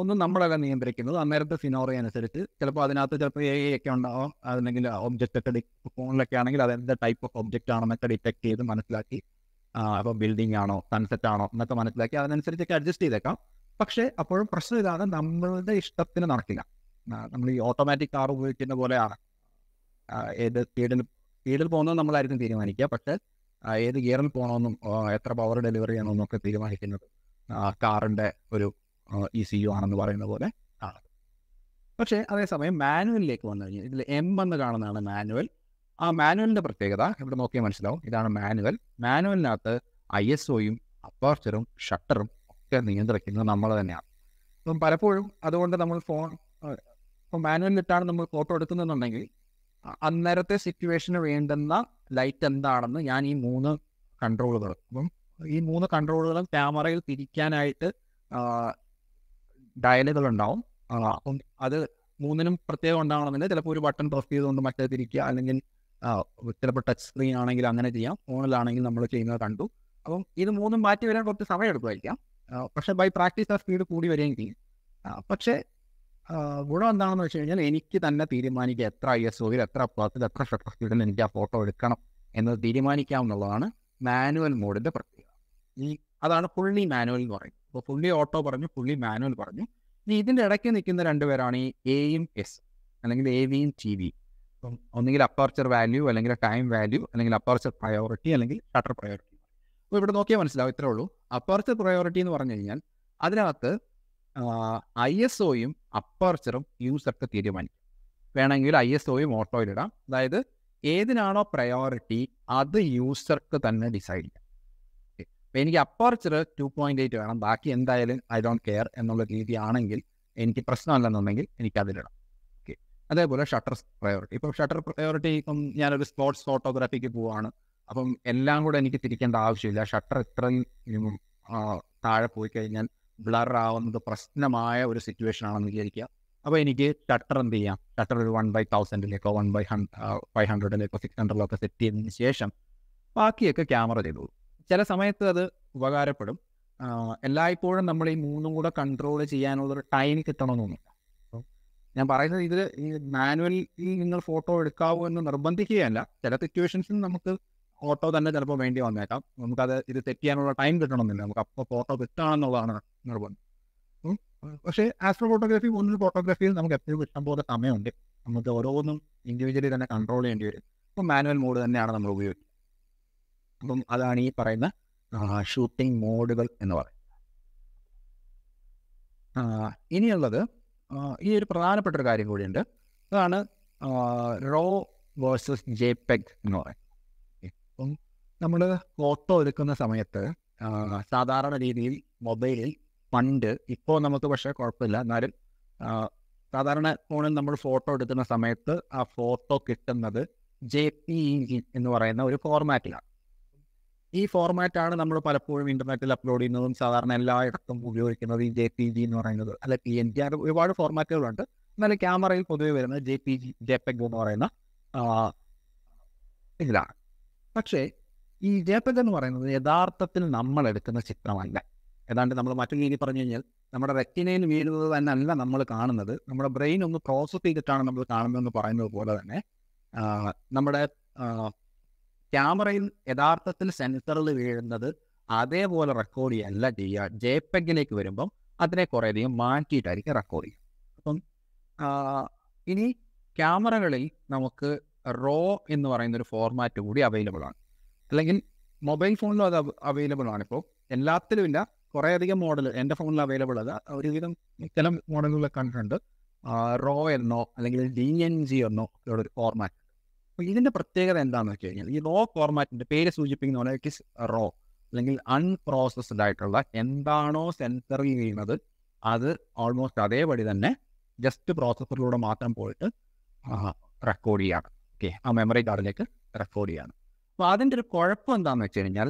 ഒന്നും നമ്മളല്ല നിയന്ത്രിക്കുന്നത് അന്നേരത്തെ സിനോറി അനുസരിച്ച് ചിലപ്പോൾ അതിനകത്ത് ചിലപ്പോൾ എ ഒക്കെ ഉണ്ടാവും അല്ലെങ്കിൽ ഒബ്ജക്റ്റ് ഒക്കെ ഫോണിലൊക്കെ ആണെങ്കിൽ എന്ത് ടൈപ്പ് ഓഫ് ഒബ്ജക്റ്റ് ആണെന്നൊക്കെ ഡിറ്റക്ട് ചെയ്ത് മനസ്സിലാക്കി അപ്പോൾ ബിൽഡിംഗ് ആണോ സൺസെറ്റ് ആണോ എന്നൊക്കെ മനസ്സിലാക്കി അതിനനുസരിച്ചൊക്കെ അഡ്ജസ്റ്റ് ചെയ്തേക്കാം പക്ഷേ അപ്പോഴും പ്രശ്നം ഇതാണ് നമ്മളുടെ ഇഷ്ടത്തിന് നടക്കില്ല നമ്മൾ ഈ ഓട്ടോമാറ്റിക് കാർ ഉപയോഗിക്കുന്ന പോലെയാണ് ഏത് സ്പീഡിൽ സ്പീഡിൽ പോകുന്നത് നമ്മളായിരിക്കും തീരുമാനിക്കുക പക്ഷേ ഏത് ഗിയറിൽ പോകണമെന്നും എത്ര പവർ ഡെലിവറി ചെയ്യണമെന്നും ഒക്കെ തീരുമാനിക്കുന്നത് കാറിൻ്റെ ഒരു ഇ സി യു ആണെന്ന് പറയുന്ന പോലെ ആണ് പക്ഷേ അതേസമയം മാനുവലിലേക്ക് വന്നു കഴിഞ്ഞാൽ ഇതിൽ എം എന്ന് കാണുന്നതാണ് മാനുവൽ ആ മാനുവലിൻ്റെ പ്രത്യേകത ഇവിടെ നോക്കിയാൽ മനസ്സിലാവും ഇതാണ് മാനുവൽ മാനുവലിനകത്ത് ഐ എസ് ഒയും അപ്പർച്ചറും ഷട്ടറും ഒക്കെ നിയന്ത്രിക്കുന്നത് നമ്മൾ തന്നെയാണ് അപ്പം പലപ്പോഴും അതുകൊണ്ട് നമ്മൾ ഫോൺ ഇപ്പൊ മാനുവൽ ഇട്ടാണ് നമ്മൾ ഫോട്ടോ എടുക്കുന്നുണ്ടെങ്കിൽ അന്നേരത്തെ സിറ്റുവേഷന് വേണ്ടുന്ന ലൈറ്റ് എന്താണെന്ന് ഞാൻ ഈ മൂന്ന് കൺട്രോളുകൾ അപ്പം ഈ മൂന്ന് കൺട്രോളുകളും ക്യാമറയിൽ തിരിക്കാനായിട്ട് ഡയലുകൾ ഉണ്ടാവും അപ്പം അത് മൂന്നിനും പ്രത്യേകം ഉണ്ടാവണമെന്നില്ല ചിലപ്പോൾ ഒരു ബട്ടൺ പ്രസ് ചെയ്തുകൊണ്ട് മറ്റേ തിരിക്കുക അല്ലെങ്കിൽ ചിലപ്പോൾ ടച്ച് സ്ക്രീൻ ആണെങ്കിൽ അങ്ങനെ ചെയ്യാം ഫോണിലാണെങ്കിൽ നമ്മൾ ചെയ്യുന്നത് കണ്ടു അപ്പം ഇത് മൂന്നും മാറ്റി വരാൻ കുറച്ച് സമയം എടുക്കുമായിരിക്കാം പക്ഷെ ബൈ പ്രാക്ടീസ് ആ സ്പീഡ് കൂടി വരികയും ചെയ്യും പക്ഷേ ഗുണം എന്താണെന്ന് വെച്ച് കഴിഞ്ഞാൽ എനിക്ക് തന്നെ തീരുമാനിക്കുക എത്ര ഐ എസ് ഒയിൽ എത്ര പ്ലത്തിൽ എത്ര ഷട്ടർ സ്പീഡിൽ എനിക്ക് ആ ഫോട്ടോ എടുക്കണം എന്നത് തീരുമാനിക്കാവുന്നതാണ് മാനുവൽ മോഡിൻ്റെ പ്രത്യേകത ഈ അതാണ് ഫുള്ളി മാനുവൽ എന്ന് പറയും ഇപ്പോൾ ഫുള്ളി ഓട്ടോ പറഞ്ഞു ഫുള്ളി മാനുവൽ പറഞ്ഞു ഇനി ഇതിൻ്റെ ഇടയ്ക്ക് നിൽക്കുന്ന രണ്ടുപേരാണ് ഈ എയും എസ് അല്ലെങ്കിൽ എ വിയും ടി വി ഇപ്പം ഒന്നുകിൽ അപ്പർച്ചർ വാല്യൂ അല്ലെങ്കിൽ ടൈം വാല്യൂ അല്ലെങ്കിൽ അപ്പർച്ചർ പ്രയോറിറ്റി അല്ലെങ്കിൽ ഷട്ടർ പ്രയോറിറ്റി അപ്പോൾ ഇവിടെ നോക്കിയാൽ മനസ്സിലാവും ഇത്രേ ഉള്ളൂ അപ്പർച്ചർ പ്രയോറിറ്റി എന്ന് പറഞ്ഞു കഴിഞ്ഞാൽ അതിനകത്ത് ഐ എസ് ഒയും അപ്പർച്ചറും യൂസർക്ക് തീരുമാനിക്കും വേണമെങ്കിൽ ഐ എസ് ഒയും ഇടാം അതായത് ഏതിനാണോ പ്രയോറിറ്റി അത് യൂസർക്ക് തന്നെ ഡിസൈഡ് ചെയ്യാം അപ്പം എനിക്ക് അപ്പർച്ചർ ടു പോയിൻ്റ് എയ്റ്റ് വേണം ബാക്കി എന്തായാലും ഐ ഡോണ്ട് കെയർ എന്നുള്ള രീതിയാണെങ്കിൽ എനിക്ക് പ്രശ്നമല്ലെന്നുണ്ടെങ്കിൽ എനിക്ക് അതിലിടാം ഓക്കെ അതേപോലെ ഷട്ടർ പ്രയോറിറ്റി ഇപ്പം ഷട്ടർ പ്രയോറിറ്റി ഇപ്പം ഞാനൊരു സ്പോർട്സ് ഫോട്ടോഗ്രാഫിക്ക് പോവാണ് അപ്പം എല്ലാം കൂടെ എനിക്ക് തിരിക്കേണ്ട ആവശ്യമില്ല ഷട്ടർ ഇത്രയും താഴെ പോയി കഴിഞ്ഞാൽ ബ്ലർ ആവുന്നത് പ്രശ്നമായ ഒരു സിറ്റുവേഷൻ ആണെന്ന് വിചാരിക്കുക അപ്പോൾ എനിക്ക് ഷട്ടർ എന്ത് ചെയ്യാം ഷട്ടർ ഒരു വൺ ബൈ തൗസൻഡിലേക്കോ വൺ ബൈ ഹൺ ഫൈവ് ഹൺഡ്രഡിലേക്കോ സിക്സ് ഹൺഡ്രഡിലോ ഒക്കെ സെറ്റ് ചെയ്തതിന് ശേഷം ബാക്കിയൊക്കെ ക്യാമറ ചെയ്തോളൂ ചില സമയത്ത് അത് ഉപകാരപ്പെടും എല്ലായ്പ്പോഴും നമ്മൾ ഈ മൂന്നും കൂടെ കൺട്രോൾ ചെയ്യാനുള്ളൊരു ടൈം കിട്ടണമെന്നൊന്നുമില്ല ഞാൻ പറയുന്നത് ഇതിൽ ഈ മാനുവലിൽ നിങ്ങൾ ഫോട്ടോ എടുക്കാവോ എന്ന് നിർബന്ധിക്കുകയല്ല ചില സിറ്റുവേഷൻസിൽ നമുക്ക് ഓട്ടോ തന്നെ ചിലപ്പോൾ വേണ്ടി വന്നേക്കാം നമുക്കത് ഇത് സെറ്റ് ചെയ്യാനുള്ള ടൈം കിട്ടണമെന്നില്ല നമുക്ക് അപ്പോൾ ഫോട്ടോ കിട്ടാണെന്നുള്ളതാണ് നിർബന്ധം പക്ഷേ ആസ്ട്രോ ഫോട്ടോഗ്രാഫി പോലുള്ള ഫോട്ടോഗ്രാഫിയിൽ നമുക്ക് എപ്പോഴും ഇഷ്ടംപോലെ സമയമുണ്ട് നമുക്ക് ഓരോന്നും ഇൻഡിവിജ്വലി തന്നെ കൺട്രോൾ ചെയ്യേണ്ടി വരും അപ്പം മാനുവൽ മോഡ് തന്നെയാണ് നമ്മൾ ഉപയോഗിക്കുന്നത് അപ്പം അതാണ് ഈ പറയുന്ന ഷൂട്ടിംഗ് മോഡുകൾ എന്ന് പറയുന്നത് ഇനിയുള്ളത് ഈ ഒരു പ്രധാനപ്പെട്ട ഒരു കാര്യം കൂടിയുണ്ട് അതാണ് റോ വേഴ്സസ് ജെ പെഗ് എന്ന് പറയുന്നത് അപ്പം നമ്മൾ ഫോട്ടോ എടുക്കുന്ന സമയത്ത് സാധാരണ രീതിയിൽ മൊബൈലിൽ പണ്ട് ഇപ്പോൾ നമുക്ക് പക്ഷേ കുഴപ്പമില്ല എന്നാലും സാധാരണ ഫോണിൽ നമ്മൾ ഫോട്ടോ എടുക്കുന്ന സമയത്ത് ആ ഫോട്ടോ കിട്ടുന്നത് ജെ പി ഇ എന്ന് പറയുന്ന ഒരു ഫോർമാറ്റിലാണ് ഈ ഫോർമാറ്റാണ് നമ്മൾ പലപ്പോഴും ഇന്റർനെറ്റിൽ അപ്ലോഡ് ചെയ്യുന്നതും സാധാരണ എല്ലായിടത്തും ഉപയോഗിക്കുന്നത് ഈ ജെ പി ജി എന്ന് പറയുന്നത് അല്ല പി എൻ ജി അങ്ങനെ ഒരുപാട് ഫോർമാറ്റുകളുണ്ട് എന്നാലും ക്യാമറയിൽ പൊതുവെ വരുന്നത് J P G JPEG എന്ന് പറയുന്ന ഇതിലാണ് പക്ഷേ ഈ ജയപ്രദ എന്ന് പറയുന്നത് യഥാർത്ഥത്തിൽ നമ്മൾ എടുക്കുന്ന ചിത്രമല്ല ഏതാണ്ട് നമ്മൾ മറ്റു രീതി പറഞ്ഞു കഴിഞ്ഞാൽ നമ്മുടെ റെറ്റിനയിൽ വീഴുന്നത് തന്നെ അല്ല നമ്മൾ കാണുന്നത് നമ്മുടെ ബ്രെയിൻ ഒന്ന് പ്രോസസ്സ് ചെയ്തിട്ടാണ് നമ്മൾ കാണുന്നതെന്ന് പറയുന്നത് പോലെ തന്നെ നമ്മുടെ ക്യാമറയിൽ യഥാർത്ഥത്തിൽ സെൻസറിൽ വീഴുന്നത് അതേപോലെ റെക്കോർഡ് ചെയ്യല്ല ചെയ്യുക ജയപ്പെഗിലേക്ക് വരുമ്പം അതിനെ കുറേയധികം മാറ്റിയിട്ടായിരിക്കും റെക്കോർഡ് ചെയ്യുക അപ്പം ഇനി ക്യാമറകളിൽ നമുക്ക് റോ എന്ന് പറയുന്ന ഒരു ഫോർമാറ്റ് കൂടി അവൈലബിൾ ആണ് അല്ലെങ്കിൽ മൊബൈൽ ഫോണിലും അത് അവൈലബിൾ ആണ് ഇപ്പോൾ എല്ലാത്തിലും ഇല്ല കുറേയധികം മോഡൽ എൻ്റെ ഫോണിൽ അവൈലബിൾ അത് ഒരുവിധം ചില മോഡലുകൾ കണ്ടിട്ടുണ്ട് റോ എന്നോ അല്ലെങ്കിൽ ഡി എൻ ജി എന്നോ ഉള്ള ഒരു ഫോർമാറ്റ് അപ്പോൾ ഇതിൻ്റെ പ്രത്യേകത എന്താണെന്ന് വെച്ച് കഴിഞ്ഞാൽ ഈ റോ ഫോർമാറ്റിൻ്റെ പേര് സൂചിപ്പിക്കുന്ന പോലെ ഇറ്റ് ഇസ് റോ അല്ലെങ്കിൽ അൺപ്രോസസ്ഡ് ആയിട്ടുള്ള എന്താണോ സെൻസറിൽ ചെയ്യുന്നത് അത് ഓൾമോസ്റ്റ് അതേപടി തന്നെ ജസ്റ്റ് പ്രോസസ്സറിലൂടെ മാത്രം പോയിട്ട് റെക്കോർഡ് ചെയ്യാണ് ഓക്കെ ആ മെമ്മറി കാർഡിലേക്ക് റെക്കോർഡ് ചെയ്യാണ് അപ്പോൾ അതിൻ്റെ ഒരു കുഴപ്പം എന്താണെന്ന് വെച്ച് കഴിഞ്ഞാൽ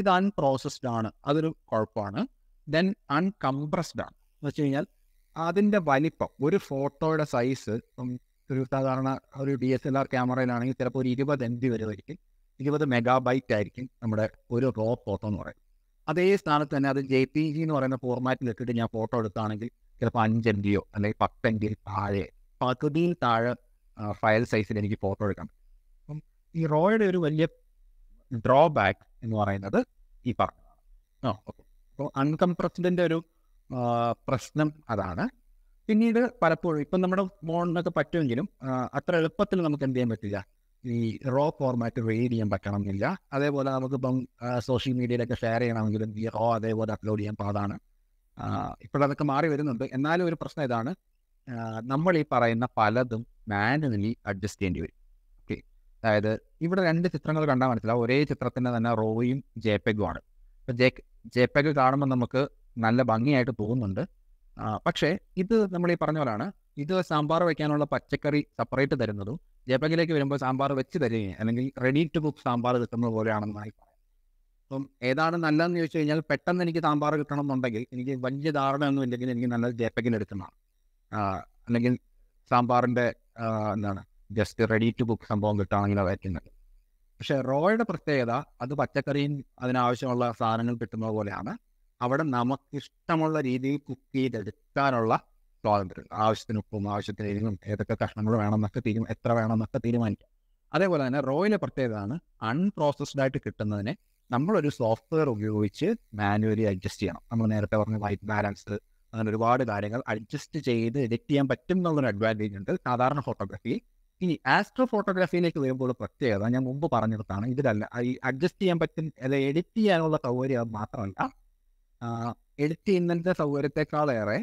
ഇത് അൺപ്രോസസ്ഡ് ആണ് അതൊരു കുഴപ്പമാണ് ദെൻ അൺകംപ്രസ്ഡ് ആണ് എന്ന് വെച്ച് കഴിഞ്ഞാൽ അതിൻ്റെ വലിപ്പം ഒരു ഫോട്ടോയുടെ സൈസ് ഇപ്പം ഒരു സാധാരണ ഒരു ഡി എസ് എൽ ആർ ക്യാമറയിലാണെങ്കിൽ ചിലപ്പോൾ ഒരു ഇരുപത് എം ബി വരുമായിരിക്കും ഇരുപത് മെഗാബൈറ്റ് ആയിരിക്കും നമ്മുടെ ഒരു റോ ഫോട്ടോ എന്ന് പറയും അതേ സ്ഥാനത്ത് തന്നെ അത് ജെ പി ജി എന്ന് പറയുന്ന ഫോർമാറ്റിൽ ഇട്ടിട്ട് ഞാൻ ഫോട്ടോ എടുത്താണെങ്കിൽ ചിലപ്പോൾ അഞ്ച് എം ബിയോ അല്ലെങ്കിൽ പത്ത് എം ബിയിൽ താഴെ പകുതിയിൽ താഴെ ഫയൽ സൈസിൽ എനിക്ക് ഫോട്ടോ എടുക്കാൻ അപ്പം ഈ റോയുടെ ഒരു വലിയ ഡ്രോബാക്ക് എന്ന് പറയുന്നത് ഈ പറഞ്ഞതാണ് ആ ഓക്കെ അപ്പോൾ അൺകംപ്രസ്ഡിൻ്റെ ഒരു പ്രശ്നം അതാണ് പിന്നീട് പലപ്പോഴും ഇപ്പം നമ്മുടെ ഫോണിനൊക്കെ പറ്റുമെങ്കിലും അത്ര എളുപ്പത്തിൽ നമുക്ക് എന്ത് ചെയ്യാൻ പറ്റില്ല ഈ റോ ഫോർമാറ്റ് റീഡ് ചെയ്യാൻ എന്നില്ല അതേപോലെ നമുക്കിപ്പം സോഷ്യൽ മീഡിയയിലൊക്കെ ഷെയർ ചെയ്യണമെങ്കിലും ഈ റോ അതേപോലെ അപ്ലോഡ് ചെയ്യാൻ പാടാണ് ഇപ്പോഴതൊക്കെ മാറി വരുന്നുണ്ട് എന്നാലും ഒരു പ്രശ്നം ഇതാണ് നമ്മൾ ഈ പറയുന്ന പലതും മാനുവലി അഡ്ജസ്റ്റ് ചെയ്യേണ്ടി വരും ഓക്കെ അതായത് ഇവിടെ രണ്ട് ചിത്രങ്ങൾ കണ്ടാൽ മനസ്സിലാവും ഒരേ ചിത്രത്തിൻ്റെ തന്നെ റോയും ജെപെഗും ആണ് ഇപ്പം ജെ ജെപെഗ് കാണുമ്പോൾ നമുക്ക് നല്ല ഭംഗിയായിട്ട് തോന്നുന്നുണ്ട് പക്ഷേ ഇത് നമ്മൾ ഈ പറഞ്ഞ പോലാണ് ഇത് സാമ്പാർ വയ്ക്കാനുള്ള പച്ചക്കറി സെപ്പറേറ്റ് തരുന്നതും ജെപെഗിലേക്ക് വരുമ്പോൾ സാമ്പാർ വെച്ച് തരികയും അല്ലെങ്കിൽ റെഡി ടു കുക്ക് സാമ്പാർ കിട്ടുന്നത് പോലെയാണെന്നായി അപ്പം ഏതാണ് നല്ലതെന്ന് ചോദിച്ചു കഴിഞ്ഞാൽ പെട്ടെന്ന് എനിക്ക് സാമ്പാർ കിട്ടണം എന്നുണ്ടെങ്കിൽ എനിക്ക് വലിയ ധാരണ ഒന്നും ഇല്ലെങ്കിൽ എനിക്ക് നല്ല ജെപെഗിന് എടുക്കുന്നതാണ് അല്ലെങ്കിൽ സാമ്പാറിൻ്റെ എന്താണ് ജസ്റ്റ് റെഡി ടു കുക്ക് സംഭവം കിട്ടുകയാണെങ്കിലോ വയ്ക്കുന്നത് പക്ഷെ റോയുടെ പ്രത്യേകത അത് പച്ചക്കറിയും അതിനാവശ്യമുള്ള സാധനങ്ങൾ കിട്ടുന്നത് പോലെയാണ് അവിടെ നമുക്ക് ഇഷ്ടമുള്ള രീതിയിൽ കുക്ക് ചെയ്തെടുക്കാനുള്ള സ്വാതന്ത്ര്യം ആവശ്യത്തിന് ഉപ്പും ആവശ്യത്തിന് എരിവും ഏതൊക്കെ കഷ്ണങ്ങൾ വേണമെന്നൊക്കെ തീരും എത്ര വേണമെന്നൊക്കെ തീരുമാനിക്കാം അതേപോലെ തന്നെ റോയിലെ പ്രത്യേകതയാണ് അൺപ്രോസസ്ഡ് ആയിട്ട് കിട്ടുന്നതിനെ നമ്മളൊരു സോഫ്റ്റ്വെയർ ഉപയോഗിച്ച് മാനുവലി അഡ്ജസ്റ്റ് ചെയ്യണം നമ്മൾ നേരത്തെ പറഞ്ഞ വൈറ്റ് ബാലൻസ് അങ്ങനെ ഒരുപാട് കാര്യങ്ങൾ അഡ്ജസ്റ്റ് ചെയ്ത് എഡിറ്റ് ചെയ്യാൻ പറ്റും എന്നുള്ളൊരു അഡ്വാൻറ്റേജ് ഉണ്ട് സാധാരണ ഫോട്ടോഗ്രാഫി ഇനി ആസ്ട്രോ ഫോട്ടോഗ്രാഫിയിലേക്ക് വരുമ്പോൾ പ്രത്യേകത ഞാൻ മുമ്പ് പറഞ്ഞിടത്താണ് ഇതിലല്ല ഈ അഡ്ജസ്റ്റ് ചെയ്യാൻ പറ്റും അല്ലെ എഡിറ്റ് ചെയ്യാനുള്ള സൗകര്യം മാത്രമല്ല എഡിറ്റ് ചെയ്യുന്നതിൻ്റെ സൗകര്യത്തെക്കാളേറെ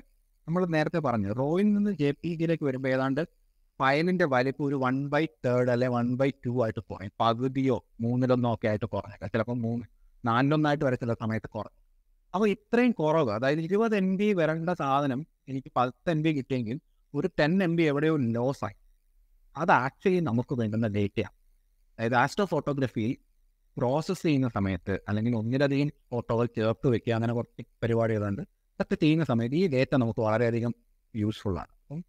നമ്മൾ നേരത്തെ പറഞ്ഞു റോയിൽ നിന്ന് ജെ പി ജിയിലേക്ക് വരുമ്പോൾ ഏതാണ്ട് ഫയലിൻ്റെ വലിപ്പം ഒരു വൺ ബൈ തേർഡ് അല്ലെ വൺ ബൈ ടു ആയിട്ട് കുറയും പകുതിയോ മൂന്നിലൊന്നോ ഒക്കെ ആയിട്ട് കുറഞ്ഞേക്കാം ചിലപ്പോൾ മൂന്ന് നാലിലൊന്നായിട്ട് വരെ ചില സമയത്ത് കുറഞ്ഞു അപ്പോൾ ഇത്രയും കുറവ് അതായത് ഇരുപത് എം ബി വരേണ്ട സാധനം എനിക്ക് പത്ത് എം ബി കിട്ടിയെങ്കിൽ ഒരു ടെൻ എം ബി എവിടെയോ ലോസായി അത് ആക്ച്വലി നമുക്ക് വേണ്ടുന്ന ഡേറ്റയാണ് അതായത് ആസ്ട്രോ ഫോട്ടോഗ്രഫിയിൽ പ്രോസസ്സ് ചെയ്യുന്ന സമയത്ത് അല്ലെങ്കിൽ ഒന്നിലധികം ഫോട്ടോകൾ ചേർത്ത് വെക്കുക അങ്ങനെ കുറച്ച് പരിപാടികളുണ്ട് അതൊക്കെ ചെയ്യുന്ന സമയത്ത് ഈ ഡേറ്റ നമുക്ക് വളരെയധികം യൂസ്ഫുള്ളാണ് അപ്പം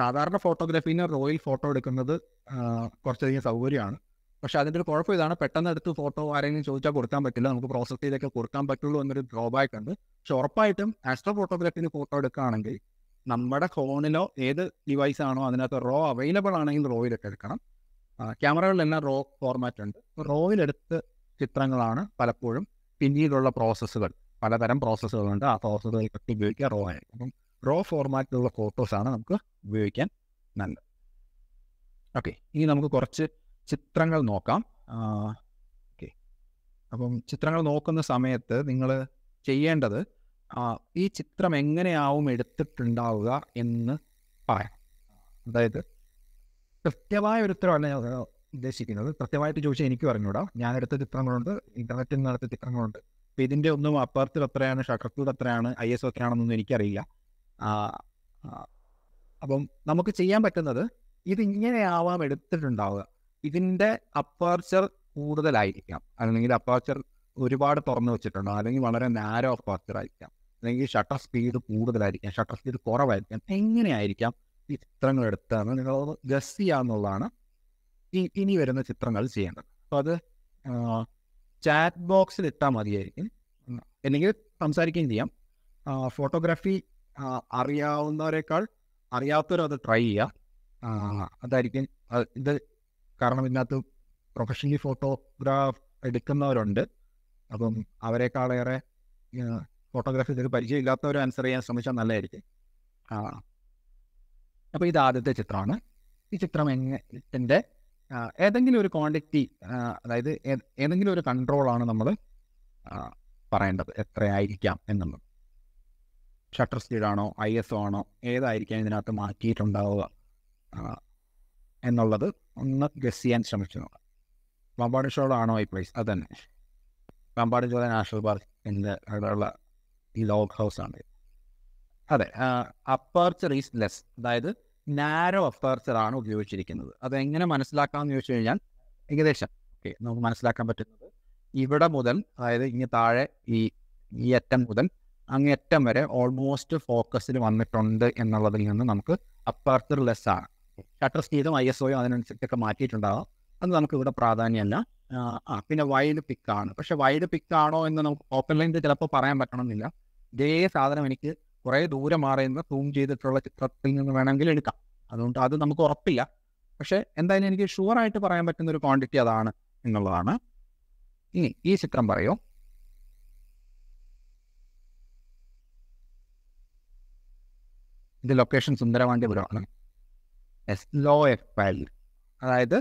സാധാരണ ഫോട്ടോഗ്രാഫിന് റോയിൽ ഫോട്ടോ എടുക്കുന്നത് കുറച്ചധികം സൗകര്യമാണ് പക്ഷെ അതിൻ്റെ ഒരു കുഴപ്പം ഇതാണ് പെട്ടെന്ന് എടുത്ത് ഫോട്ടോ ആരെങ്കിലും ചോദിച്ചാൽ കൊടുക്കാൻ പറ്റില്ല നമുക്ക് പ്രോസസ് ചെയ്തൊക്കെ കൊടുക്കാൻ പറ്റുള്ളൂ എന്നൊരു ഡ്രോബാക്ക് ഉണ്ട് പക്ഷെ ഉറപ്പായിട്ടും ആസ്ട്രോ ഫോട്ടോഗ്രാഫിന് ഫോട്ടോ എടുക്കുകയാണെങ്കിൽ നമ്മുടെ ഫോണിലോ ഏത് ഡിവൈസ് ആണോ അതിനകത്ത് റോ അവൈലബിൾ ആണെങ്കിൽ റോയിലൊക്കെ എടുക്കണം ക്യാമറകളിലെല്ലാം റോ ഫോർമാറ്റ് ഉണ്ട് റോയിലെടുത്ത് ചിത്രങ്ങളാണ് പലപ്പോഴും പിന്നീടുള്ള പ്രോസസ്സുകൾ പലതരം പ്രോസസ്സുകളുണ്ട് ആ പ്രോസസ്സുകൾക്കൊക്കെ ഉപയോഗിക്കുക റോ ആയിരിക്കും അപ്പം റോ ഫോർമാറ്റിലുള്ള ഫോട്ടോസാണ് നമുക്ക് ഉപയോഗിക്കാൻ നല്ലത് ഓക്കെ ഇനി നമുക്ക് കുറച്ച് ചിത്രങ്ങൾ നോക്കാം ഓക്കെ അപ്പം ചിത്രങ്ങൾ നോക്കുന്ന സമയത്ത് നിങ്ങൾ ചെയ്യേണ്ടത് ഈ ചിത്രം എങ്ങനെയാവും എടുത്തിട്ടുണ്ടാവുക എന്ന് പറയാം അതായത് കൃത്യമായ ഒരു ഉത്തരവല്ല ഞാൻ ഉദ്ദേശിക്കുന്നത് കൃത്യമായിട്ട് ചോദിച്ചാൽ എനിക്ക് പറഞ്ഞുകൂടാ ഞാനെടുത്ത ചിത്രങ്ങളുണ്ട് ഇന്റർനെറ്റിൽ എടുത്ത ചിത്രങ്ങളുണ്ട് അപ്പം ഇതിൻ്റെ ഒന്നും അപ്പർത്തിൽ എത്രയാണ് ഷട്ടർത്തിൽ എത്രയാണ് ഐ എസ് എത്രയാണെന്നൊന്നും എനിക്കറിയില്ല അപ്പം നമുക്ക് ചെയ്യാൻ പറ്റുന്നത് ഇത് ഇങ്ങനെയാവാം എടുത്തിട്ടുണ്ടാവുക ഇതിൻ്റെ അപ്പാർച്ചർ കൂടുതലായിരിക്കാം അല്ലെങ്കിൽ അപ്പാർച്ചർ ഒരുപാട് തുറന്നു വെച്ചിട്ടുണ്ടോ അല്ലെങ്കിൽ വളരെ നാരോ അപ്പാർച്ചർ ആയിരിക്കാം അല്ലെങ്കിൽ ഷട്ടർ സ്പീഡ് കൂടുതലായിരിക്കാം ഷട്ടർ സ്പീഡ് കുറവായിരിക്കാം എങ്ങനെയായിരിക്കാം ഈ ചിത്രങ്ങൾ എടുത്താണ് നിങ്ങൾ ഗസ് ചെയ്യാന്നുള്ളതാണ് ഇനി വരുന്ന ചിത്രങ്ങൾ ചെയ്യേണ്ടത് അപ്പോൾ അത് ചാറ്റ് ബോക്സിൽ ഇട്ടാൽ മതിയായിരിക്കും അല്ലെങ്കിൽ സംസാരിക്കുകയും ചെയ്യാം ഫോട്ടോഗ്രാഫി അറിയാവുന്നവരെക്കാൾ അറിയാത്തവരും അത് ട്രൈ ചെയ്യുക അതായിരിക്കും ഇത് കാരണം ഇതിനകത്ത് പ്രൊഫഷണലി ഫോട്ടോഗ്രാഫ് എടുക്കുന്നവരുണ്ട് അപ്പം അവരെക്കാളേറെ ഫോട്ടോഗ്രാഫി പരിചയം ഇല്ലാത്തവർ ആൻസർ ചെയ്യാൻ ശ്രമിച്ചാൽ നല്ലതായിരിക്കും ആ അപ്പോൾ ഇത് ആദ്യത്തെ ചിത്രമാണ് ഈ ചിത്രം എങ്ങനെ ഏതെങ്കിലും ഒരു ക്വാണ്ടിറ്റി അതായത് ഏതെങ്കിലും ഒരു കൺട്രോളാണ് നമ്മൾ പറയേണ്ടത് എത്രയായിരിക്കാം എന്നുള്ളത് ഷട്ടർ സ്പീഡാണോ ഐ എസ് ഒ ആണോ ഏതായിരിക്കാം ഇതിനകത്ത് മാറ്റിയിട്ടുണ്ടാവുക എന്നുള്ളത് ഒന്ന് ഗസ് ചെയ്യാൻ ശ്രമിച്ചു നോക്കാം വമ്പാട് ഷോളാണോ ഈ പ്ലേസ് അത് തന്നെ വമ്പാട് ഷോള നാഷണൽ പാർക്ക് എന്ന് അവിടെയുള്ള ഈ ലോഗ് ഹൗസ് ആണ് അതെ അപ്പർച്ചർ ഈസ് ലെസ് അതായത് നാരോ അപ്പർച്ചർ ആണ് ഉപയോഗിച്ചിരിക്കുന്നത് അത് എങ്ങനെ മനസ്സിലാക്കാമെന്ന് ചോദിച്ചു കഴിഞ്ഞാൽ ഏകദേശം ഓക്കെ നമുക്ക് മനസ്സിലാക്കാൻ പറ്റുന്നത് ഇവിടെ മുതൽ അതായത് ഇനി താഴെ ഈ ഈ അറ്റം മുതൽ അങ്ങേറ്റം വരെ ഓൾമോസ്റ്റ് ഫോക്കസിൽ വന്നിട്ടുണ്ട് എന്നുള്ളതിൽ നിന്ന് നമുക്ക് അപ്പർച്ചർ ലെസ് ആണ് ഷട്ടർ സ്പീഡും ഐ എസ് ഒയും അതിനനുസരിച്ചൊക്കെ മാറ്റിയിട്ടുണ്ടാകാം അത് നമുക്ക് ഇവിടെ പ്രാധാന്യമല്ല പിന്നെ വൈഡ് പിക്കാണ് പക്ഷെ വൈഡ് പിക്കാണോ എന്ന് നമുക്ക് ഓപ്പൺ ലൈനിൽ ചിലപ്പോൾ പറയാൻ പറ്റണമെന്നില്ല ഇതേ സാധനം എനിക്ക് കുറേ ദൂരെ മാറിയെന്ന് സൂം ചെയ്തിട്ടുള്ള ചിത്രത്തിൽ നിന്ന് വേണമെങ്കിൽ എടുക്കാം അതുകൊണ്ട് അത് നമുക്ക് ഉറപ്പില്ല പക്ഷെ എന്തായാലും എനിക്ക് ഷുവർ ആയിട്ട് പറയാൻ പറ്റുന്ന ഒരു ക്വാണ്ടിറ്റി അതാണ് എന്നുള്ളതാണ് ഇനി ഈ ചിത്രം പറയൂ ഇത് ലൊക്കേഷൻ സുന്ദരവാണ്ടിപുരമാണ് സ്ലോ എക്സ്പയറി അതായത്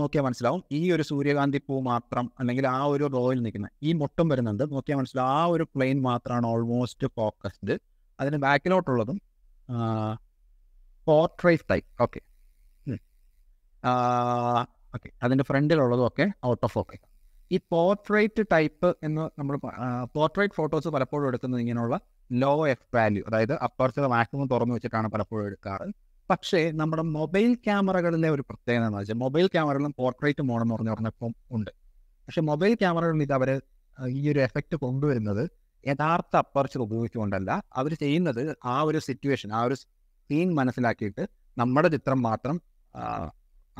നോക്കിയാൽ മനസ്സിലാവും ഈ ഒരു സൂര്യകാന്തി പൂ മാത്രം അല്ലെങ്കിൽ ആ ഒരു റോയിൽ നിൽക്കുന്ന ഈ മൊട്ടം വരുന്നുണ്ട് നോക്കിയാൽ മനസ്സിലാവും ആ ഒരു പ്ലെയിൻ മാത്രമാണ് ഓൾമോസ്റ്റ് ഫോക്കസ്ഡ് അതിന് ബാക്കിലോട്ടുള്ളതും പോർട്രേറ്റ് ടൈപ്പ് ഓക്കെ ഓക്കെ അതിൻ്റെ ഫ്രണ്ടിലുള്ളതും ഒക്കെ ഔട്ട് ഓഫ് ഫോക്കസ് ഈ പോർട്രേറ്റ് ടൈപ്പ് എന്ന് നമ്മൾ പോർട്രേറ്റ് ഫോട്ടോസ് പലപ്പോഴും എടുക്കുന്നത് ഇങ്ങനെയുള്ള ലോ എഫ് വാല്യൂ അതായത് അപ്പർച്ചർ മാക്സിമം തുറന്നു വെച്ചിട്ടാണ് പലപ്പോഴും എടുക്കാറ് പക്ഷേ നമ്മുടെ മൊബൈൽ ക്യാമറകളിലെ ഒരു പ്രത്യേകത എന്ന് വെച്ചാൽ മൊബൈൽ ക്യാമറകളും പോർട്രേറ്റ് മോഡ് എന്ന് പറഞ്ഞ ഒരെണ്ണം ഉണ്ട് പക്ഷെ മൊബൈൽ ക്യാമറകളിൽ ഇത് അവർ ഈ ഒരു എഫക്റ്റ് കൊണ്ടുവരുന്നത് യഥാർത്ഥ അപ്പർച്ചർ ഉപയോഗിച്ചുകൊണ്ടല്ല അവർ ചെയ്യുന്നത് ആ ഒരു സിറ്റുവേഷൻ ആ ഒരു സീൻ മനസ്സിലാക്കിയിട്ട് നമ്മുടെ ചിത്രം മാത്രം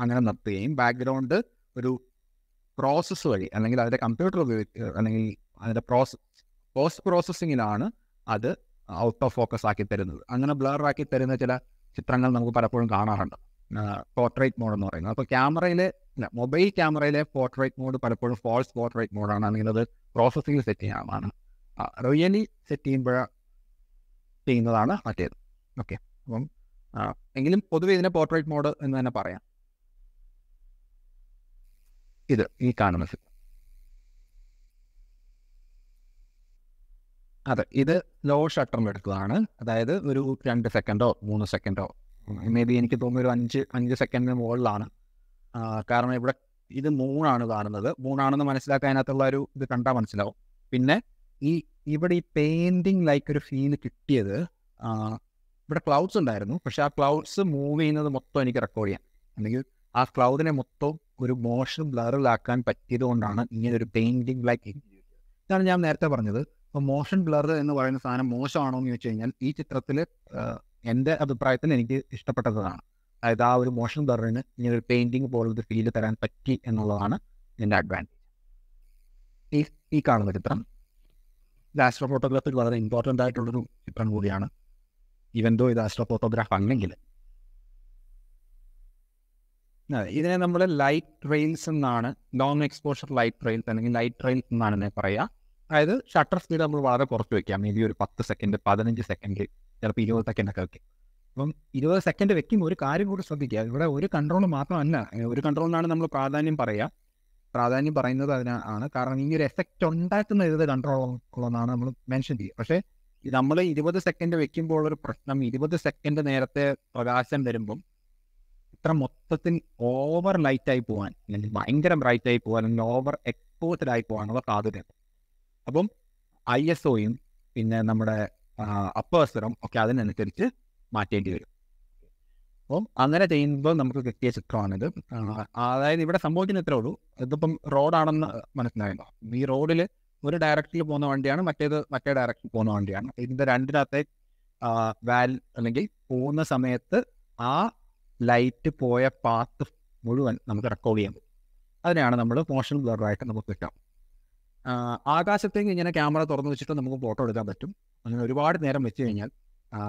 അങ്ങനെ നിർത്തുകയും ബാക്ക്ഗ്രൗണ്ട് ഒരു പ്രോസസ്സ് വഴി അല്ലെങ്കിൽ അതിൻ്റെ കമ്പ്യൂട്ടർ ഉപയോഗിച്ച് അല്ലെങ്കിൽ അതിൻ്റെ പ്രോസസ് പോസ്റ്റ് പ്രോസസ്സിങ്ങിലാണ് അത് ഔട്ട് ഓഫ് ഫോക്കസ് ആക്കി തരുന്നത് അങ്ങനെ ബ്ലർ ആക്കി തരുന്ന ചില ചിത്രങ്ങൾ നമുക്ക് പലപ്പോഴും കാണാറുണ്ട് പോർട്രേറ്റ് മോഡ് എന്ന് പറയുന്നത് അപ്പോൾ ക്യാമറയിൽ മൊബൈൽ ക്യാമറയിലെ പോർട്രേറ്റ് മോഡ് പലപ്പോഴും ഫോൾസ് പോർട്രേറ്റ് മോഡാണ് അല്ലെങ്കിൽ അത് പ്രോസസ്സിംഗ് സെറ്റ് ചെയ്യാനാണ് റിയലി സെറ്റ് ചെയ്യുമ്പോൾ ചെയ്യുന്നതാണ് മറ്റേത് ഓക്കെ അപ്പം എങ്കിലും പൊതുവെ ഇതിനെ പോർട്രേറ്റ് മോഡ് എന്ന് തന്നെ പറയാം ഇത് ഈ കാണുന്ന അതെ ഇത് ലോ ഷട്ടറിൽ എടുക്കുകയാണ് അതായത് ഒരു രണ്ട് സെക്കൻഡോ മൂന്ന് സെക്കൻഡോ മേ ബി എനിക്ക് തോന്നുന്നു ഒരു അഞ്ച് അഞ്ച് സെക്കൻഡിന് മുകളിലാണ് കാരണം ഇവിടെ ഇത് മൂണാണ് കാണുന്നത് മൂണാണെന്ന് മനസ്സിലാക്കാൻ അതിനകത്തുള്ള ഒരു ഇത് കണ്ടാൽ മനസ്സിലാവും പിന്നെ ഈ ഇവിടെ ഈ പെയിൻറ്റിങ് ലൈക്ക് ഒരു ഫീൽ കിട്ടിയത് ഇവിടെ ക്ലൗഡ്സ് ഉണ്ടായിരുന്നു പക്ഷെ ആ ക്ലൗഡ്സ് മൂവ് ചെയ്യുന്നത് മൊത്തം എനിക്ക് റെക്കോർഡ് ചെയ്യാൻ അല്ലെങ്കിൽ ആ ക്ലൗഡിനെ മൊത്തം ഒരു മോഷൻ ബ്ലറിലാക്കാൻ പറ്റിയത് കൊണ്ടാണ് ഇങ്ങനെ ഒരു പെയിൻറ്റിങ് ലൈക്ക് ഇതാണ് ഞാൻ നേരത്തെ പറഞ്ഞത് അപ്പൊ മോഷൻ ബ്ലർ എന്ന് പറയുന്ന സാധനം മോശമാണോ എന്ന് ചോദിച്ചു കഴിഞ്ഞാൽ ഈ ചിത്രത്തിൽ എൻ്റെ അഭിപ്രായത്തിൽ എനിക്ക് ഇഷ്ടപ്പെട്ടതാണ് അതായത് ആ ഒരു മോഷൻ ബ്ലറിന് ഇനി ഒരു പെയിൻറ്റിങ് പോലത്തെ ഫീൽ തരാൻ പറ്റി എന്നുള്ളതാണ് എൻ്റെ അഡ്വാൻറ്റേജ് ഈ ഈ കാണുന്ന ചിത്രം ആസ്ട്രോ ഫോട്ടോഗ്രാഫിൽ വളരെ ഇമ്പോർട്ടൻ്റ് ആയിട്ടുള്ളൊരു ചിത്രം കൂടിയാണ് ഇവൻ ദോ ഇത് ആസ്ട്രോ ഫോട്ടോഗ്രാഫ് അല്ലെങ്കിൽ ഇതിനെ നമ്മൾ ലൈറ്റ് ട്രെയിൽസ് എന്നാണ് ലോങ് എക്സ്പോഷർ ലൈറ്റ് ട്രെയിൽസ് അല്ലെങ്കിൽ ലൈറ്റ് ട്രെയിൽസ് എന്നാണ് ഇതിനെ പറയുക അതായത് ഷട്ടർ സ്പീഡ് നമ്മൾ വളരെ കുറച്ച് വെക്കാം മേ ബി ഒരു പത്ത് സെക്കൻഡ് പതിനഞ്ച് സെക്കൻഡ് ചിലപ്പോൾ ഇരുപത് സെക്കൻഡ് ഒക്കെ വെക്കാം അപ്പം ഇരുപത് സെക്കൻഡ് വെക്കുമ്പോൾ ഒരു കാര്യം കൂടി ശ്രദ്ധിക്കുക ഇവിടെ ഒരു കൺട്രോൾ മാത്രമല്ല ഒരു കൺട്രോൾ എന്നാണ് നമ്മൾ പ്രാധാന്യം പറയുക പ്രാധാന്യം പറയുന്നത് അതിനാണ് കാരണം ഈ ഒരു എഫക്റ്റ് ഉണ്ടാക്കുന്ന ഏത് കൺട്രോളാണ് നമ്മൾ മെൻഷൻ ചെയ്യുക പക്ഷേ നമ്മൾ ഇരുപത് സെക്കൻഡ് വെക്കുമ്പോൾ ഒരു പ്രശ്നം ഇരുപത് സെക്കൻഡ് നേരത്തെ പ്രകാശം വരുമ്പം ഇത്ര മൊത്തത്തിൽ ഓവർ ലൈറ്റായി പോകാൻ അല്ലെങ്കിൽ ഭയങ്കര ബ്രൈറ്റായി പോകാൻ അല്ലെങ്കിൽ ഓവർ എക്സ്പോസ്ഡ് ആയി പോകാനുള്ള സാധ്യതയുണ്ട് അപ്പം ഐ എസ് ഒയും പിന്നെ നമ്മുടെ അപ്പവസരം ഒക്കെ അതിനനുസരിച്ച് മാറ്റേണ്ടി വരും അപ്പം അങ്ങനെ ചെയ്യുമ്പോൾ നമുക്ക് കിട്ടിയ ചിത്രമാണിത് അതായത് ഇവിടെ സംഭവിക്കുന്ന ഇത്രേ ഉള്ളൂ ഇതിപ്പം റോഡാണെന്ന് മനസ്സിലായല്ലോ ഈ റോഡിൽ ഒരു ഡയറക്ടിൽ പോകുന്ന വണ്ടിയാണ് മറ്റേത് മറ്റേ ഡയറക്ടിൽ പോകുന്ന വണ്ടിയാണ് ഇതിൻ്റെ രണ്ടിനകത്തെ വാൽ അല്ലെങ്കിൽ പോകുന്ന സമയത്ത് ആ ലൈറ്റ് പോയ പാത്ത് മുഴുവൻ നമുക്ക് റെക്കോർഡ് ചെയ്യാൻ പറ്റും അതിനെയാണ് നമ്മൾ മോഷൻ ആയിട്ട് നമുക്ക് കിട്ടാം ആകാശത്തേക്ക് ഇങ്ങനെ ക്യാമറ തുറന്നു വെച്ചിട്ട് നമുക്ക് ഫോട്ടോ എടുക്കാൻ പറ്റും അങ്ങനെ ഒരുപാട് നേരം വെച്ച് കഴിഞ്ഞാൽ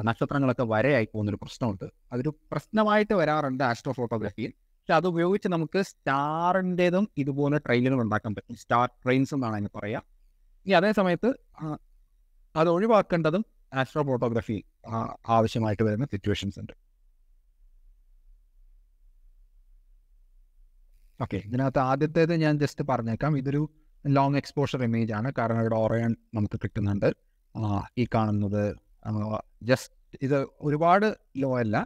നക്ഷത്രങ്ങളൊക്കെ വരയായി പോകുന്നൊരു പ്രശ്നമുണ്ട് അതൊരു പ്രശ്നമായിട്ട് വരാറുണ്ട് ആസ്ട്രോ ഫോട്ടോഗ്രാഫിയിൽ പക്ഷെ അത് ഉപയോഗിച്ച് നമുക്ക് സ്റ്റാറിൻ്റെതും ഇതുപോലെ ട്രെയിനുകൾ ഉണ്ടാക്കാൻ പറ്റും സ്റ്റാർ ട്രെയിൻസ് എന്നാണ് അതിന് പറയുക ഇനി അതേ സമയത്ത് അത് ഒഴിവാക്കേണ്ടതും ആസ്ട്രോ ഫോട്ടോഗ്രാഫി ആവശ്യമായിട്ട് വരുന്ന സിറ്റുവേഷൻസ് ഉണ്ട് ഓക്കെ ഇതിനകത്ത് ആദ്യത്തേത് ഞാൻ ജസ്റ്റ് പറഞ്ഞേക്കാം ഇതൊരു ലോങ് എക്സ്പോഷർ ഇമേജ് ആണ് കാരണം ഇവിടെ ഓറയൺ നമുക്ക് കിട്ടുന്നുണ്ട് ഈ കാണുന്നത് ജസ്റ്റ് ഇത് ഒരുപാട് ലോ അല്ല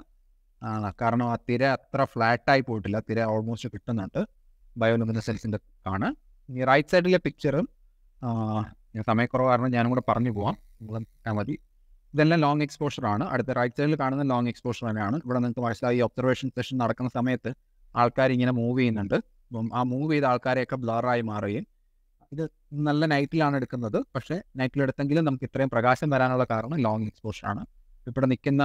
കാരണം ആ തിര അത്ര ഫ്ലാറ്റായി പോയിട്ടില്ല തിര ഓൾമോസ്റ്റ് കിട്ടുന്നുണ്ട് സെൽസിൻ്റെ ആണ് ഈ റൈറ്റ് സൈഡിലെ പിക്ചറും സമയക്കുറവ് കാരണം ഞാനും കൂടെ പറഞ്ഞു പോവാം മതി ഇതെല്ലാം ലോങ് എക്സ്പോഷർ ആണ് അടുത്ത റൈറ്റ് സൈഡിൽ കാണുന്ന ലോങ് എക്സ്പോഷർ തന്നെയാണ് ഇവിടെ നിങ്ങൾക്ക് മനസ്സിലായി ഒബ്സർവേഷൻ സെഷൻ നടക്കുന്ന സമയത്ത് ആൾക്കാർ ഇങ്ങനെ മൂവ് ചെയ്യുന്നുണ്ട് അപ്പം ആ മൂവ് ചെയ്ത ആൾക്കാരെയൊക്കെ ബ്ലറായി മാറുകയും ഇത് നല്ല നൈറ്റിലാണ് എടുക്കുന്നത് പക്ഷെ നൈറ്റിലെടുത്തെങ്കിലും നമുക്ക് ഇത്രയും പ്രകാശം വരാനുള്ള കാരണം ലോങ് എക്സ്പോഷർ ആണ് ഇവിടെ നിൽക്കുന്ന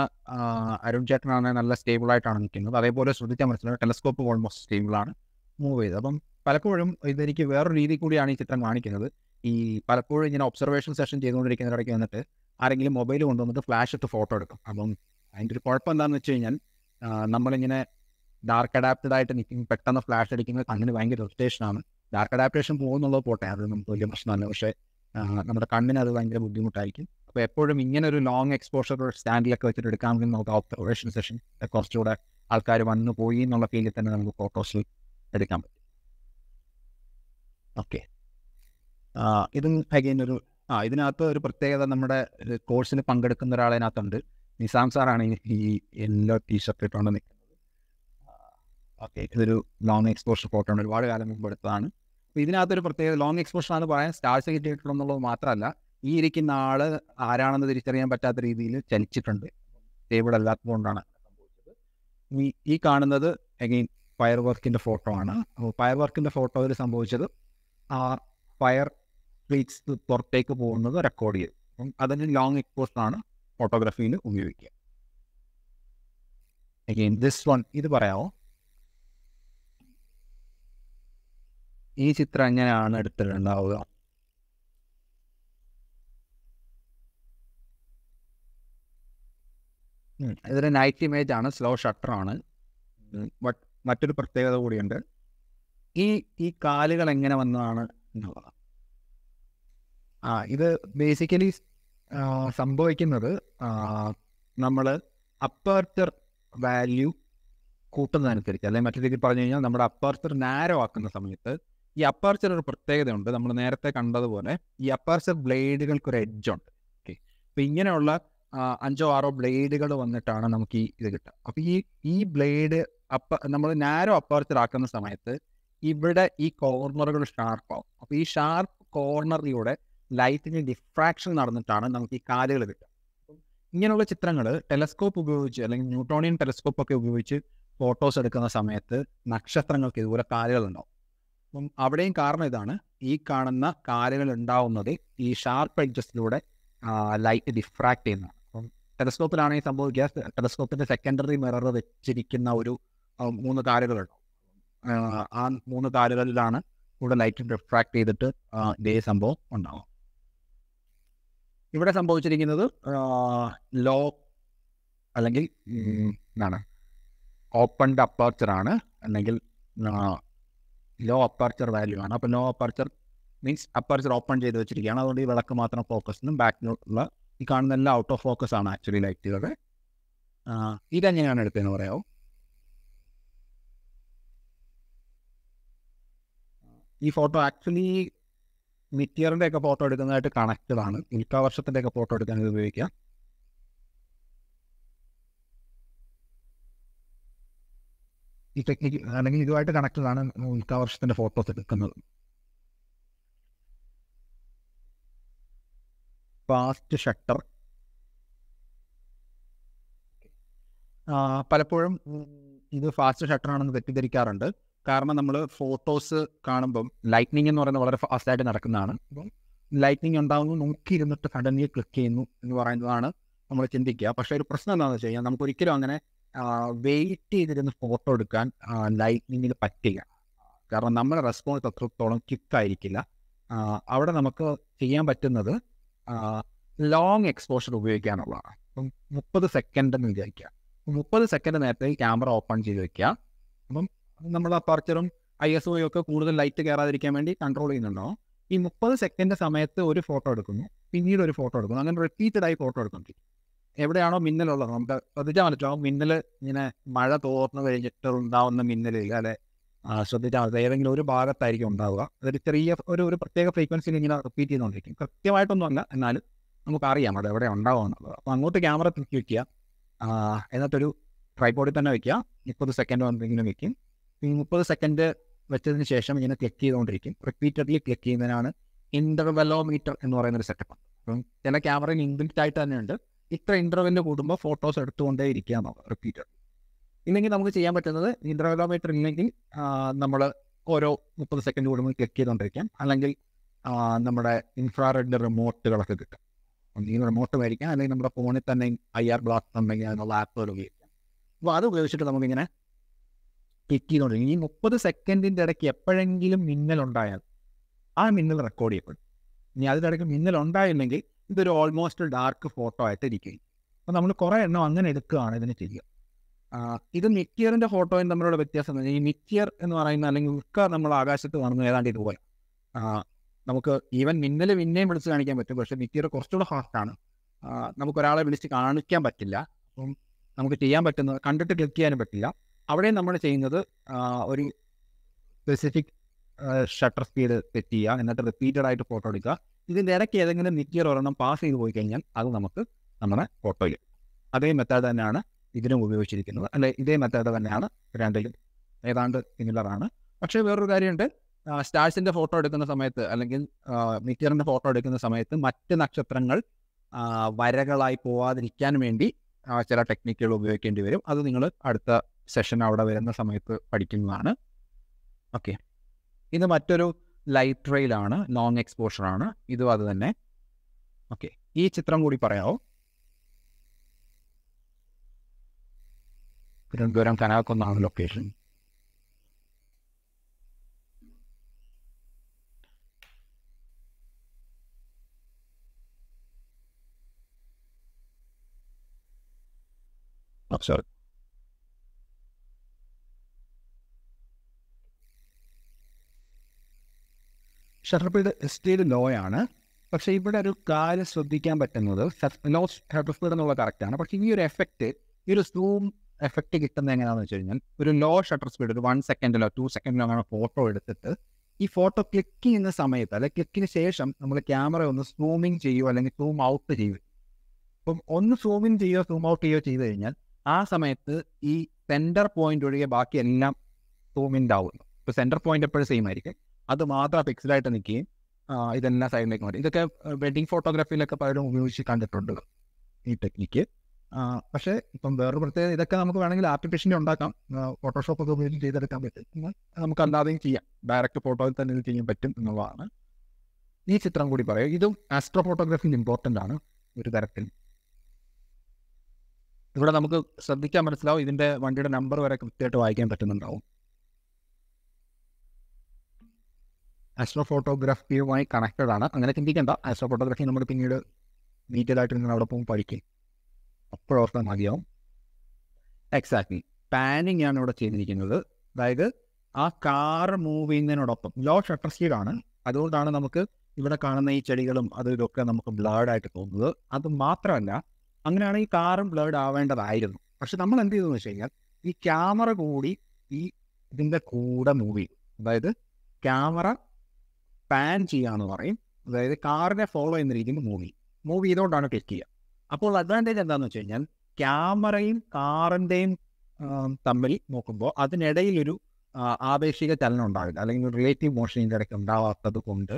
അരുൺ ചേട്ടനാണ് നല്ല സ്റ്റേബിൾ ആയിട്ടാണ് നിൽക്കുന്നത് അതേപോലെ ശ്രദ്ധിച്ചാൽ മനസ്സിലാവും ടെലസ്കോപ്പ് ഓൾമോസ്റ്റ് സ്റ്റേബിൾ ആണ് മൂവ് ചെയ്തത് അപ്പം പലപ്പോഴും ഇതെനിക്ക് വേറൊരു രീതി കൂടിയാണ് ഈ ചിത്രം കാണിക്കുന്നത് ഈ പലപ്പോഴും ഇങ്ങനെ ഒബ്സർവേഷൻ സെഷൻ ഇടയ്ക്ക് വന്നിട്ട് ആരെങ്കിലും മൊബൈൽ കൊണ്ടുവന്നിട്ട് ഫ്ലാഷ് എടുത്ത് ഫോട്ടോ എടുക്കും അപ്പം അതിൻ്റെ ഒരു കുഴപ്പം എന്താണെന്ന് വെച്ച് കഴിഞ്ഞാൽ നമ്മളിങ്ങനെ ഡാർക്ക് അഡാപ്റ്റഡ് ആയിട്ട് നിൽക്കും പെട്ടെന്ന് ഫ്ലാഷ് അടിക്കുന്നത് കണ്ണിന് ഭയങ്കര ഇറിറ്റേഷനാണ് ഡാർക്ക് അഡാപ്റ്റേഷൻ പോകുന്നുള്ളത് പോട്ടെ അത് നമുക്ക് വലിയ പ്രശ്നമല്ല പക്ഷേ നമ്മുടെ കണ്ണിന് അത് ഭയങ്കര ബുദ്ധിമുട്ടായിരിക്കും അപ്പോൾ എപ്പോഴും ഇങ്ങനെ ഒരു ലോങ് എക്സ്പോഷർ സ്റ്റാൻഡിലൊക്കെ വെച്ചിട്ട് എടുക്കാമെങ്കിൽ നമുക്ക് ഓപ്പറേഷൻ സെഷൻ കുറച്ചുകൂടെ ആൾക്കാർ വന്നു പോയി എന്നുള്ള ഫീലിൽ തന്നെ നമുക്ക് ഫോട്ടോസിൽ എടുക്കാൻ പറ്റും ഓക്കെ ഇതും അഗൈൻ ഒരു ആ ഇതിനകത്ത് ഒരു പ്രത്യേകത നമ്മുടെ കോഴ്സിന് പങ്കെടുക്കുന്ന ഒരാൾ ഇതിനകത്തുണ്ട് നിസാം സാറാണ് ഈ യെല്ലോ ടീഷർട്ട് ഇട്ടുകൊണ്ട് നിൽക്കുന്നത് ഓക്കെ ഇതൊരു ലോങ് എക്സ്പോഷർ ഫോട്ടോ ആണ് ഒരുപാട് കാലം മുമ്പ് എടുത്തതാണ് ഇതിനകത്തൊരു പ്രത്യേക ലോങ് എക്സ്പോഷർ ആണ് പറയാൻ സ്റ്റാർസ് കിട്ടിയിട്ടുള്ളൂ എന്നുള്ളത് മാത്രമല്ല ഈ ഇരിക്കുന്ന ആള് ആരാണെന്ന് തിരിച്ചറിയാൻ പറ്റാത്ത രീതിയിൽ ചലിച്ചിട്ടുണ്ട് സ്റ്റേബിൾ അല്ലാത്തതുകൊണ്ടാണ് ഈ ഈ കാണുന്നത് അഗെയിൻ ഫയർ വർക്കിൻ്റെ ഫോട്ടോ ആണ് ഫയർ വർക്കിൻ്റെ ഫോട്ടോയിൽ സംഭവിച്ചത് ആ ഫയർ ഫ്ലീറ്റ്സ് പുറത്തേക്ക് പോകുന്നത് റെക്കോർഡ് ചെയ്തു അപ്പം അതിന് ലോങ് ആണ് ഫോട്ടോഗ്രാഫിയിൽ ഉപയോഗിക്കുക അഗെയിൻ ദിസ് വൺ ഇത് പറയാമോ ഈ ചിത്രം എങ്ങനെയാണ് എടുത്തിട്ടുണ്ടാവുക ഇതൊരു നൈറ്റ് ഇമേജ് ആണ് സ്ലോ ഷട്ടറാണ് മറ്റൊരു പ്രത്യേകത കൂടിയുണ്ട് ഈ ഈ കാലുകൾ എങ്ങനെ വന്നതാണ് എന്നുള്ളത് ആ ഇത് ബേസിക്കലി സംഭവിക്കുന്നത് നമ്മൾ അപ്പേർച്ചർ വാല്യൂ കൂട്ടുന്നതനുസരിച്ച് അല്ലെങ്കിൽ മറ്റു രീതിയിൽ പറഞ്ഞു കഴിഞ്ഞാൽ നമ്മുടെ അപ്പേർച്ചർ നാരോ ആക്കുന്ന സമയത്ത് ഈ അപ്പാർച്ചർ ഒരു പ്രത്യേകതയുണ്ട് നമ്മൾ നേരത്തെ കണ്ടതുപോലെ ഈ അപ്പാർച്ചർ ബ്ലേഡുകൾക്ക് ഒരു എഡ്ജ് ഉണ്ട് ഓക്കെ അപ്പം ഇങ്ങനെയുള്ള അഞ്ചോ ആറോ ബ്ലേഡുകൾ വന്നിട്ടാണ് നമുക്ക് ഈ ഇത് കിട്ടുക അപ്പം ഈ ഈ ബ്ലേഡ് അപ്പ നമ്മൾ നാരോ അപ്പാർച്ചർ ആക്കുന്ന സമയത്ത് ഇവിടെ ഈ കോർണറുകൾ ഷാർപ്പാവും അപ്പോൾ ഈ ഷാർപ്പ് കോർണറിലൂടെ ലൈറ്റിന് ഡിഫ്രാക്ഷൻ നടന്നിട്ടാണ് നമുക്ക് ഈ കാലുകൾ കിട്ടുക ഇങ്ങനെയുള്ള ചിത്രങ്ങൾ ടെലസ്കോപ്പ് ഉപയോഗിച്ച് അല്ലെങ്കിൽ ന്യൂട്ടോണിയൻ ടെലസ്കോപ്പ് ഒക്കെ ഉപയോഗിച്ച് ഫോട്ടോസ് എടുക്കുന്ന സമയത്ത് നക്ഷത്രങ്ങൾക്ക് ഇതുപോലെ കാലുകൾ ഉണ്ടാവും അപ്പം അവിടെയും കാരണം ഇതാണ് ഈ കാണുന്ന കാലുകൾ ഉണ്ടാവുന്നത് ഈ ഷാർപ്പ് എഡ്ജസിലൂടെ ലൈറ്റ് ഡിഫ്രാക്ട് ചെയ്യുന്നതാണ് അപ്പം സംഭവം സംഭവിക്കുക ടെലസ്കോപ്പിന്റെ സെക്കൻഡറി മിറർ വെച്ചിരിക്കുന്ന ഒരു മൂന്ന് കാലുകളുണ്ടാവും ആ മൂന്ന് കാലുകളിലാണ് കൂടെ ലൈറ്റ് ഡിഫ്രാക്ട് ചെയ്തിട്ട് ഇതേ സംഭവം ഉണ്ടാവും ഇവിടെ സംഭവിച്ചിരിക്കുന്നത് ലോ അല്ലെങ്കിൽ എന്താണ് ഓപ്പൺഡ് ആണ് അല്ലെങ്കിൽ ലോ അപ്പർച്ചർ വാല്യൂ ആണ് അപ്പോൾ low aperture means aperture open ചെയ്ത് വെച്ചിരിക്കുകയാണ് അതുകൊണ്ട് ഈ വിളക്ക് മാത്രം ഫോക്കസിനും ബാക്കിലുള്ള ഈ കാണുന്ന എല്ലാം ഔട്ട് ഓഫ് ഫോക്കസ് ആണ് ആക്ച്വലി ലൈറ്റുകളൊക്കെ ഇതെങ്ങനെയാണ് എടുത്തതെന്ന് പറയാമോ ഈ ഫോട്ടോ ആക്ച്വലി മിറ്റിയറിൻ്റെ ഒക്കെ ഫോട്ടോ എടുക്കുന്നതായിട്ട് കണക്റ്റഡ് ആണ് ഉൽക്കാവർഷത്തിൻ്റെ ഒക്കെ ഫോട്ടോ എടുക്കാൻ ഇത് ഉപയോഗിക്കാം ഈ ടെക്നിക്ക് അല്ലെങ്കിൽ ഇതുമായിട്ട് കണക്റ്റഡ് ആണ് ഉൽക്കാവർഷത്തിന്റെ ഫോട്ടോസ് എടുക്കുന്നത് ഫാസ്റ്റ് ഷട്ടർ പലപ്പോഴും ഇത് ഫാസ്റ്റ് ഷട്ടർ ആണെന്ന് തെറ്റിദ്ധരിക്കാറുണ്ട് കാരണം നമ്മൾ ഫോട്ടോസ് കാണുമ്പം ലൈറ്റ്നിങ് എന്ന് പറയുന്നത് വളരെ ഫാസ്റ്റായിട്ട് നടക്കുന്നതാണ് അപ്പം ലൈറ്റ്നിങ് ഉണ്ടാകുന്നു നോക്കിയിരുന്നിട്ട് സഡൻലി ക്ലിക്ക് ചെയ്യുന്നു എന്ന് പറയുന്നതാണ് നമ്മൾ ചിന്തിക്കുക പക്ഷേ ഒരു പ്രശ്നം എന്താണെന്ന് വെച്ച് കഴിഞ്ഞാൽ നമുക്ക് ഒരിക്കലും അങ്ങനെ വെയിറ്റ് ചെയ്തിരുന്ന് ഫോട്ടോ എടുക്കാൻ ലൈറ്റ്നിങ്ങിന് പറ്റില്ല കാരണം നമ്മുടെ റെസ്പോൺസ് അത്രത്തോളം ആയിരിക്കില്ല അവിടെ നമുക്ക് ചെയ്യാൻ പറ്റുന്നത് ലോങ് എക്സ്പോഷർ ഉപയോഗിക്കാനുള്ളതാണ് അപ്പം മുപ്പത് സെക്കൻഡ് എന്ന് വിചാരിക്കുക മുപ്പത് സെക്കൻഡ് നേരത്തെ ക്യാമറ ഓപ്പൺ ചെയ്ത് വെക്കുക അപ്പം നമ്മുടെ അപ്പർച്ചറും ഐ എസ് ഒയും ഒക്കെ കൂടുതൽ ലൈറ്റ് കയറാതിരിക്കാൻ വേണ്ടി കൺട്രോൾ ചെയ്യുന്നുണ്ടോ ഈ മുപ്പത് സെക്കൻഡ് സമയത്ത് ഒരു ഫോട്ടോ എടുക്കുന്നു പിന്നീട് ഒരു ഫോട്ടോ എടുക്കുന്നു അങ്ങനെ റിപ്പീറ്റഡായി ഫോട്ടോ എടുക്കുന്നു എവിടെയാണോ മിന്നലുള്ളത് നമുക്ക് ശ്രദ്ധിച്ചാൽ പറ്റും ആ മിന്നൽ ഇങ്ങനെ മഴ തോർന്നു കഴിഞ്ഞിട്ട് ഉണ്ടാവുന്ന മിന്നലിൽ അല്ലെ ശ്രദ്ധിച്ചാൽ മതി ഏതെങ്കിലും ഒരു ഭാഗത്തായിരിക്കും ഉണ്ടാവുക അതൊരു ചെറിയ ഒരു ഒരു പ്രത്യേക ഫ്രീക്വൻസിൽ ഇങ്ങനെ റിപ്പീറ്റ് ചെയ്തുകൊണ്ടിരിക്കും കൃത്യമായിട്ടൊന്നും അല്ല എന്നാലും അറിയാം അത് എവിടെ ഉണ്ടാവുക എന്നുള്ളത് അപ്പോൾ അങ്ങോട്ട് ക്യാമറ തിരിക്കി വെക്കുക എന്നിട്ടൊരു ട്രൈപോഡിൽ തന്നെ വെക്കുക മുപ്പത് സെക്കൻഡ് എന്തെങ്കിലും വെക്കും ഈ മുപ്പത് സെക്കൻഡ് വെച്ചതിന് ശേഷം ഇങ്ങനെ ക്ലിക്ക് ചെയ്തുകൊണ്ടിരിക്കും റിപ്പീറ്റഡ്ലി ക്ലിക്ക് ചെയ്യുന്നതിനാണ് ഇൻ്റർവെലോമീറ്റർ എന്ന് പറയുന്ന ഒരു സെറ്റപ്പ് അപ്പം ചില ക്യാമറയിൽ ഇൻബിൽറ്റ് ആയിട്ട് തന്നെയുണ്ട് ഇത്ര ഇന്റർവെല് കൂടുമ്പോൾ ഫോട്ടോസ് എടുത്തുകൊണ്ടേ ഇരിക്കുക എന്നുള്ളത് റിപ്പീറ്റ് ഇല്ലെങ്കിൽ നമുക്ക് ചെയ്യാൻ പറ്റുന്നത് ഇന്റർവെലോമീറ്റർ ഇല്ലെങ്കിൽ നമ്മൾ ഓരോ മുപ്പത് സെക്കൻഡ് കൂടുമ്പോൾ ക്ലിക്ക് ചെയ്തുകൊണ്ടിരിക്കാം അല്ലെങ്കിൽ നമ്മുടെ ഇൻഫ്രാറെഡ് റിമോട്ടുകളൊക്കെ കിട്ടും നീ റിമോട്ട് മേടിക്കാം അല്ലെങ്കിൽ നമ്മുടെ ഫോണിൽ തന്നെ ഐ ആർ ബ്ലാസ്റ്റ് ഉണ്ടെങ്കിൽ അതിനുള്ള ആപ്പുകൾ ഉപയോഗിക്കാം അപ്പോൾ അത് ഉപയോഗിച്ചിട്ട് നമുക്കിങ്ങനെ ക്ലിക്ക് ചെയ്തുകൊണ്ടിരിക്കും ഈ മുപ്പത് സെക്കൻഡിൻ്റെ ഇടയ്ക്ക് എപ്പോഴെങ്കിലും മിന്നൽ ഉണ്ടായാൽ ആ മിന്നൽ റെക്കോർഡ് ചെയ്യപ്പെടും ഇനി അതിനിടയ്ക്ക് മിന്നൽ ഉണ്ടായില്ലെങ്കിൽ ഇതൊരു ഓൾമോസ്റ്റ് ഡാർക്ക് ഫോട്ടോ ആയിട്ട് ഇരിക്കും അപ്പോൾ നമ്മൾ കുറേ എണ്ണം അങ്ങനെ എടുക്കുകയാണ് ഇതിന് ചെയ്യുക ഇത് മിക്യറിൻ്റെ ഫോട്ടോയും തമ്മിലുള്ള വ്യത്യാസം ഈ മിക്കിയർ എന്ന് പറയുന്ന അല്ലെങ്കിൽ ഉൽക്ക നമ്മൾ ആകാശത്ത് കാണുന്ന ഏതാണ്ട് ഇതുപോലെ നമുക്ക് ഈവൻ മിന്നൽ പിന്നെയും വിളിച്ച് കാണിക്കാൻ പറ്റും പക്ഷേ മിക്യർ കുറച്ചുകൂടെ ഫാസ്റ്റാണ് ഒരാളെ വിളിച്ച് കാണിക്കാൻ പറ്റില്ല അപ്പം നമുക്ക് ചെയ്യാൻ പറ്റുന്നത് കണ്ടിട്ട് ക്ലിക്ക് ചെയ്യാനും പറ്റില്ല അവിടെ നമ്മൾ ചെയ്യുന്നത് ഒരു സ്പെസിഫിക് ഷട്ടർ സ്പീഡ് സെറ്റ് ചെയ്യുക എന്നിട്ട് റിപ്പീറ്റഡ് ആയിട്ട് ഫോട്ടോ എടുക്കുക ഇതിൻ്റെ ഇടയ്ക്ക് ഏതെങ്കിലും നിക്കിയർ ഒരെണ്ണം പാസ് ചെയ്ത് പോയി കഴിഞ്ഞാൽ അത് നമുക്ക് നമ്മുടെ ഫോട്ടോയിൽ അതേ മെത്തേഡ് തന്നെയാണ് ഇതിനും ഉപയോഗിച്ചിരിക്കുന്നത് അല്ലെ ഇതേ മെത്തേഡ് തന്നെയാണ് രണ്ടിലും ഏതാണ്ട് സിമിലറാണ് പക്ഷേ വേറൊരു കാര്യമുണ്ട് സ്റ്റാർസിൻ്റെ ഫോട്ടോ എടുക്കുന്ന സമയത്ത് അല്ലെങ്കിൽ മിക്സറിൻ്റെ ഫോട്ടോ എടുക്കുന്ന സമയത്ത് മറ്റ് നക്ഷത്രങ്ങൾ വരകളായി പോവാതിരിക്കാൻ വേണ്ടി ചില ടെക്നിക്കുകൾ ഉപയോഗിക്കേണ്ടി വരും അത് നിങ്ങൾ അടുത്ത സെഷൻ അവിടെ വരുന്ന സമയത്ത് പഠിക്കുന്നതാണ് ഓക്കെ ഇത് മറ്റൊരു ലൈറ്റ് റെയിലാണ് ലോങ് എക്സ്പോഷർ ആണ് ഇതും അത് തന്നെ ഓക്കെ ഈ ചിത്രം കൂടി പറയാമോ തിരുവനന്തപുരം കനാക്കുന്നാണ് ലൊക്കേഷൻ സോറി oh, ഷട്ടർപ്പിൾഡ് എസ്റ്റേറ്റ് ലോ ആണ് പക്ഷേ ഇവിടെ ഒരു കാര്യം ശ്രദ്ധിക്കാൻ പറ്റുന്നത് ലോ ഷട്ടർപ്പിൾഡ് എന്നുള്ള കറക്റ്റാണ് പക്ഷേ ഈ ഒരു എഫക്റ്റ് ഈ ഒരു സൂം എഫക്റ്റ് കിട്ടുന്നത് എങ്ങനെയാണെന്ന് വെച്ച് കഴിഞ്ഞാൽ ഒരു ലോ ഷട്ടർ സ്പീഡ് ഒരു വൺ സെക്കൻഡിലോ ടു സെക്കൻഡിലോ അങ്ങനെ ഫോട്ടോ എടുത്തിട്ട് ഈ ഫോട്ടോ ക്ലിക്ക് ചെയ്യുന്ന സമയത്ത് അല്ലെങ്കിൽ ക്ലിക്കിന് ശേഷം നമ്മൾ ക്യാമറ ഒന്ന് സൂമിങ് ചെയ്യുമോ അല്ലെങ്കിൽ സൂം ഔട്ട് ചെയ്യുമോ അപ്പം ഒന്ന് സൂമിങ് ഇൻ സൂം ഔട്ട് ചെയ്യുകയോ ചെയ്ത് കഴിഞ്ഞാൽ ആ സമയത്ത് ഈ സെൻറ്റർ പോയിന്റ് ഒഴികെ ബാക്കി എല്ലാം സൂം ആവുന്നു ഇപ്പോൾ സെൻറ്റർ പോയിന്റ് എപ്പോഴും സെയിം ആയിരിക്കും അത് മാത്രം ആയിട്ട് നിൽക്കുകയും ഇതെല്ലാം സൈഡിലേക്ക് മാറി ഇതൊക്കെ വെഡിങ് ഫോട്ടോഗ്രാഫിയിലൊക്കെ പലരും ഉപയോഗിച്ച് കണ്ടിട്ടുണ്ട് ഈ ടെക്നിക്ക് പക്ഷേ ഇപ്പം വേറൊരു പ്രത്യേകത ഇതൊക്കെ നമുക്ക് വേണമെങ്കിൽ ആർട്ടിഫിഷ്യലി ഉണ്ടാക്കാം ഫോട്ടോഷോപ്പ് ഒക്കെ ഉപയോഗിച്ച് ചെയ്തെടുക്കാൻ പറ്റും നമുക്ക് അല്ലാതെയും ചെയ്യാം ഡയറക്റ്റ് ഫോട്ടോയിൽ തന്നെ ഇത് ചെയ്യാൻ പറ്റും എന്നുള്ളതാണ് ഈ ചിത്രം കൂടി പറയും ഇതും ആസ്ട്രോ ഫോട്ടോഗ്രാഫി ഇമ്പോർട്ടൻ്റ് ആണ് ഒരു തരത്തിൽ ഇവിടെ നമുക്ക് ശ്രദ്ധിക്കാൻ മനസ്സിലാവും ഇതിൻ്റെ വണ്ടിയുടെ നമ്പർ വരെ കൃത്യമായിട്ട് വായിക്കാൻ പറ്റുന്നുണ്ടാവും ആസ്ട്രോ ഫോട്ടോഗ്രാഫിയുമായി കണക്റ്റഡ് ആണ് അങ്ങനെ ചിന്തിക്കേണ്ട ആസ്ട്രോ ഫോട്ടോഗ്രാഫി നമ്മൾ പിന്നീട് ഡീറ്റെയിൽ ആയിട്ട് നിങ്ങൾ അവിടെ പോകും പഠിക്കും അപ്പോഴോർത്താൽ മതിയാവും എക്സാക്ട്ലി പാനിങ് ആണ് ഇവിടെ ചെയ്തിരിക്കുന്നത് അതായത് ആ കാർ മൂവ് ചെയ്യുന്നതിനോടൊപ്പം ലോ ഷട്ടർ സ്പീഡാണ് അതുകൊണ്ടാണ് നമുക്ക് ഇവിടെ കാണുന്ന ഈ ചെടികളും അതും ഇതൊക്കെ നമുക്ക് ബ്ലേഡ് ആയിട്ട് തോന്നുന്നത് അത് മാത്രമല്ല അങ്ങനെയാണ് ഈ കാറും ബ്ലേഡ് ആവേണ്ടതായിരുന്നു പക്ഷെ നമ്മൾ എന്ത് ചെയ്തെന്ന് വെച്ച് കഴിഞ്ഞാൽ ഈ ക്യാമറ കൂടി ഈ ഇതിൻ്റെ കൂടെ മൂവ് ചെയ്തു അതായത് ക്യാമറ പാൻ ചെയ്യാന്ന് പറയും അതായത് കാറിനെ ഫോളോ ചെയ്യുന്ന രീതിയിൽ മൂവ് മൂവ് ചെയ്തുകൊണ്ടാണ് ക്ലിക്ക് ചെയ്യുക അപ്പോൾ അഡ്വാൻറ്റേജ് എന്താണെന്ന് വെച്ച് കഴിഞ്ഞാൽ ക്യാമറയും കാറിൻ്റെയും തമ്മിൽ നോക്കുമ്പോൾ അതിനിടയിലൊരു ആപേക്ഷിക ചലനം ഉണ്ടാവില്ല അല്ലെങ്കിൽ റിലേറ്റീവ് മോഷൻ ഇതിൻ്റെ ഇടയ്ക്ക് ഉണ്ടാവാത്തത് കൊണ്ട്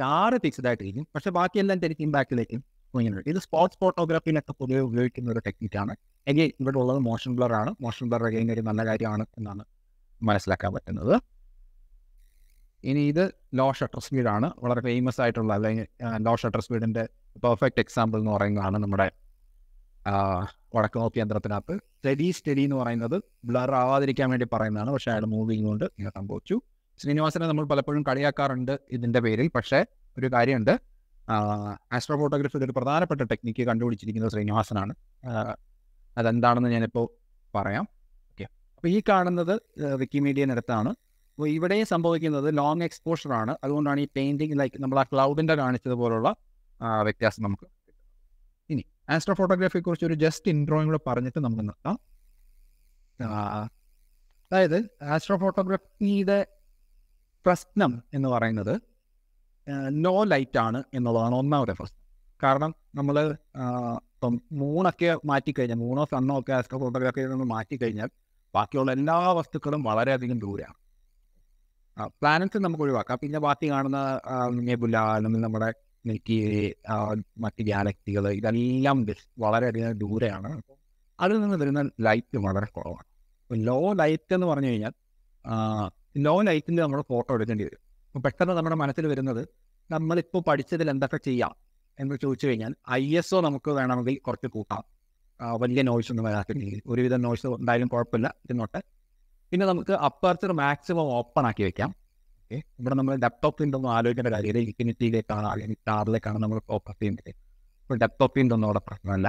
കാറ് ഫിക്സ്ഡ് ആയിട്ടിരിക്കും പക്ഷെ ബാക്കിയെല്ലാം തിരിക്കും ഇമ്പാക്റ്റിലേക്കും ഇങ്ങനെ ഇത് സ്പോർട്സ് ഫോട്ടോഗ്രാഫിനൊക്കെ പൊതുവെ ഉപയോഗിക്കുന്ന ഒരു ടെക്നിക്കാണ് എനിക്ക് ഇവിടെ ഉള്ളത് മോഷൻ ബ്ലർ ആണ് മോഷൻ ബ്ലർ എങ്ങനെ ഒരു നല്ല കാര്യമാണ് എന്നാണ് മനസ്സിലാക്കാൻ പറ്റുന്നത് ഇനി ഇത് ലോ ഷട്ടർ സ്പീഡാണ് വളരെ ഫേമസ് ആയിട്ടുള്ള അല്ലെങ്കിൽ ലോ ഷട്ടർ സ്പീഡിൻ്റെ പെർഫെക്റ്റ് എക്സാമ്പിൾ എന്ന് പറയുന്നതാണ് നമ്മുടെ വടക്ക് നോക്കി യന്ത്രത്തിനകത്ത് സ്റ്റഡി സ്റ്റഡി എന്ന് പറയുന്നത് ബ്ലർ ആവാതിരിക്കാൻ വേണ്ടി പറയുന്നതാണ് പക്ഷെ അയാൾ മൂവിങ് കൊണ്ട് ഇങ്ങനെ സംഭവിച്ചു ശ്രീനിവാസനെ നമ്മൾ പലപ്പോഴും കളിയാക്കാറുണ്ട് ഇതിൻ്റെ പേരിൽ പക്ഷേ ഒരു കാര്യമുണ്ട് ആസ്ട്രോ ഫോട്ടോഗ്രഫിയുടെ ഒരു പ്രധാനപ്പെട്ട ടെക്നിക്ക് കണ്ടുപിടിച്ചിരിക്കുന്നത് ശ്രീനിവാസനാണ് അതെന്താണെന്ന് ഞാനിപ്പോൾ പറയാം ഓക്കെ അപ്പോൾ ഈ കാണുന്നത് വിക്കിമീഡിയ നിരത്താണ് അപ്പോൾ ഇവിടെ സംഭവിക്കുന്നത് ലോങ് എക്സ്പോഷർ ആണ് അതുകൊണ്ടാണ് ഈ പെയിന്റിങ് ലൈക്ക് നമ്മൾ ആ ക്ലൗഡിന്റെ കാണിച്ചതുപോലുള്ള വ്യത്യാസം നമുക്ക് ഇനി ആസ്ട്രോ ഫോട്ടോഗ്രാഫിയെ കുറിച്ച് ഒരു ജസ്റ്റ് ഇൻട്രോയും കൂടെ പറഞ്ഞിട്ട് നമുക്ക് നിർത്താം അതായത് ആസ്ട്രോ ഫോട്ടോഗ്രാഫിയുടെ പ്രശ്നം എന്ന് പറയുന്നത് നോ ലൈറ്റ് ആണ് എന്നുള്ളതാണ് ഒന്നാമത്തെ പ്രശ്നം കാരണം നമ്മൾ ഇപ്പം മൂണൊക്കെ മാറ്റിക്കഴിഞ്ഞാൽ മൂണോ സണ്ണോ ഒക്കെ ആസ്ട്രോ ഫോട്ടോഗ്രാഫിയിൽ നിന്ന് മാറ്റിക്കഴിഞ്ഞാൽ ബാക്കിയുള്ള എല്ലാ വസ്തുക്കളും വളരെയധികം ദൂരമാണ് പ്ലാനറ്റ് നമുക്ക് ഒഴിവാക്കാം പിന്നെ ബാക്കി കാണുന്ന നെബുല അല്ലെങ്കിൽ നമ്മുടെ മിൽക്കി മറ്റ് ഗാലക്സികൾ ഇതെല്ലാം വളരെയധികം ദൂരെയാണ് അതിൽ നിന്ന് വരുന്ന ലൈറ്റ് വളരെ കുറവാണ് ലോ ലൈറ്റ് എന്ന് പറഞ്ഞു കഴിഞ്ഞാൽ ലോ ലൈറ്റിൽ നമ്മൾ ഫോട്ടോ എടുക്കേണ്ടി വരും അപ്പോൾ പെട്ടെന്ന് നമ്മുടെ മനസ്സിൽ വരുന്നത് നമ്മളിപ്പോൾ പഠിച്ചതിൽ എന്തൊക്കെ ചെയ്യാം എന്ന് ചോദിച്ചു കഴിഞ്ഞാൽ ഐ എസ് ഒ നമുക്ക് വേണമെങ്കിൽ കുറച്ച് കൂട്ടാം വലിയ നോയ്സ് ഒന്നും വരാത്തില്ലെങ്കിൽ ഒരുവിധം നോയ്സ് ഉണ്ടായാലും കുഴപ്പമില്ല ഇരുന്നോട്ടെ പിന്നെ നമുക്ക് അപ്പർച്ചർ മാക്സിമം ഓപ്പൺ ആക്കി വെക്കാം ഓക്കെ ഇവിടെ നമ്മൾ ഡെപ്റ്റോപ്പ് ഉണ്ടെന്ന് ആലോചിക്കേണ്ട കാര്യമില്ല ഇൻഫിനിറ്റിയിലേക്കാണ് അല്ലെങ്കിൽ സ്റ്റാറിലേക്കാണ് നമ്മൾ ഫോക്കസ് ചെയ്യുന്നത് ഇപ്പോൾ ഡെപ്റ്റോപ്പ് ഒന്നും അവിടെ പ്രശ്നമല്ല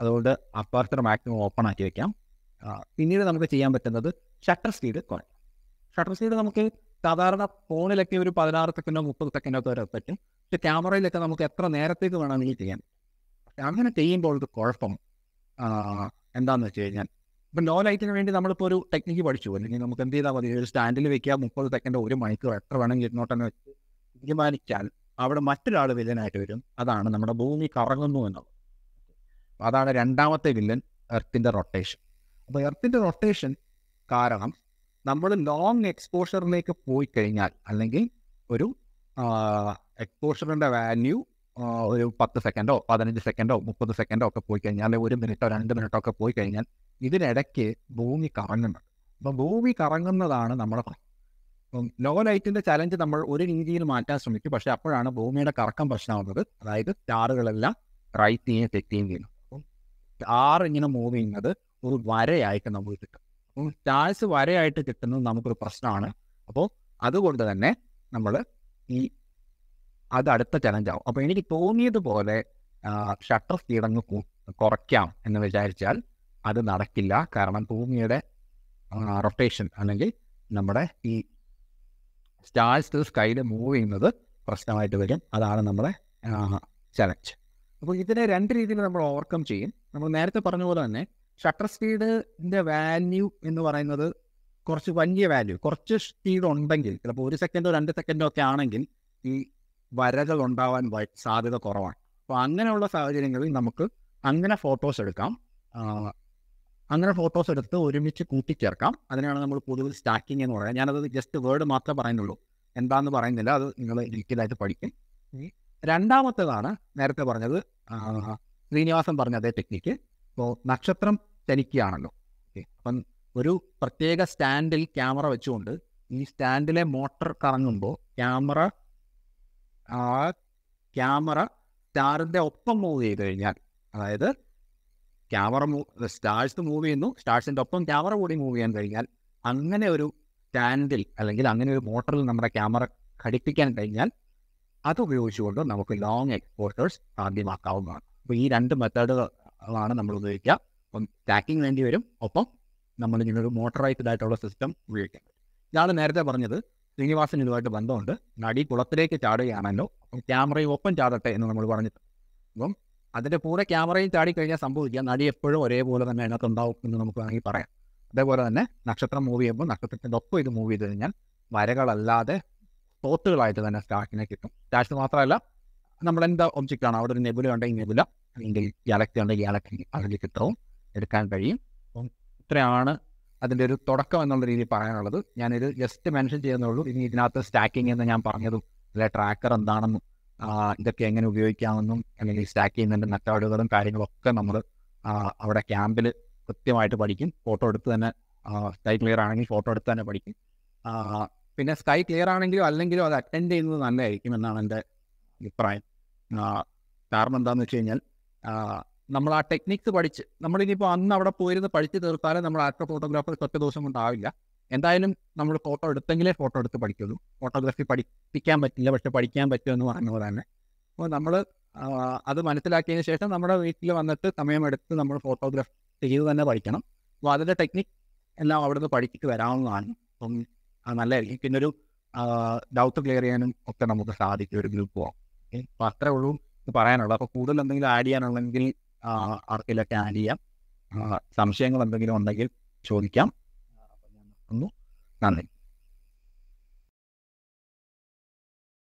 അതുകൊണ്ട് അപ്പർച്ചർ മാക്സിമം ഓപ്പൺ ആക്കി വെക്കാം പിന്നീട് നമുക്ക് ചെയ്യാൻ പറ്റുന്നത് ഷട്ടർ സ്പീഡ് കുറയ്ക്കാം ഷട്ടർ സ്പീഡ് നമുക്ക് സാധാരണ ഫോണിലൊക്കെ ഒരു പതിനാറ് സെക്കൻഡോ മുപ്പത് സെക്കൻഡോ വരെ പറ്റും പക്ഷെ ക്യാമറയിലൊക്കെ നമുക്ക് എത്ര നേരത്തേക്ക് വേണമെങ്കിൽ ചെയ്യാൻ അങ്ങനെ ചെയ്യുമ്പോൾ ഒരു കുഴപ്പം എന്താണെന്ന് വെച്ച് കഴിഞ്ഞാൽ ഇപ്പം ലോ ലൈറ്റിന് വേണ്ടി നമ്മളിപ്പോൾ ഒരു ടെക്നിക്ക് പഠിച്ചു അല്ലെങ്കിൽ നമുക്ക് എന്ത് ചെയ്താൽ മതി ഒരു സ്റ്റാൻഡിൽ വെക്കുക മുപ്പത് സെക്കൻഡ് ഒരു മണിക്കൂർ എത്ര വേണമെങ്കിൽ ഇരുന്നോട്ടെന്ന് വെച്ച് തീരുമാനിച്ചാൽ അവിടെ മറ്റൊരാൾ വില്ലനായിട്ട് വരും അതാണ് നമ്മുടെ ഭൂമി കറങ്ങുന്നു എന്നുള്ളത് അതാണ് രണ്ടാമത്തെ വില്ലൻ എർത്തിൻ്റെ റൊട്ടേഷൻ അപ്പോൾ എർത്തിൻ്റെ റൊട്ടേഷൻ കാരണം നമ്മൾ ലോങ് എക്സ്പോഷറിലേക്ക് പോയി കഴിഞ്ഞാൽ അല്ലെങ്കിൽ ഒരു എക്സ്പോഷറിൻ്റെ വാല്യൂ ഒരു പത്ത് സെക്കൻഡോ പതിനഞ്ച് സെക്കൻഡോ മുപ്പത് സെക്കൻഡോ ഒക്കെ പോയി കഴിഞ്ഞാൽ അല്ലെങ്കിൽ ഒരു മിനിറ്റോ രണ്ട് മിനിറ്റോ ഒക്കെ പോയി കഴിഞ്ഞാൽ ഇതിനിടയ്ക്ക് ഭൂമി കറങ്ങുന്നത് അപ്പം ഭൂമി കറങ്ങുന്നതാണ് നമ്മുടെ പ്രശ്നം അപ്പം ലോ ലൈറ്റിന്റെ ചലഞ്ച് നമ്മൾ ഒരു രീതിയിൽ മാറ്റാൻ ശ്രമിക്കും പക്ഷെ അപ്പോഴാണ് ഭൂമിയുടെ കറക്കം പ്രശ്നമാകുന്നത് അതായത് സ്റ്റാറുകളെല്ലാം റൈറ്റ് ചെയ്യുകയും തെറ്റിയും ചെയ്യുന്നു അപ്പം സ്റ്റാർ ഇങ്ങനെ മൂവ് ചെയ്യുന്നത് ഒരു വരയായിട്ട് നമുക്ക് കിട്ടും അപ്പം സ്റ്റാർസ് വരയായിട്ട് കിട്ടുന്നത് നമുക്കൊരു പ്രശ്നമാണ് അപ്പോൾ അതുകൊണ്ട് തന്നെ നമ്മൾ ഈ അത് അടുത്ത ചലഞ്ചാവും അപ്പം എനിക്ക് തോന്നിയതുപോലെ ഷട്ടർ സ്പീഡ് അങ്ങ് കുറയ്ക്കാം എന്ന് വിചാരിച്ചാൽ അത് നടക്കില്ല കാരണം ഭൂമിയുടെ റൊട്ടേഷൻ അല്ലെങ്കിൽ നമ്മുടെ ഈ സ്റ്റാർസ് ടു സ്കൈയിൽ മൂവ് ചെയ്യുന്നത് പ്രശ്നമായിട്ട് വരും അതാണ് നമ്മുടെ ചലഞ്ച് അപ്പോൾ ഇതിനെ രണ്ട് രീതിയിൽ നമ്മൾ ഓവർകം ചെയ്യും നമ്മൾ നേരത്തെ പറഞ്ഞ പോലെ തന്നെ ഷട്ടർ സ്പീഡിൻ്റെ വാല്യൂ എന്ന് പറയുന്നത് കുറച്ച് വലിയ വാല്യൂ കുറച്ച് സ്പീഡ് ഉണ്ടെങ്കിൽ ചിലപ്പോൾ ഒരു സെക്കൻഡോ രണ്ട് സെക്കൻഡോ ഒക്കെ ആണെങ്കിൽ ഈ വരകൾ ഉണ്ടാവാൻ സാധ്യത കുറവാണ് അപ്പോൾ അങ്ങനെയുള്ള സാഹചര്യങ്ങളിൽ നമുക്ക് അങ്ങനെ ഫോട്ടോസ് എടുക്കാം അങ്ങനെ ഫോട്ടോസ് എടുത്ത് ഒരുമിച്ച് കൂട്ടിച്ചേർക്കാം അതിനാണ് നമ്മൾ പൊതുവിൽ സ്റ്റാക്കിംഗ് എന്ന് പറയുന്നത് ഞാനത് ജസ്റ്റ് വേർഡ് മാത്രമേ പറയുന്നുള്ളൂ എന്താന്ന് പറയുന്നില്ല അത് നിങ്ങൾ ഡീറ്റെയിലായിട്ട് പഠിക്കും രണ്ടാമത്തേതാണ് നേരത്തെ പറഞ്ഞത് ശ്രീനിവാസൻ പറഞ്ഞ അതേ ടെക്നിക്ക് ഇപ്പോൾ നക്ഷത്രം ചലിക്കുകയാണല്ലോ ഓക്കെ അപ്പം ഒരു പ്രത്യേക സ്റ്റാൻഡിൽ ക്യാമറ വെച്ചുകൊണ്ട് ഈ സ്റ്റാൻഡിലെ മോട്ടർ കറങ്ങുമ്പോൾ ക്യാമറ ആ ക്യാമറ സ്റ്റാറിൻ്റെ ഒപ്പം മൂവ് ചെയ്ത് കഴിഞ്ഞാൽ അതായത് ക്യാമറ സ്റ്റാർസ് മൂവ് ചെയ്യുന്നു സ്റ്റാർസിൻ്റെ ഒപ്പം ക്യാമറ കൂടി മൂവ് ചെയ്യാൻ കഴിഞ്ഞാൽ അങ്ങനെ ഒരു സ്റ്റാൻഡിൽ അല്ലെങ്കിൽ അങ്ങനെ ഒരു മോട്ടറിൽ നമ്മുടെ ക്യാമറ ഘടിപ്പിക്കാൻ കഴിഞ്ഞാൽ അത് ഉപയോഗിച്ചുകൊണ്ട് നമുക്ക് ലോങ് എക്സ്പോഷേഴ്സ് സാധ്യമാക്കാവുന്നതാണ് അപ്പോൾ ഈ രണ്ട് മെത്തേഡുകളാണ് നമ്മൾ ഉപയോഗിക്കുക അപ്പം സ്റ്റാക്കിങ് വേണ്ടി വരും ഒപ്പം നമ്മൾ ഇങ്ങനൊരു മോട്ടറൈസ്ഡ് ആയിട്ടുള്ള സിസ്റ്റം ഉപയോഗിക്കാം ഇതാണ് നേരത്തെ പറഞ്ഞത് ശ്രീനിവാസൻ ഇതുമായിട്ട് ബന്ധമുണ്ട് നടി കുളത്തിലേക്ക് ചാടുകയാണല്ലോ അപ്പം ക്യാമറയും ഒപ്പം ചാടട്ടെ എന്ന് നമ്മൾ പറഞ്ഞിട്ടുണ്ട് അപ്പം അതിൻ്റെ കൂടെ ക്യാമറയും കഴിഞ്ഞാൽ സംഭവിക്കുക നടി എപ്പോഴും ഒരേപോലെ തന്നെ അതിനകത്ത് ഉണ്ടാവും എന്ന് നമുക്ക് വേണമെങ്കിൽ പറയാം അതേപോലെ തന്നെ നക്ഷത്രം മൂവ് ചെയ്യുമ്പോൾ നക്ഷത്രത്തിൻ്റെ ഒപ്പം ഇത് മൂവ് ചെയ്ത് കഴിഞ്ഞാൽ വരകളല്ലാതെ തോത്തുകളായിട്ട് തന്നെ സ്റ്റാഷിനെ കിട്ടും സ്റ്റാഷ് മാത്രമല്ല നമ്മൾ എന്താ ഒബ്ജക്റ്റ് ആണ് അവിടെ ഒരു നെബുല ഉണ്ടെങ്കിൽ നെബുല അല്ലെങ്കിൽ ഗ്യാലക്സി ഉണ്ടെങ്കിൽ ഗ്യാലക്സി അതിൽ കിട്ടവും എടുക്കാൻ കഴിയും അപ്പം ഇത്രയാണ് അതിൻ്റെ ഒരു തുടക്കം എന്നുള്ള രീതിയിൽ പറയാനുള്ളത് ഞാനിത് ജസ്റ്റ് മെൻഷൻ ചെയ്യുന്നുള്ളൂ ഇനി ഇതിനകത്ത് സ്റ്റാക്കിംഗ് എന്ന് ഞാൻ പറഞ്ഞതും അല്ലെ ട്രാക്കർ എന്താണെന്നും ഇതൊക്കെ എങ്ങനെ ഉപയോഗിക്കാമെന്നും അല്ലെങ്കിൽ സ്റ്റാക്ക് ചെയ്യുന്നതിൻ്റെ മെത്തേഡുകളും കാര്യങ്ങളൊക്കെ നമ്മൾ അവിടെ ക്യാമ്പിൽ കൃത്യമായിട്ട് പഠിക്കും ഫോട്ടോ എടുത്ത് തന്നെ സ്കൈ ക്ലിയർ ആണെങ്കിൽ ഫോട്ടോ എടുത്ത് തന്നെ പഠിക്കും പിന്നെ സ്കൈ ക്ലിയർ ആണെങ്കിലും അല്ലെങ്കിലും അത് അറ്റൻഡ് ചെയ്യുന്നത് നല്ലതായിരിക്കും എന്നാണ് എൻ്റെ അഭിപ്രായം കാരണം എന്താണെന്ന് വെച്ച് കഴിഞ്ഞാൽ നമ്മൾ ആ ടെക്നിക്സ് പഠിച്ച് നമ്മളിനിപ്പോൾ അന്ന് അവിടെ പോയിരുന്ന് പഠിച്ച് തീർത്താലും നമ്മൾ ആർട്ട് ഫോട്ടോഗ്രാഫർ കൃത്യ ദിവസം കൊണ്ടാവില്ല എന്തായാലും നമ്മൾ ഫോട്ടോ എടുത്തെങ്കിലേ ഫോട്ടോ എടുത്ത് പഠിക്കുള്ളൂ ഫോട്ടോഗ്രാഫി പഠിപ്പിക്കാൻ പറ്റില്ല പക്ഷെ പഠിക്കാൻ പറ്റുമെന്ന് പറഞ്ഞ പോലെ തന്നെ അപ്പോൾ നമ്മൾ അത് മനസ്സിലാക്കിയതിന് ശേഷം നമ്മുടെ വീട്ടിൽ വന്നിട്ട് സമയമെടുത്ത് നമ്മൾ ഫോട്ടോഗ്രാഫ് ചെയ്ത് തന്നെ പഠിക്കണം അപ്പോൾ അതിൻ്റെ ടെക്നിക് എല്ലാം അവിടുന്ന് പഠിച്ചിട്ട് വരാവുന്നതാണ് അപ്പം അത് നല്ലതായിരിക്കും പിന്നെ ഒരു ഡൗട്ട് ക്ലിയർ ചെയ്യാനും ഒക്കെ നമുക്ക് സാധിക്കും ഒരു ഗ്രൂപ്പ് പോകാം അപ്പോൾ അത്രേ ഉള്ളൂ പറയാനുള്ളൂ അപ്പോൾ കൂടുതൽ എന്തെങ്കിലും ആഡ് ചെയ്യാനുണ്ടെങ്കിൽ ആർക്കെങ്കിലൊക്കെ ആഡ് ചെയ്യാം സംശയങ്ങൾ എന്തെങ്കിലും ഉണ്ടെങ്കിൽ ചോദിക്കാം ¿no? Dale.